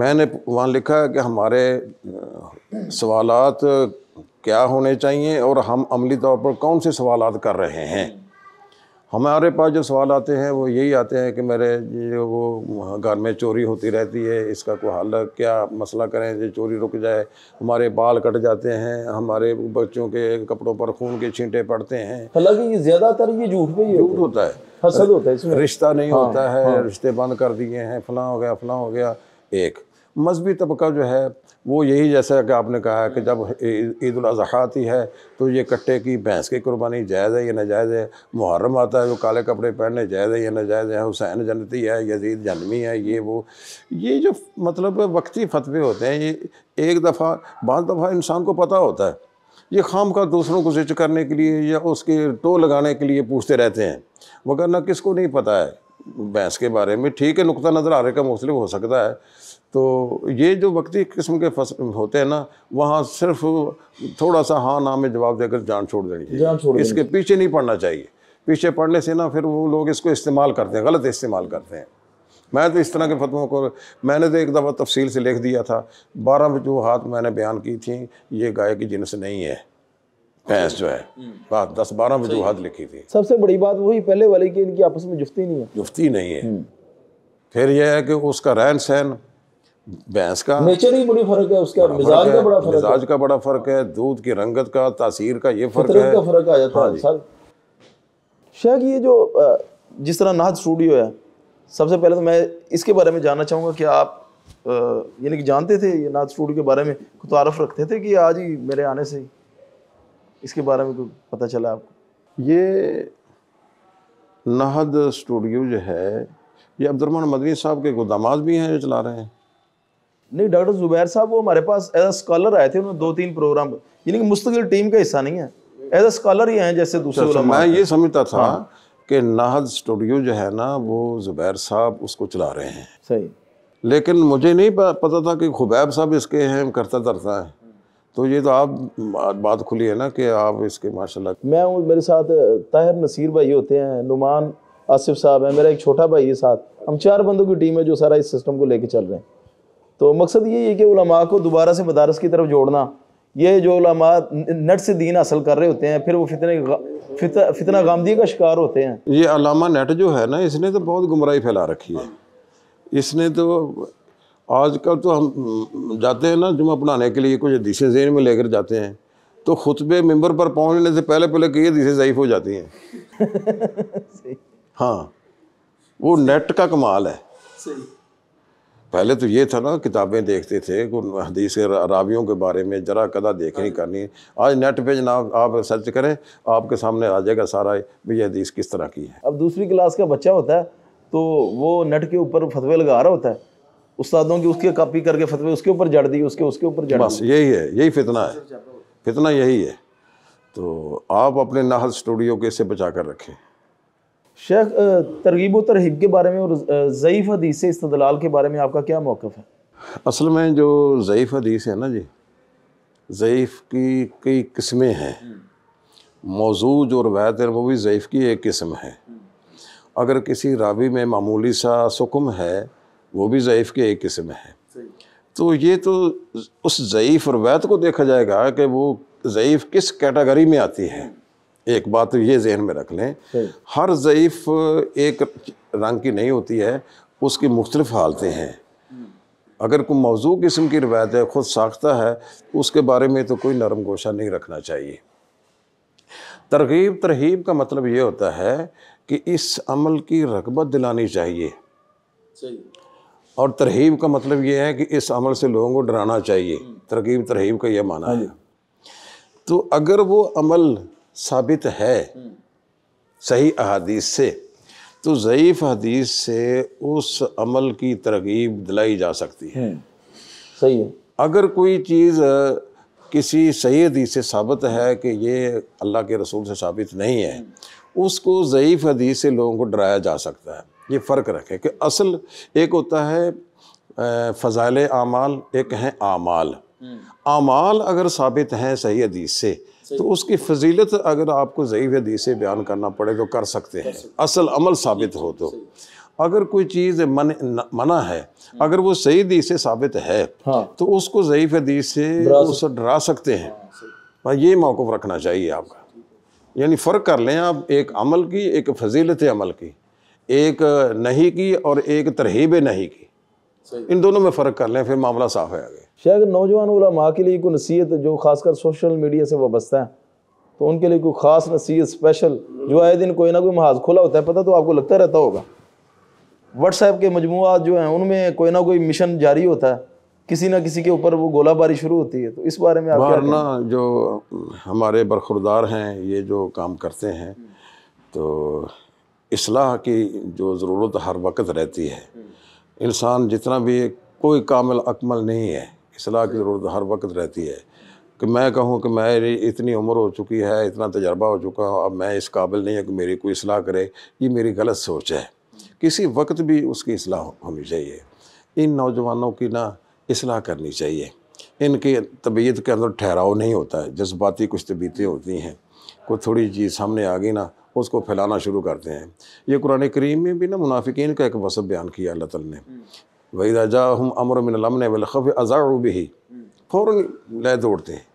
मैंने वहाँ लिखा है कि हमारे सवालत क्या होने चाहिए और हम अमली तौर पर कौन से सवाल कर रहे हैं हमारे पास जो सवाल आते हैं वो यही आते हैं कि मेरे जो वो घर में चोरी होती रहती है इसका कोई हल क्या मसला करें जो चोरी रुक जाए हमारे बाल कट जाते हैं हमारे बच्चों के कपड़ों पर खून के छींटे पड़ते हैं हालांकि ये ज़्यादातर ये झूठ में झूठ होता है हसल होता है इसमें रिश्ता नहीं हाँ, होता है हाँ। रिश्ते बंद कर दिए हैं फलां हो गया फलां हो गया एक मजहबी तबका जो है वो यही जैसा कि आपने कहा कि जब ईद आती है तो ये कट्टे की भैंस की कुर्बानी जायज़ है या नाजायज़ है मुहर्रम आता है जो काले कपड़े पहनने जायज़ है या नाजायज़ है हुसैन जन्नती है यजीद जन्मी है ये वो ये जो मतलब वक्ती फतवे होते हैं ये एक दफ़ा बाद दफ़ा इंसान को पता होता है ये खाम का दूसरों को जिक्र करने के लिए या उसके टो लगाने के लिए पूछते रहते हैं वगरना किसको नहीं पता है भैंस के बारे में ठीक है नुकता नज़र आ रहे का मुख्तलिफ हो सकता है तो ये जो वक्ती किस्म के फसल होते हैं ना वहाँ सिर्फ थोड़ा सा हाँ ना में जवाब देकर जान छोड़ देनी चाहिए जान छोड़ इसके पीछे नहीं पढ़ना चाहिए पीछे पढ़ने से ना फिर वो लोग इसको इस्तेमाल करते हैं गलत इस्तेमाल करते हैं मैं तो इस तरह के फतवों को मैंने तो एक दफ़ा तफसील से लिख दिया था बारह वजूहत मैंने बयान की थी ये गाय की जिनस नहीं है भैंस जो है हम्म। बात दस बारह वजूहत लिखी थी सबसे बड़ी बात वही पहले वाली की इनकी आपस में जुफ्ती नहीं है जुफ्ती नहीं है हम्म। फिर यह है कि उसका रहन सहन भैंस का नेचर ही बड़ी फर्क है उसका मिजाज का बड़ा फर्क मिजाज का बड़ा फर्क है दूध की रंगत का तासीर का ये फर्क है का फर्क आ जाता है हाँ सर शेख ये जो जिस तरह नाथ स्टूडियो है सबसे पहले तो मैं इसके बारे में जानना चाहूँगा कि आप यानी कि जानते थे ये नाथ स्टूडियो के बारे में तारफ़ तो रखते थे कि आज ही मेरे आने से इसके बारे में पता चला आपको ये नाहद स्टूडियो जो है ये अब्दुलरमान मदनी साहब के गोदाम भी हैं जो चला रहे हैं नहीं डॉक्टर जुबैर साहब वो हमारे पास एज अ स्कॉलर आए थे उन्होंने दो तीन प्रोग्राम यानी कि मुस्तकिल टीम का हिस्सा नहीं है एज अ स्कॉलर ही हैं जैसे दूसरे अच्छा, मैं ये समझता था हाँ। कि नाहद स्टूडियो जो है ना वो जुबैर साहब उसको चला रहे हैं सही लेकिन मुझे नहीं पता था कि खुबैब साहब इसके हैं करता तरता है तो ये तो आप बात खुली है ना कि आप इसके माशाल्लाह मैं हूँ मेरे साथ ताहिर नसीर भाई होते हैं नुमान आसिफ साहब हैं मेरा एक छोटा भाई है साथ हम चार बंदों की टीम है जो सारा इस सिस्टम को लेके चल रहे हैं तो मकसद ये है कि उलमा को दोबारा से मदारस की तरफ जोड़ना ये जो उलमा नट से दीन हासिल कर रहे होते हैं फिर वो फितने फित, फितना गांधी का शिकार होते हैं ये अलामा नट जो है ना इसने तो बहुत गुमराही फैला रखी है इसने तो आजकल तो हम जाते हैं ना जुम्मे पढ़ाने के लिए कुछ दिशे जेन में लेकर जाते हैं तो खुतबे मेंबर पर पहुंचने से पहले पहले कई दिशें ज़यीफ़ हो जाती हैं हाँ वो नेट का कमाल है पहले तो ये था ना किताबें देखते थे हदीस अरबियों के बारे में जरा कदा देखनी करनी आज नेट पे ना आप सर्च करें आपके सामने आ जाएगा सारा ये हदीस किस तरह की है अब दूसरी क्लास का बच्चा होता है तो वो नेट के ऊपर फतवे लगा रहा होता है उस्तादों की उसके कॉपी करके फतवे उसके ऊपर जड़ दी उसके उसके ऊपर जड़ बस यही है यही फितना है फितना यही है तो आप अपने नाहल स्टूडियो के इससे बचा कर रखें शेख तरगीब तरहीब के बारे में और ज़यीफ़ हदीस से इस्तलाल के बारे में आपका क्या मौक़ है असल में जो ज़यीफ़ हदीस है ना जी ज़यीफ़ की कई किस्में हैं मौजू जो रवायत है वो भी ज़यीफ़ की एक किस्म है अगर किसी रावी में मामूली सा सुकम है वो भी ज़यीफ़ की एक किस्म है तो ये तो उस ज़यीफ़ रवायत को देखा जाएगा कि वो ज़यीफ़ किस कैटेगरी में आती है एक बात तो ये जहन में रख लें हर ज़ैफ़ एक रंग की नहीं होती है उसकी मुख्तलिफ हालतें हैं अगर कोई मौजू किस्म की रिवायत है ख़ुद साख्ता है उसके बारे में तो कोई नरम गोशा नहीं रखना चाहिए तरगीब तरहीब का मतलब ये होता है कि इस अमल की रगबत दिलानी चाहिए और तरहीब का मतलब ये है कि इस अमल से लोगों को डराना चाहिए हम्म। तरकीब तरहीब का यह माना हाँ है तो अगर वो अमल साबित है सही अहादीस से तो ज़यीफ़ हदीस से उस अमल की तरगीब दिलाई जा सकती है हम्म, सही है अगर कोई चीज़ किसी सही हदीस से साबित है कि ये अल्लाह के रसूल से साबित नहीं है उसको ज़यीफ़ हदीस से लोगों को डराया जा सकता है ये फ़र्क रखे कि असल एक होता है फ़जाइल आमाल एक हैं आमाल आमाल अगर साबित हैं सही हदीस से तो उसकी फजीलत अगर आपको ज़यीफ़ हदीस से बयान करना पड़े तो कर सकते हैं असल अमल साबित हो तो अगर कोई चीज़ मन मना है हम्म। अगर वो सही हदीस से साबित है हाँ। तो उसको ज़यीफ़ हदीस से उसे डरा सकते हैं हाँ, ये मौक़ रखना चाहिए आपका यानी फ़र्क कर लें आप एक अमल की एक फजीलत अमल की एक नहीं की और एक तरहीब नहीं की इन दोनों में फ़र्क कर लें फिर मामला साफ है आगे शायद नौजवान माँ के लिए कोई नसीहत जो खासकर सोशल मीडिया से वाबस्ता है तो उनके लिए कोई ख़ास नसीहत स्पेशल जो आए दिन कोई ना कोई महाज खुला होता है पता तो आपको लगता रहता होगा व्हाट्सएप के मजमूआ जो हैं उनमें कोई ना कोई मिशन जारी होता है किसी ना किसी के ऊपर वो गोलाबारी शुरू होती है तो इस बारे में आप वरना जो हमारे बरखुरदार हैं ये जो काम करते हैं तो इसलाह की जो ज़रूरत हर वक्त रहती है इंसान जितना भी कोई कामिल अकमल नहीं है असलाह की ज़रूरत हर वक्त रहती है कि मैं कहूँ कि मेरी इतनी उम्र हो चुकी है इतना तजर्बा हो चुका हो अब मैं इस काबिल नहीं है कि मेरी कोई असलाह करे ये मेरी गलत सोच है किसी वक्त भी उसकी असलाह होनी चाहिए इन नौजवानों की ना असलाह करनी चाहिए इनकी तबीयत के अंदर ठहराव नहीं होता है जज्बाती कुछ तबीयतें होती हैं कोई थोड़ी चीज़ सामने आ गई ना उसको फैलाना शुरू करते हैं ये कुरान करीम में भी ना मुनाफिकीन का एक वसब बयान किया अल्लाह तला ने वहीदा जा हम अमर वफ़ वलखफ़ भी ही फ़ौर लय दौड़ते हैं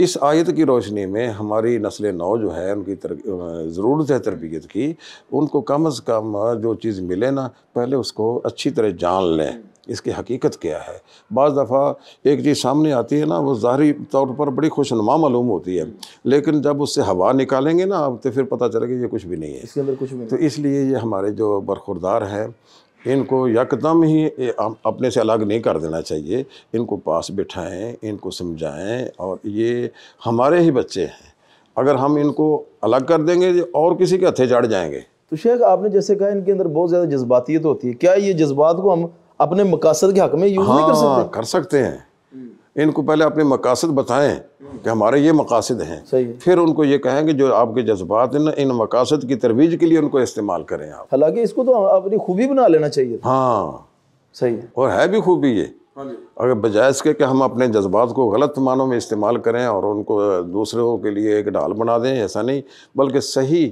इस आयत की रोशनी में हमारी नस्ल नौ जो है उनकी तर ज़रूरत है तरबियत की उनको कम अज़ कम जो चीज़ मिले ना पहले उसको अच्छी तरह जान लें इसकी हकीकत क्या है बज़ दफ़ा एक चीज़ सामने आती है ना वो ज़ाहरी तौर पर बड़ी खुशनुमा मालूम होती है लेकिन जब उससे हवा निकालेंगे ना तो फिर पता चलेगा ये कुछ भी नहीं है इसके अंदर कुछ भी तो इसलिए ये हमारे जो बरखुरदार हैं इनको यकदम ही अपने से अलग नहीं कर देना चाहिए इनको पास बिठाएं इनको समझाएं और ये हमारे ही बच्चे हैं अगर हम इनको अलग कर देंगे और किसी के हथे चढ़ जाएंगे तो शेख आपने जैसे कहा इनके अंदर बहुत ज़्यादा जज्बातीत तो होती है क्या ये जज्बात को हम अपने मकासद के हक में यूज़ हाँ, नहीं कर हाँ, सकते कर सकते हैं इनको पहले अपने मकासद बताएं कि हमारे ये मकासद हैं फिर उनको ये कहें कि जो आपके जज्बात हैं ना इन मकासद की तरवीज के लिए उनको इस्तेमाल करें आप हालांकि इसको तो अपनी खूबी बना लेना चाहिए हाँ सही है और है भी खूबी ये हाँ अगर बजाय इसके कि हम अपने जज्बात को गलत मानों में इस्तेमाल करें और उनको दूसरों के लिए एक डाल बना दें ऐसा नहीं बल्कि सही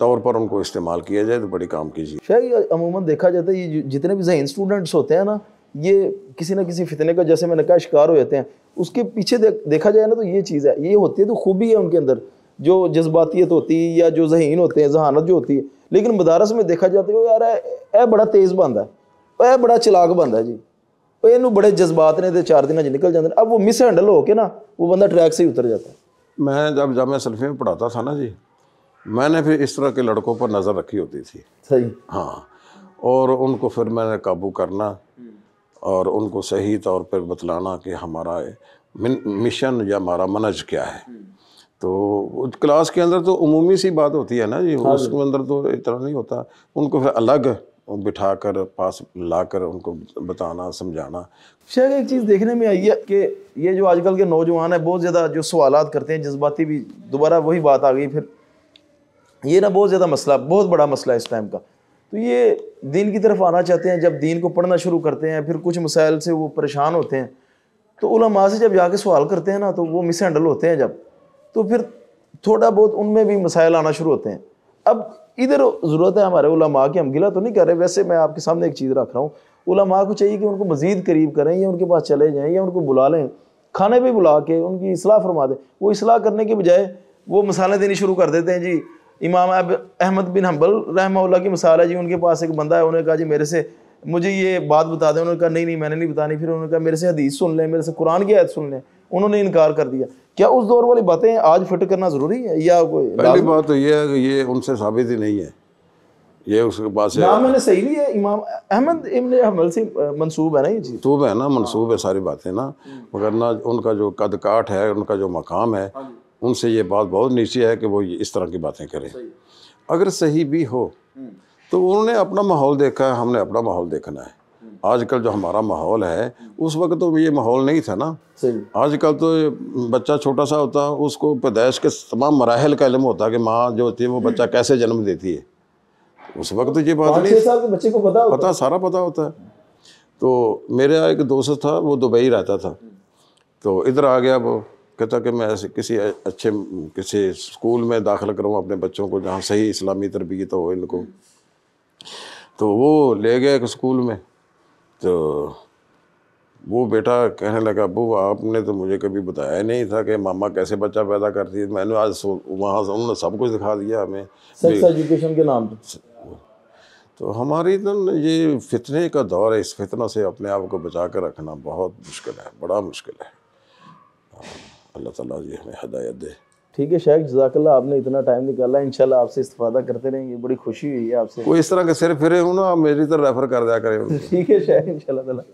तौर पर उनको इस्तेमाल किया जाए तो बड़ी काम कीजिए शायद अमूमन देखा जाता है ये जितने भी जहन स्टूडेंट्स होते हैं ना ये किसी ना किसी फितने का जैसे मैंने कहा शिकार हो जाते हैं उसके पीछे दे, देखा जाए ना तो ये चीज़ है ये होती है तो खूबी है उनके अंदर जो जज्बातीत होती है या जो जहीन होते हैं जहानत जो होती है लेकिन मदारस में देखा जाता है यार यह बड़ा तेज़ बंद है यह बड़ा चलाक बंद है जी ਇਹਨੂੰ बड़े जज्बात ने चार दिन निकल जाते ਨਿਕਲ अब वो मिसहैंडल होकर ना वो बंदा ट्रैक से ही उतर जाता है मैं जब मैं सल्फी में पढ़ाता था ना जी मैंने फिर इस तरह के लड़कों पर नज़र रखी होती थी सही हाँ और उनको फिर मैंने काबू करना और उनको सही तौर पर बतलाना कि हमारा मिशन या हमारा मनज क्या है हम्म। तो क्लास के अंदर तो अमूमी सी बात होती है ना जी हाँ उसके अंदर तो इतना नहीं होता उनको फिर अलग बिठा कर पास ला कर उनको बताना समझाना शायद एक चीज़ देखने में आई है कि ये जो आजकल के नौजवान हैं बहुत ज़्यादा जो सवाल करते हैं जज्बाती भी दोबारा वही बात आ गई फिर ये ना बहुत ज़्यादा मसला बहुत बड़ा मसला है इस टाइम का तो ये दीन की तरफ आना चाहते हैं जब दीन को पढ़ना शुरू करते हैं फिर कुछ मसाइल से वो परेशान होते हैं तो उलमा से जब जाके सवाल करते हैं ना तो वो मिस हैंडल होते हैं जब तो फिर थोड़ा बहुत उनमें भी मसाइल आना शुरू होते हैं अब इधर ज़रूरत है हमारे उलमा की हम गिला तो नहीं कर रहे वैसे मैं आपके सामने एक चीज़ रख रहा हूँ उलमा को चाहिए कि उनको मज़ीद करीब करें या उनके पास चले जाएँ या उनको बुला लें खाने पर बुला के उनकी असलाह फरमा दें वो असलाह करने के बजाय वो मसाले देनी शुरू कर देते हैं जी इमाम अब अहमद बिन हम्बल रहमल्ला की मिसाल है जी उनके पास एक बंदा है उन्होंने कहा जी मेरे से मुझे ये बात बता दें उन्होंने कहा नहीं नहीं मैंने नहीं बतानी फिर उन्होंने कहा मेरे से हदीस सुन लें मेरे से कुरान की आयत सुन लें उन्होंने इनकार कर दिया क्या उस दौर वाली बातें आज फिट करना ज़रूरी है या कोई पहली बात तो ये है कि ये उनसे साबित ही नहीं है ये उसके पास है मैंने सही लिया इमाम अहमद इमन हमल से मंसूब है ना ये चीज़ मंसूब है ना मंसूब है सारी बातें ना मगर ना उनका जो कदकाठ है उनका जो मकाम है हाँ उनसे ये बात बहुत नीचे है कि वो इस तरह की बातें करें अगर सही भी हो हम्म। तो उन्होंने अपना माहौल देखा है हमने अपना माहौल देखना है हम्म। आजकल जो हमारा माहौल है हम्म। उस वक्त तो ये माहौल नहीं था ना आजकल तो बच्चा छोटा सा होता उसको पैदाइश के तमाम मराहल का इलम होता कि माँ जो होती है वो बच्चा कैसे जन्म देती है उस वक्त तो ये बात नहीं साल के बच्चे को पता होता पता सारा पता होता है तो मेरा एक दोस्त था वो दुबई रहता था तो इधर आ गया वो कहता कि मैं ऐसे किसी अच्छे किसी स्कूल में दाखिल करूँ अपने बच्चों को जहाँ सही इस्लामी तरबियत हो इनको तो वो ले गए एक स्कूल में तो वो बेटा कहने लगा अबू आपने तो मुझे कभी बताया नहीं था कि मामा कैसे बच्चा पैदा करती है मैंने आज वहाँ से उन्होंने सब कुछ दिखा दिया हमें सेक्स एजुकेशन के नाम पर तो हमारी तो ये फितने का दौर है इस फितना से अपने आप को बचा कर रखना बहुत मुश्किल है बड़ा मुश्किल है अल्लाह ताला ये हमें हदायत दे ठीक है शेख जजाकल्ला आपने इतना टाइम निकाला इंशाल्लाह आपसे इस्तेफादा करते रहेंगे बड़ी खुशी हुई है आपसे कोई इस तरह के सिर फिरे हूँ ना आप मेरी तरह रेफर कर दिया करें ठीक है शेख इंशाल्लाह ताला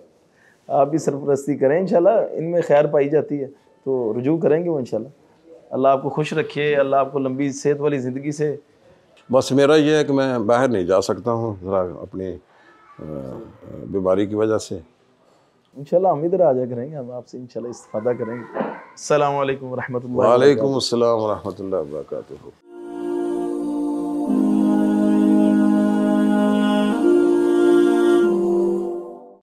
आप भी सरपरस्ती करें इंशाल्लाह इनमें खैर पाई जाती है तो रुजू करेंगे वो इंशाल्लाह अल्लाह आपको खुश रखे अल्लाह आपको लंबी सेहत वाली ज़िंदगी से बस मेरा ये है कि मैं बाहर नहीं जा सकता हूँ ज़रा अपनी बीमारी की वजह से इंशाल्लाह हम इधर आ जाया करेंगे हम आपसे इंशाल्लाह इस्तेफादा करेंगे السلام عليكم ورحمة الله وعليكم السلام ورحمة الله وبركاته